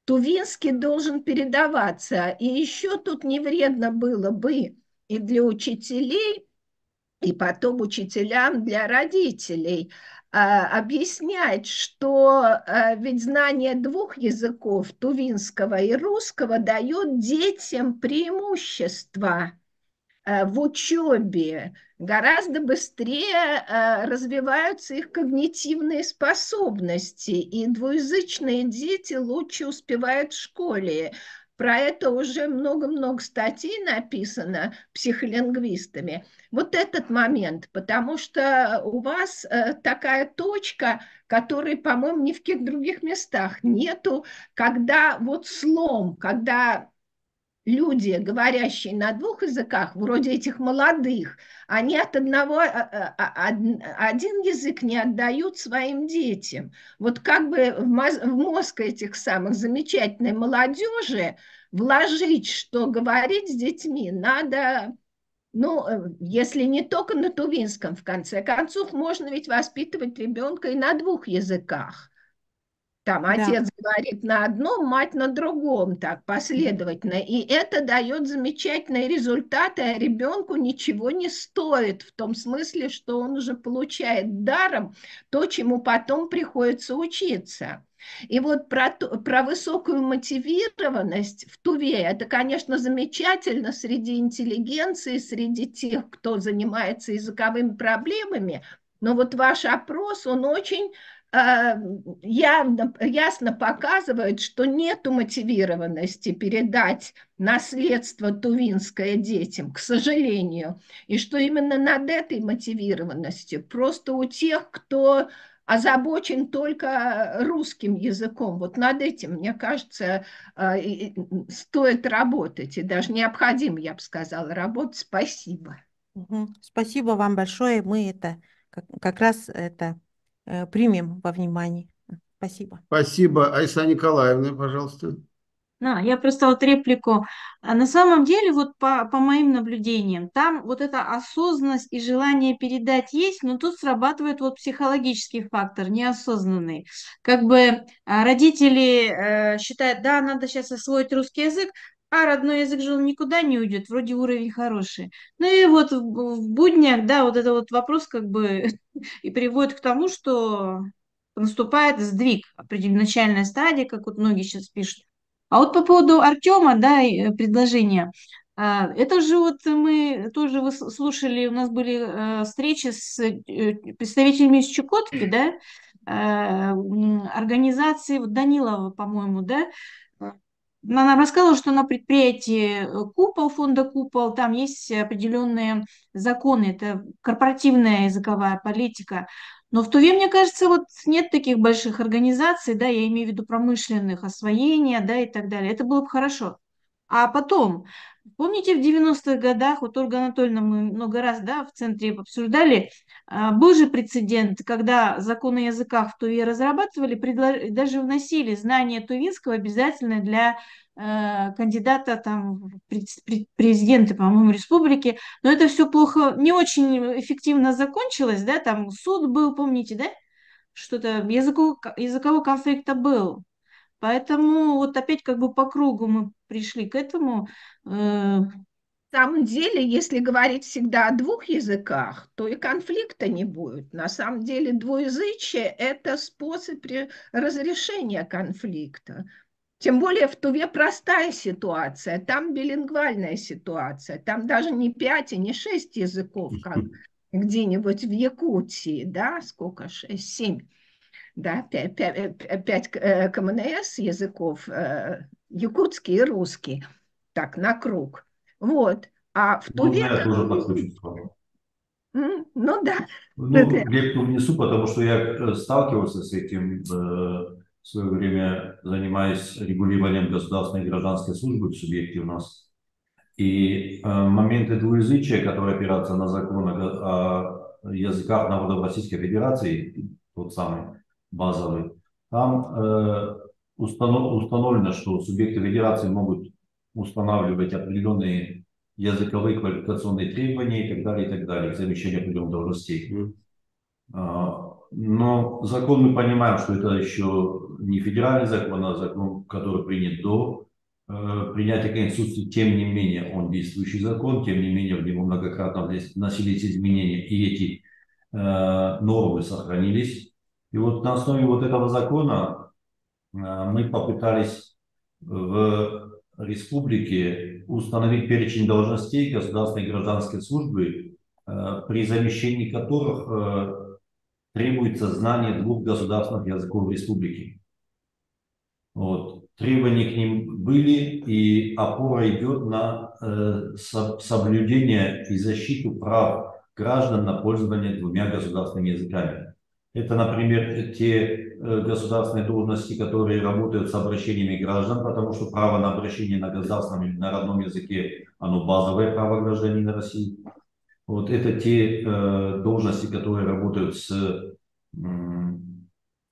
Тувинский должен передаваться. И еще тут не вредно было бы и для учителей, и потом учителям для родителей а, объяснять, что а, ведь знание двух языков, тувинского и русского, дает детям преимущество а, в учебе, гораздо быстрее э, развиваются их когнитивные способности, и двуязычные дети лучше успевают в школе. Про это уже много-много статей написано психолингвистами. Вот этот момент, потому что у вас э, такая точка, которой, по-моему, ни в каких других местах нету, когда вот слом, когда люди, говорящие на двух языках, вроде этих молодых, они от одного, э, э, а, один язык не отдают своим детям. Вот как бы в мозг этих самых замечательной молодежи вложить, что говорить с детьми надо, ну, э, если не только на тувинском, в конце концов, можно ведь воспитывать ребенка и на двух языках. Там отец говорит на одном, мать на другом, так последовательно. И это дает замечательные результаты, а ребенку ничего не стоит, в том смысле, что он уже получает даром то, чему потом приходится учиться. И вот про, про высокую мотивированность в Туве, это, конечно, замечательно среди интеллигенции, среди тех, кто занимается языковыми проблемами, но вот ваш опрос, он очень а, явно, ясно показывает, что нет мотивированности передать наследство тувинское детям, к сожалению, и что именно над этой мотивированностью просто у тех, кто озабочен только русским языком. Вот над этим, мне кажется, а, стоит работать, и даже необходимо, я бы сказала, работать. Спасибо. Спасибо вам большое. Мы это как, как раз это Э, примем во внимание. Спасибо. Спасибо. Айса Николаевна, пожалуйста. Да, я просто вот реплику. А На самом деле, вот по, по моим наблюдениям, там вот эта осознанность и желание передать есть, но тут срабатывает вот психологический фактор, неосознанный. Как бы а, родители э, считают, да, надо сейчас освоить русский язык, а родной язык же он никуда не уйдет, вроде уровень хороший. Ну и вот в буднях, да, вот это вот вопрос как бы и приводит к тому, что наступает сдвиг, начальная стадия, как вот многие сейчас пишут. А вот по поводу Артема, да, э, предложения. А, это же вот мы тоже вы слушали, у нас были э, встречи с э, представителями из Чукотки, да, организации вот Данилова, по-моему, да, ну, она рассказывала, что на предприятии э, Купол, фонда Купол, там есть определенные законы, это корпоративная языковая политика. Но в Туве, мне кажется, вот нет таких больших организаций, да, я имею в виду промышленных, освоения, да, и так далее. Это было бы хорошо. А потом, помните, в 90-х годах, вот Ольга Анатольевна, мы много раз, да, в центре обсуждали, а, был же прецедент, когда закон о языках в Туве разрабатывали, даже вносили знание тувинского обязательно для э, кандидата там, президента, по-моему, республики. Но это все плохо, не очень эффективно закончилось, да, там суд был, помните, да? Что-то языкового, языкового конфликта был. Поэтому вот опять как бы по кругу мы пришли к этому. Э, самом деле, если говорить всегда о двух языках, то и конфликта не будет. На самом деле двуязычие – это способ разрешения конфликта. Тем более в Туве простая ситуация, там билингвальная ситуация, там даже не пять и а не шесть языков, как где-нибудь в Якутии, да, сколько, шесть, семь, да, э, пять, пять, э, КМНС языков, э, якутский и русский, так, на круг – вот. А в Туве... Ну, я тоже подключусь к вам. Mm, ну да. Ну, лепту внесу, потому что я э, сталкивался с этим э, в свое время, занимаясь регулированием государственной и гражданской службы в субъекте у нас. И э, моменты двуязычия, которые опираются на закон о, о языках народов Российской Федерации, тот самый базовый, там э, установ, установлено, что субъекты федерации могут устанавливать определенные языковые квалификационные требования и так далее, и так далее, замещение определенных должностей. Mm. Но закон мы понимаем, что это еще не федеральный закон, а закон, который принят до э, принятия Конституции. Тем не менее, он действующий закон, тем не менее, в него многократно вносились изменения, и эти э, нормы сохранились. И вот на основе вот этого закона э, мы попытались в республики установить перечень должностей государственной гражданской службы, э, при замещении которых э, требуется знание двух государственных языков республики. Вот. Требования к ним были, и опора идет на э, соблюдение и защиту прав граждан на пользование двумя государственными языками. Это, например, те э, государственные должности, которые работают с обращениями граждан, потому что право на обращение на государственном или на родном языке, оно базовое право гражданина России. Вот это те э, должности, которые работают с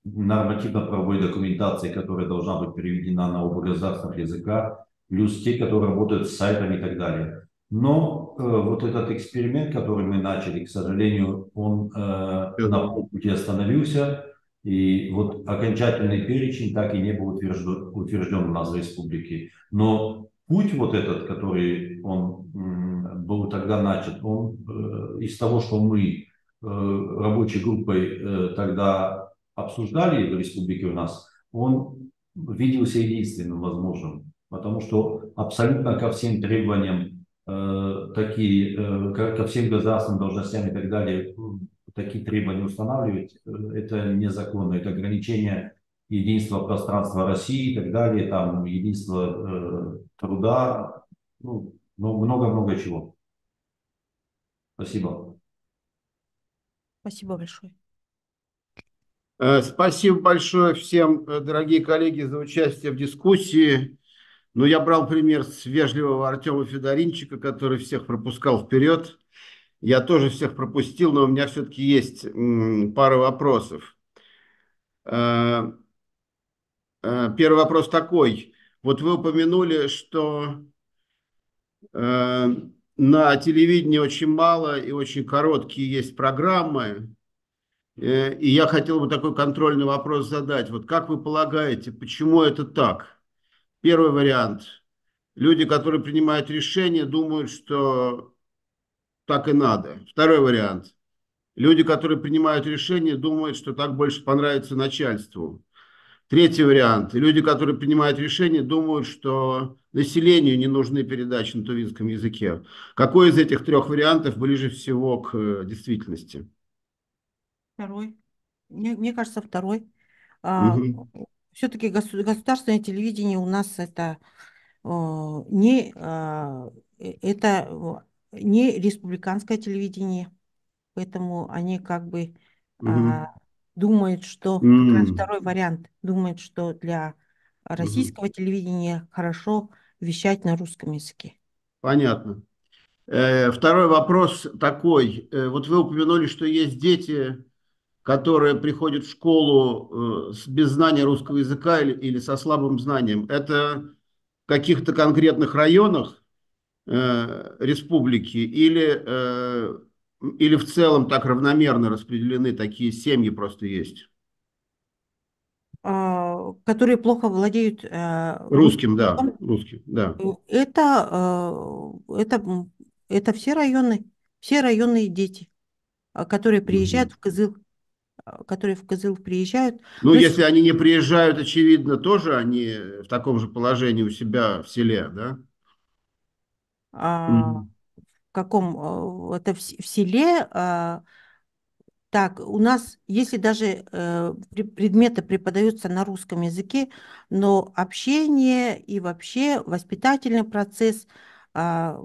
нормативно-правовой документацией, которая должна быть переведена на оба государственных языка, плюс те, которые работают с сайтами и так далее. Но э, вот этот эксперимент, который мы начали, к сожалению, он э, на полпути остановился, и вот окончательный перечень так и не был утвержден, утвержден у нас в республике. Но путь вот этот, который он м, был тогда начат, он э, из того, что мы э, рабочей группой э, тогда обсуждали в республике у нас, он виделся единственным возможным, потому что абсолютно ко всем требованиям Э, такие, э, как ко всем государственным должностям и так далее, такие требования устанавливать, э, это незаконно, это ограничение единства пространства России и так далее, там единство э, труда, ну, ну, много-много чего. Спасибо. Спасибо большое. Спасибо большое всем, дорогие коллеги, за участие в дискуссии. Ну, я брал пример с вежливого Артема Федоринчика, который всех пропускал вперед. Я тоже всех пропустил, но у меня все-таки есть пара вопросов. Э, э, первый вопрос такой. Вот вы упомянули, что э, на телевидении очень мало и очень короткие есть программы. И я хотел бы такой контрольный вопрос задать. Вот как вы полагаете, почему это так? Первый вариант. Люди, которые принимают решения, думают, что так и надо. Второй вариант. Люди, которые принимают решения, думают, что так больше понравится начальству. Третий вариант. Люди, которые принимают решения, думают, что населению не нужны передачи на тувинском языке. Какой из этих трех вариантов ближе всего к э, действительности? Второй. Мне, мне кажется, второй. Угу. Все-таки государственное телевидение у нас это э, не, э, э, это не республиканское телевидение, поэтому они как бы mm думают, что mm-hmm. второй вариант, думают, что для российского mm телевидения хорошо вещать на русском языке. Понятно. Второй вопрос такой. Вот вы упомянули, что есть дети которые приходят в школу э, без знания русского языка или, со слабым знанием, это в каких-то конкретных районах э, республики или, э, или в целом так равномерно распределены такие семьи просто есть? А, которые плохо владеют э, русским, да, русским, да. Ну, это, э, это, это все районы, все районные дети, которые приезжают угу. в Кызыл. Э, которые в Кызыл приезжают. Ну, есть... если они не приезжают, очевидно, тоже они в таком же положении у себя в селе, да? А, в каком? Э, это в, в селе. А, так, у нас, если даже э, предметы преподаются на русском языке, но общение и вообще воспитательный процесс э,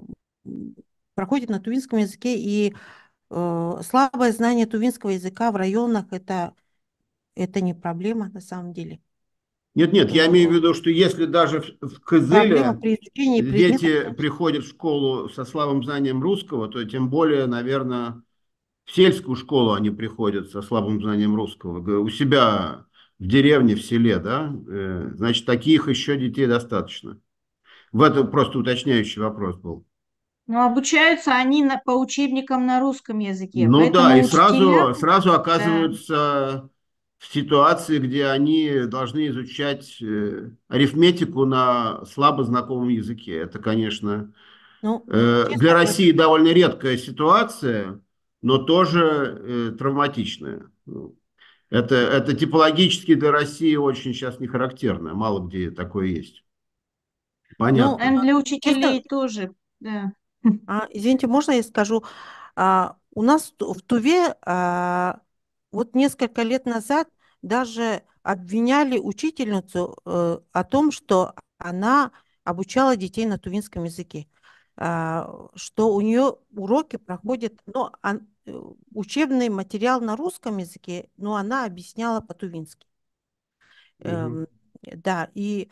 проходит на тувинском языке, и Э, слабое знание тувинского языка в районах это, это не проблема на самом деле. Нет, нет, я имею в виду, что если даже в Кызыле при дети предмета... приходят в школу со слабым знанием русского, то тем более, наверное, в сельскую школу они приходят со слабым знанием русского. У себя в деревне, в селе, да? Э, значит, таких еще детей достаточно. В этом просто уточняющий вопрос был. Но обучаются они на, по учебникам на русском языке. Ну Поэтому да, и учителя... сразу, сразу оказываются да. в ситуации, где они должны изучать э, арифметику на слабо знакомом языке. Это, конечно, ну, э, ну, для России это... довольно редкая ситуация, но тоже э, травматичная. Это, это типологически для России очень сейчас не характерно. Мало где такое есть. Ну, Понятно. Ну, для учителей это... тоже, да. А, извините, можно я скажу? А, у нас в Туве а, вот несколько лет назад даже обвиняли учительницу э, о том, что она обучала детей на тувинском языке, что у нее уроки проходят, но э, учебный материал на русском языке, но она объясняла по-тувински. Угу. Эм, да, и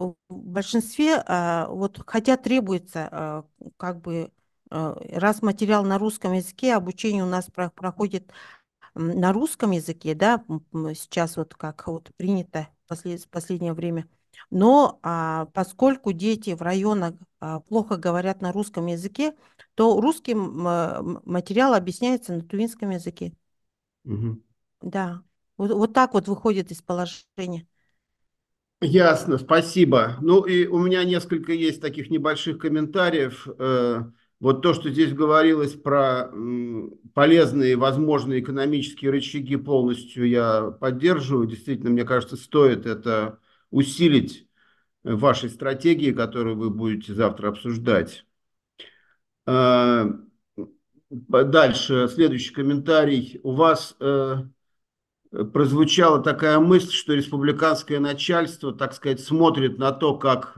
в большинстве а, вот хотя требуется а, как бы а, раз материал на русском языке, обучение у нас проходит на русском языке, да, сейчас вот как вот принято в последнее время. Но поскольку дети в районах плохо говорят на русском языке, то русский материал объясняется на тувинском языке. Угу. Да, вот, вот так вот выходит из положения. Ясно, спасибо. Ну и у меня несколько есть таких небольших комментариев. Э, вот то, что здесь говорилось про полезные, возможные экономические рычаги, полностью я поддерживаю. Действительно, мне кажется, стоит это усилить в вашей стратегии, которую вы будете завтра обсуждать. Э, дальше, следующий комментарий. У вас э, прозвучала такая мысль, что республиканское начальство, так сказать, смотрит на то, как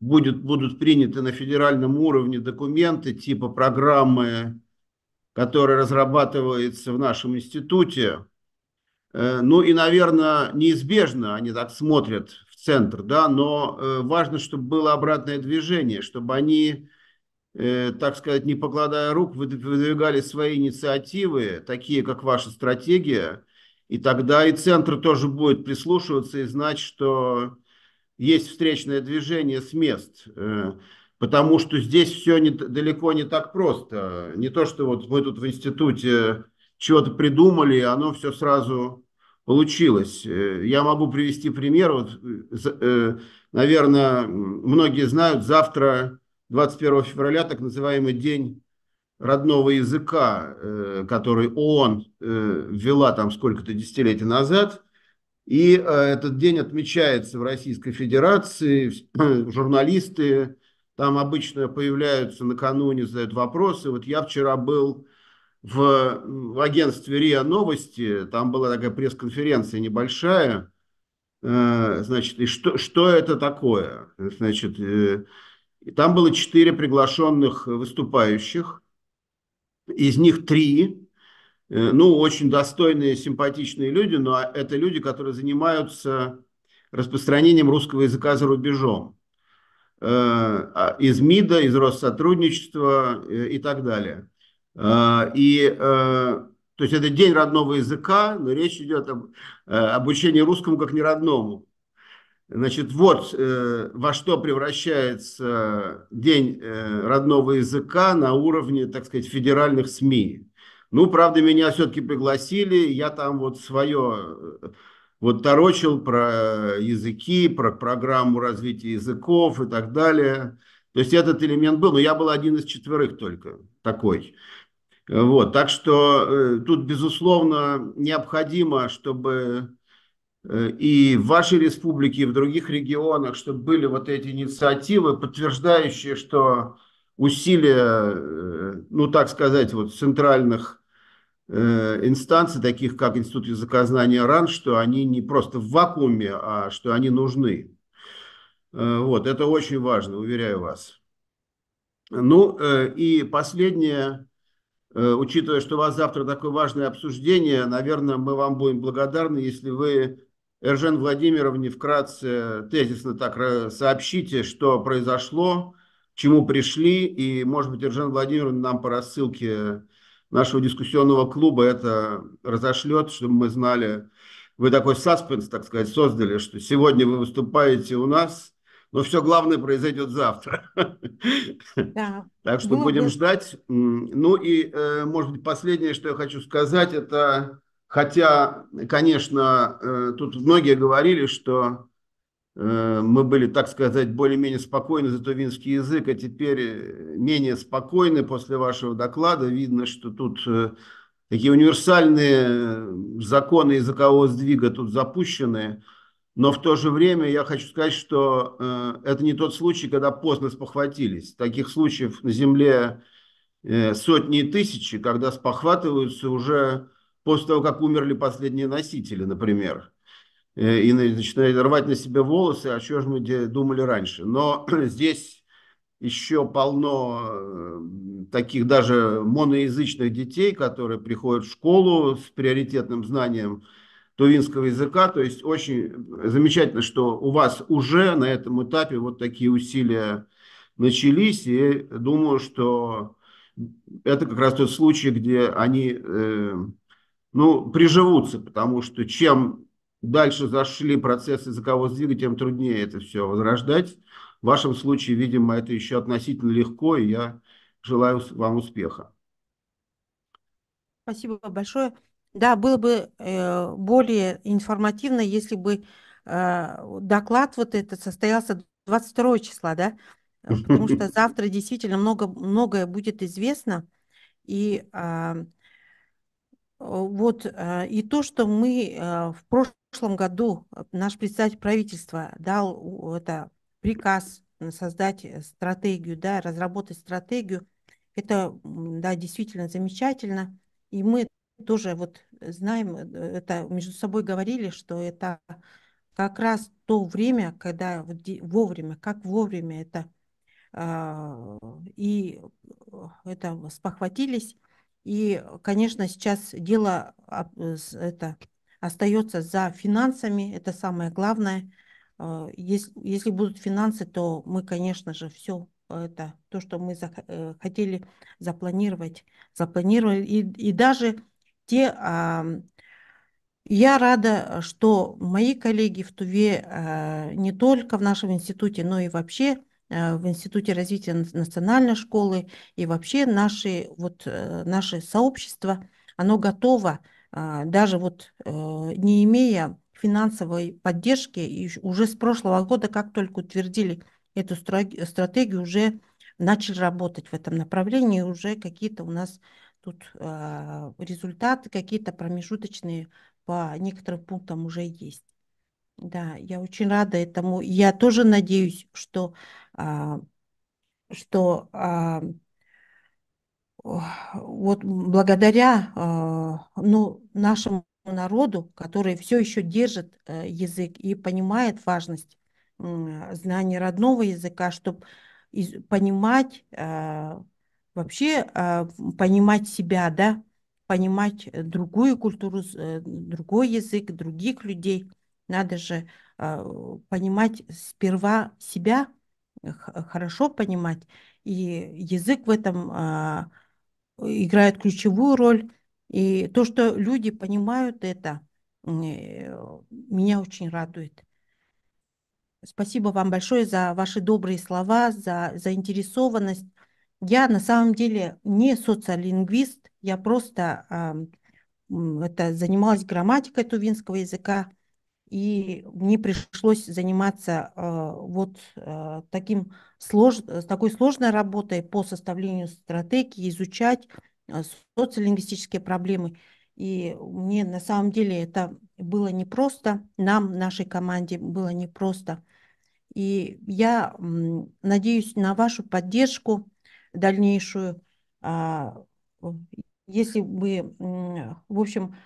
будет, будут приняты на федеральном уровне документы типа программы, которая разрабатывается в нашем институте. Э, ну и, наверное, неизбежно они так смотрят в центр, да, но э, важно, чтобы было обратное движение, чтобы они э, так сказать, не покладая рук, выдвигали свои инициативы, такие как ваша стратегия, и тогда и центр тоже будет прислушиваться и знать, что есть встречное движение с мест. Э, потому что здесь все не, далеко не так просто. Не то, что вот мы тут в институте чего-то придумали, и оно все сразу получилось. Э, я могу привести пример. Вот, э, наверное, многие знают, завтра, 21 февраля, так называемый день родного языка, э, который ООН э, ввела там сколько-то десятилетий назад. И э, этот день отмечается в Российской Федерации. Журналисты там обычно появляются накануне, задают вопросы. Вот я вчера был в, в агентстве РИА Новости, там была такая пресс-конференция небольшая. Значит, и что, что это такое? Значит, там было четыре приглашенных выступающих. Из них три, э, ну, очень достойные, симпатичные люди, но это люди, которые занимаются распространением русского языка за рубежом. Э, а из МИДа, из Россотрудничества э, и так далее. И, то есть это день родного языка, но речь идет об обучении русскому как неродному. Значит, вот э, во что превращается день э, родного языка на уровне, так сказать, федеральных СМИ. Ну, правда, меня все-таки пригласили, я там вот свое э, вот торочил про языки, про программу развития языков и так далее. То есть этот элемент был, но я был один из четверых только такой. Вот, так что э, тут, безусловно, необходимо, чтобы Э, и в вашей республике, и в других регионах, чтобы были вот эти инициативы, подтверждающие, что усилия, э, ну так сказать, вот центральных э, инстанций, таких как Институт языкознания РАН, что они не просто в вакууме, а что они нужны. Вот, это очень важно, уверяю вас. Ну и последнее, учитывая, что у вас завтра такое важное обсуждение, наверное, мы вам будем благодарны, если вы Эржен Владимировне вкратце, тезисно так сообщите, что произошло, к чему пришли, и, может быть, Эржен Владимировна нам по рассылке нашего дискуссионного клуба это разошлет, чтобы мы знали, вы такой саспенс, так сказать, создали, что сегодня вы выступаете у нас, но все главное произойдет завтра. Так что ну, будем ждать. Ну и, э, может быть, последнее, что я хочу сказать, это Хотя, конечно, э, тут многие говорили, что э, мы были, так сказать, более-менее спокойны за тувинский язык, а теперь э, менее спокойны после вашего доклада. Видно, что тут такие универсальные законы языкового сдвига тут запущены. Но в то же время я хочу сказать, что это не тот случай, когда поздно спохватились. Таких случаев на Земле сотни и тысячи, когда спохватываются уже после того, как умерли последние носители, например, э, и начинают рвать на себе волосы, а что же мы думали раньше. Но здесь еще полно э, таких даже моноязычных детей, которые приходят в школу с приоритетным знанием тувинского языка. То есть очень замечательно, что у вас уже на этом этапе вот такие усилия начались. И думаю, что это как раз тот случай, где они э, ну, приживутся, потому что чем дальше зашли процессы языкового сдвига, тем труднее это все возрождать. В вашем случае, видимо, это еще относительно легко, и я желаю вам успеха. Спасибо большое. Да, было бы э, более информативно, если бы э, доклад вот этот состоялся 22 числа, да, потому что завтра действительно много, многое будет известно, и э, вот, э, и то, что мы э, в прошлом году, э, наш председатель правительства дал это приказ создать стратегию, да, разработать стратегию, это, да, действительно замечательно. И мы тоже вот знаем, это между собой говорили, что это как раз то время, когда вовремя, как вовремя это, и это спохватились, и, конечно, сейчас дело а, э, это остается за финансами, это самое главное. Э, если, если будут финансы, то мы, конечно же, все это, то, что мы за, э, хотели запланировать, запланировали. И, и даже те, а, я рада, что мои коллеги в Туве а, не только в нашем институте, но и вообще Э, в Институте развития национальной школы и вообще наши, вот, э, наше сообщество, оно готово, а, даже вот э, не имея финансовой поддержки, и уже с прошлого года, как только утвердили эту стратегию, уже начали работать в этом направлении, уже какие-то у нас тут а, результаты, какие-то промежуточные по некоторым пунктам уже есть. Да, я очень рада этому. Я тоже надеюсь, что а, что а, вот благодаря а, ну, нашему народу, который все еще держит э, язык и понимает важность знания родного языка, чтобы понимать вообще понимать себя, да, понимать другую культуру, э, другой язык, других людей. Надо же понимать сперва себя, Э, хорошо понимать, и язык в этом а, играет ключевую роль. И то, что люди понимают это, э, меня очень радует. Спасибо вам большое за ваши добрые слова, за заинтересованность. Я на самом деле не социолингвист, я просто э, это, занималась грамматикой тувинского языка и мне пришлось заниматься э, вот э, таким слож, э, такой сложной работой по составлению стратегии, изучать социолингвистические проблемы. И мне на самом деле это было непросто, нам, нашей команде было непросто. И я надеюсь на вашу поддержку дальнейшую. А, если вы, в общем,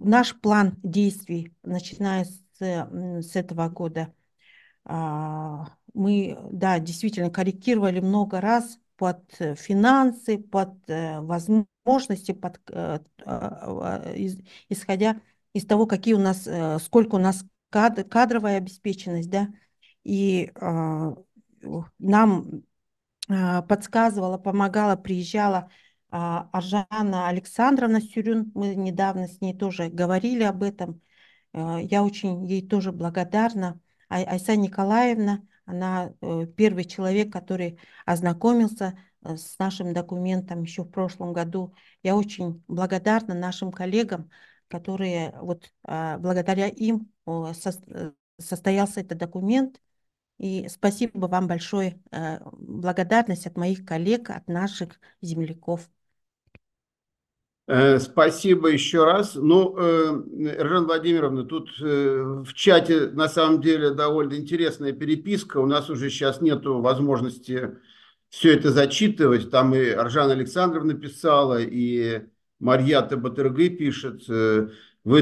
наш план действий, начиная с, с этого года, а, мы, да, действительно корректировали много раз под финансы, под э, возможности, под, э, а, а, исходя из того, какие у нас, э, сколько у нас кадр, кадровая обеспеченность, да, и нам подсказывала, помогала, приезжала а, Аржана Александровна Сюрюн, мы недавно с ней тоже говорили об этом. Э, я очень ей тоже благодарна. А, Айса Николаевна, она э, первый человек, который ознакомился э, с нашим документом еще в прошлом году. Я очень благодарна нашим коллегам, которые вот а, благодаря им состоялся этот документ. И спасибо вам большое, благодарность от моих коллег, от наших земляков. Э, спасибо еще раз. Ну, э, Ржан Владимировна, тут э, в чате на самом деле довольно интересная переписка. У нас уже сейчас нет возможности все это зачитывать. Там и Ржан Александровна писала, и Марьята Батыргы пишет. Вы,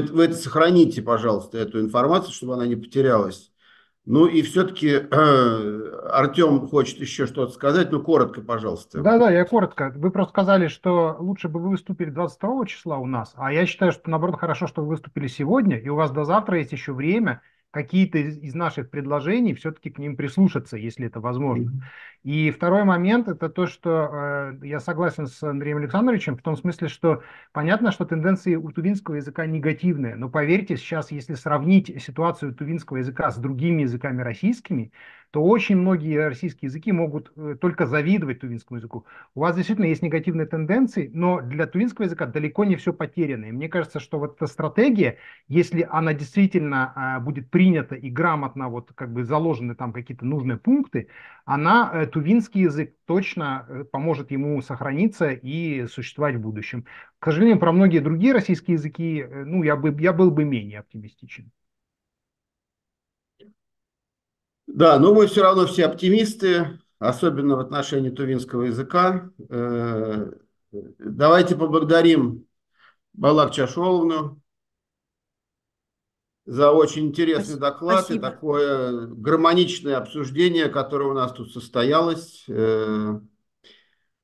вы это сохраните, пожалуйста, эту информацию, чтобы она не потерялась. Ну и все-таки э, Артем хочет еще что-то сказать, ну коротко, пожалуйста. Да-да, я коротко. Вы просто сказали, что лучше бы вы выступили 22 числа у нас, а я считаю, что наоборот хорошо, что вы выступили сегодня, и у вас до завтра есть еще время какие-то из, из наших предложений все-таки к ним прислушаться, если это возможно. Mm-hmm. И второй момент – это то, что э, я согласен с Андреем Александровичем в том смысле, что понятно, что тенденции у тувинского языка негативные, но поверьте, сейчас, если сравнить ситуацию тувинского языка с другими языками российскими, то очень многие российские языки могут э, только завидовать тувинскому языку. У вас действительно есть негативные тенденции, но для тувинского языка далеко не все потеряно. И мне кажется, что вот эта стратегия, если она действительно э, будет принята и грамотно вот как бы заложены там какие-то нужные пункты, она э, тувинский язык точно э, поможет ему сохраниться и существовать в будущем. К сожалению, про многие другие российские языки э, ну, я, бы, я был бы менее оптимистичен. Да, но мы все равно все оптимисты, особенно в отношении тувинского языка. Э, давайте поблагодарим Балак Чашоловну, за очень интересный Спасибо. доклад Спасибо. и такое гармоничное обсуждение, которое у нас тут состоялось. Э,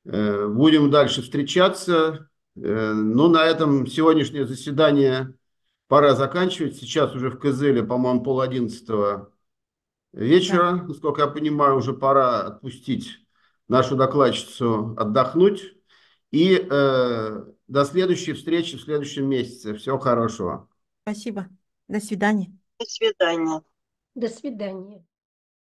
э, будем дальше встречаться. Э, ну, на этом сегодняшнее заседание пора заканчивать. Сейчас уже в Кызыле, по-моему, пол одиннадцатого вечера. Да. Насколько я понимаю, уже пора отпустить нашу докладчицу отдохнуть. И э, до следующей встречи в следующем месяце. Всего хорошего. Спасибо. До свидания. До свидания. До свидания.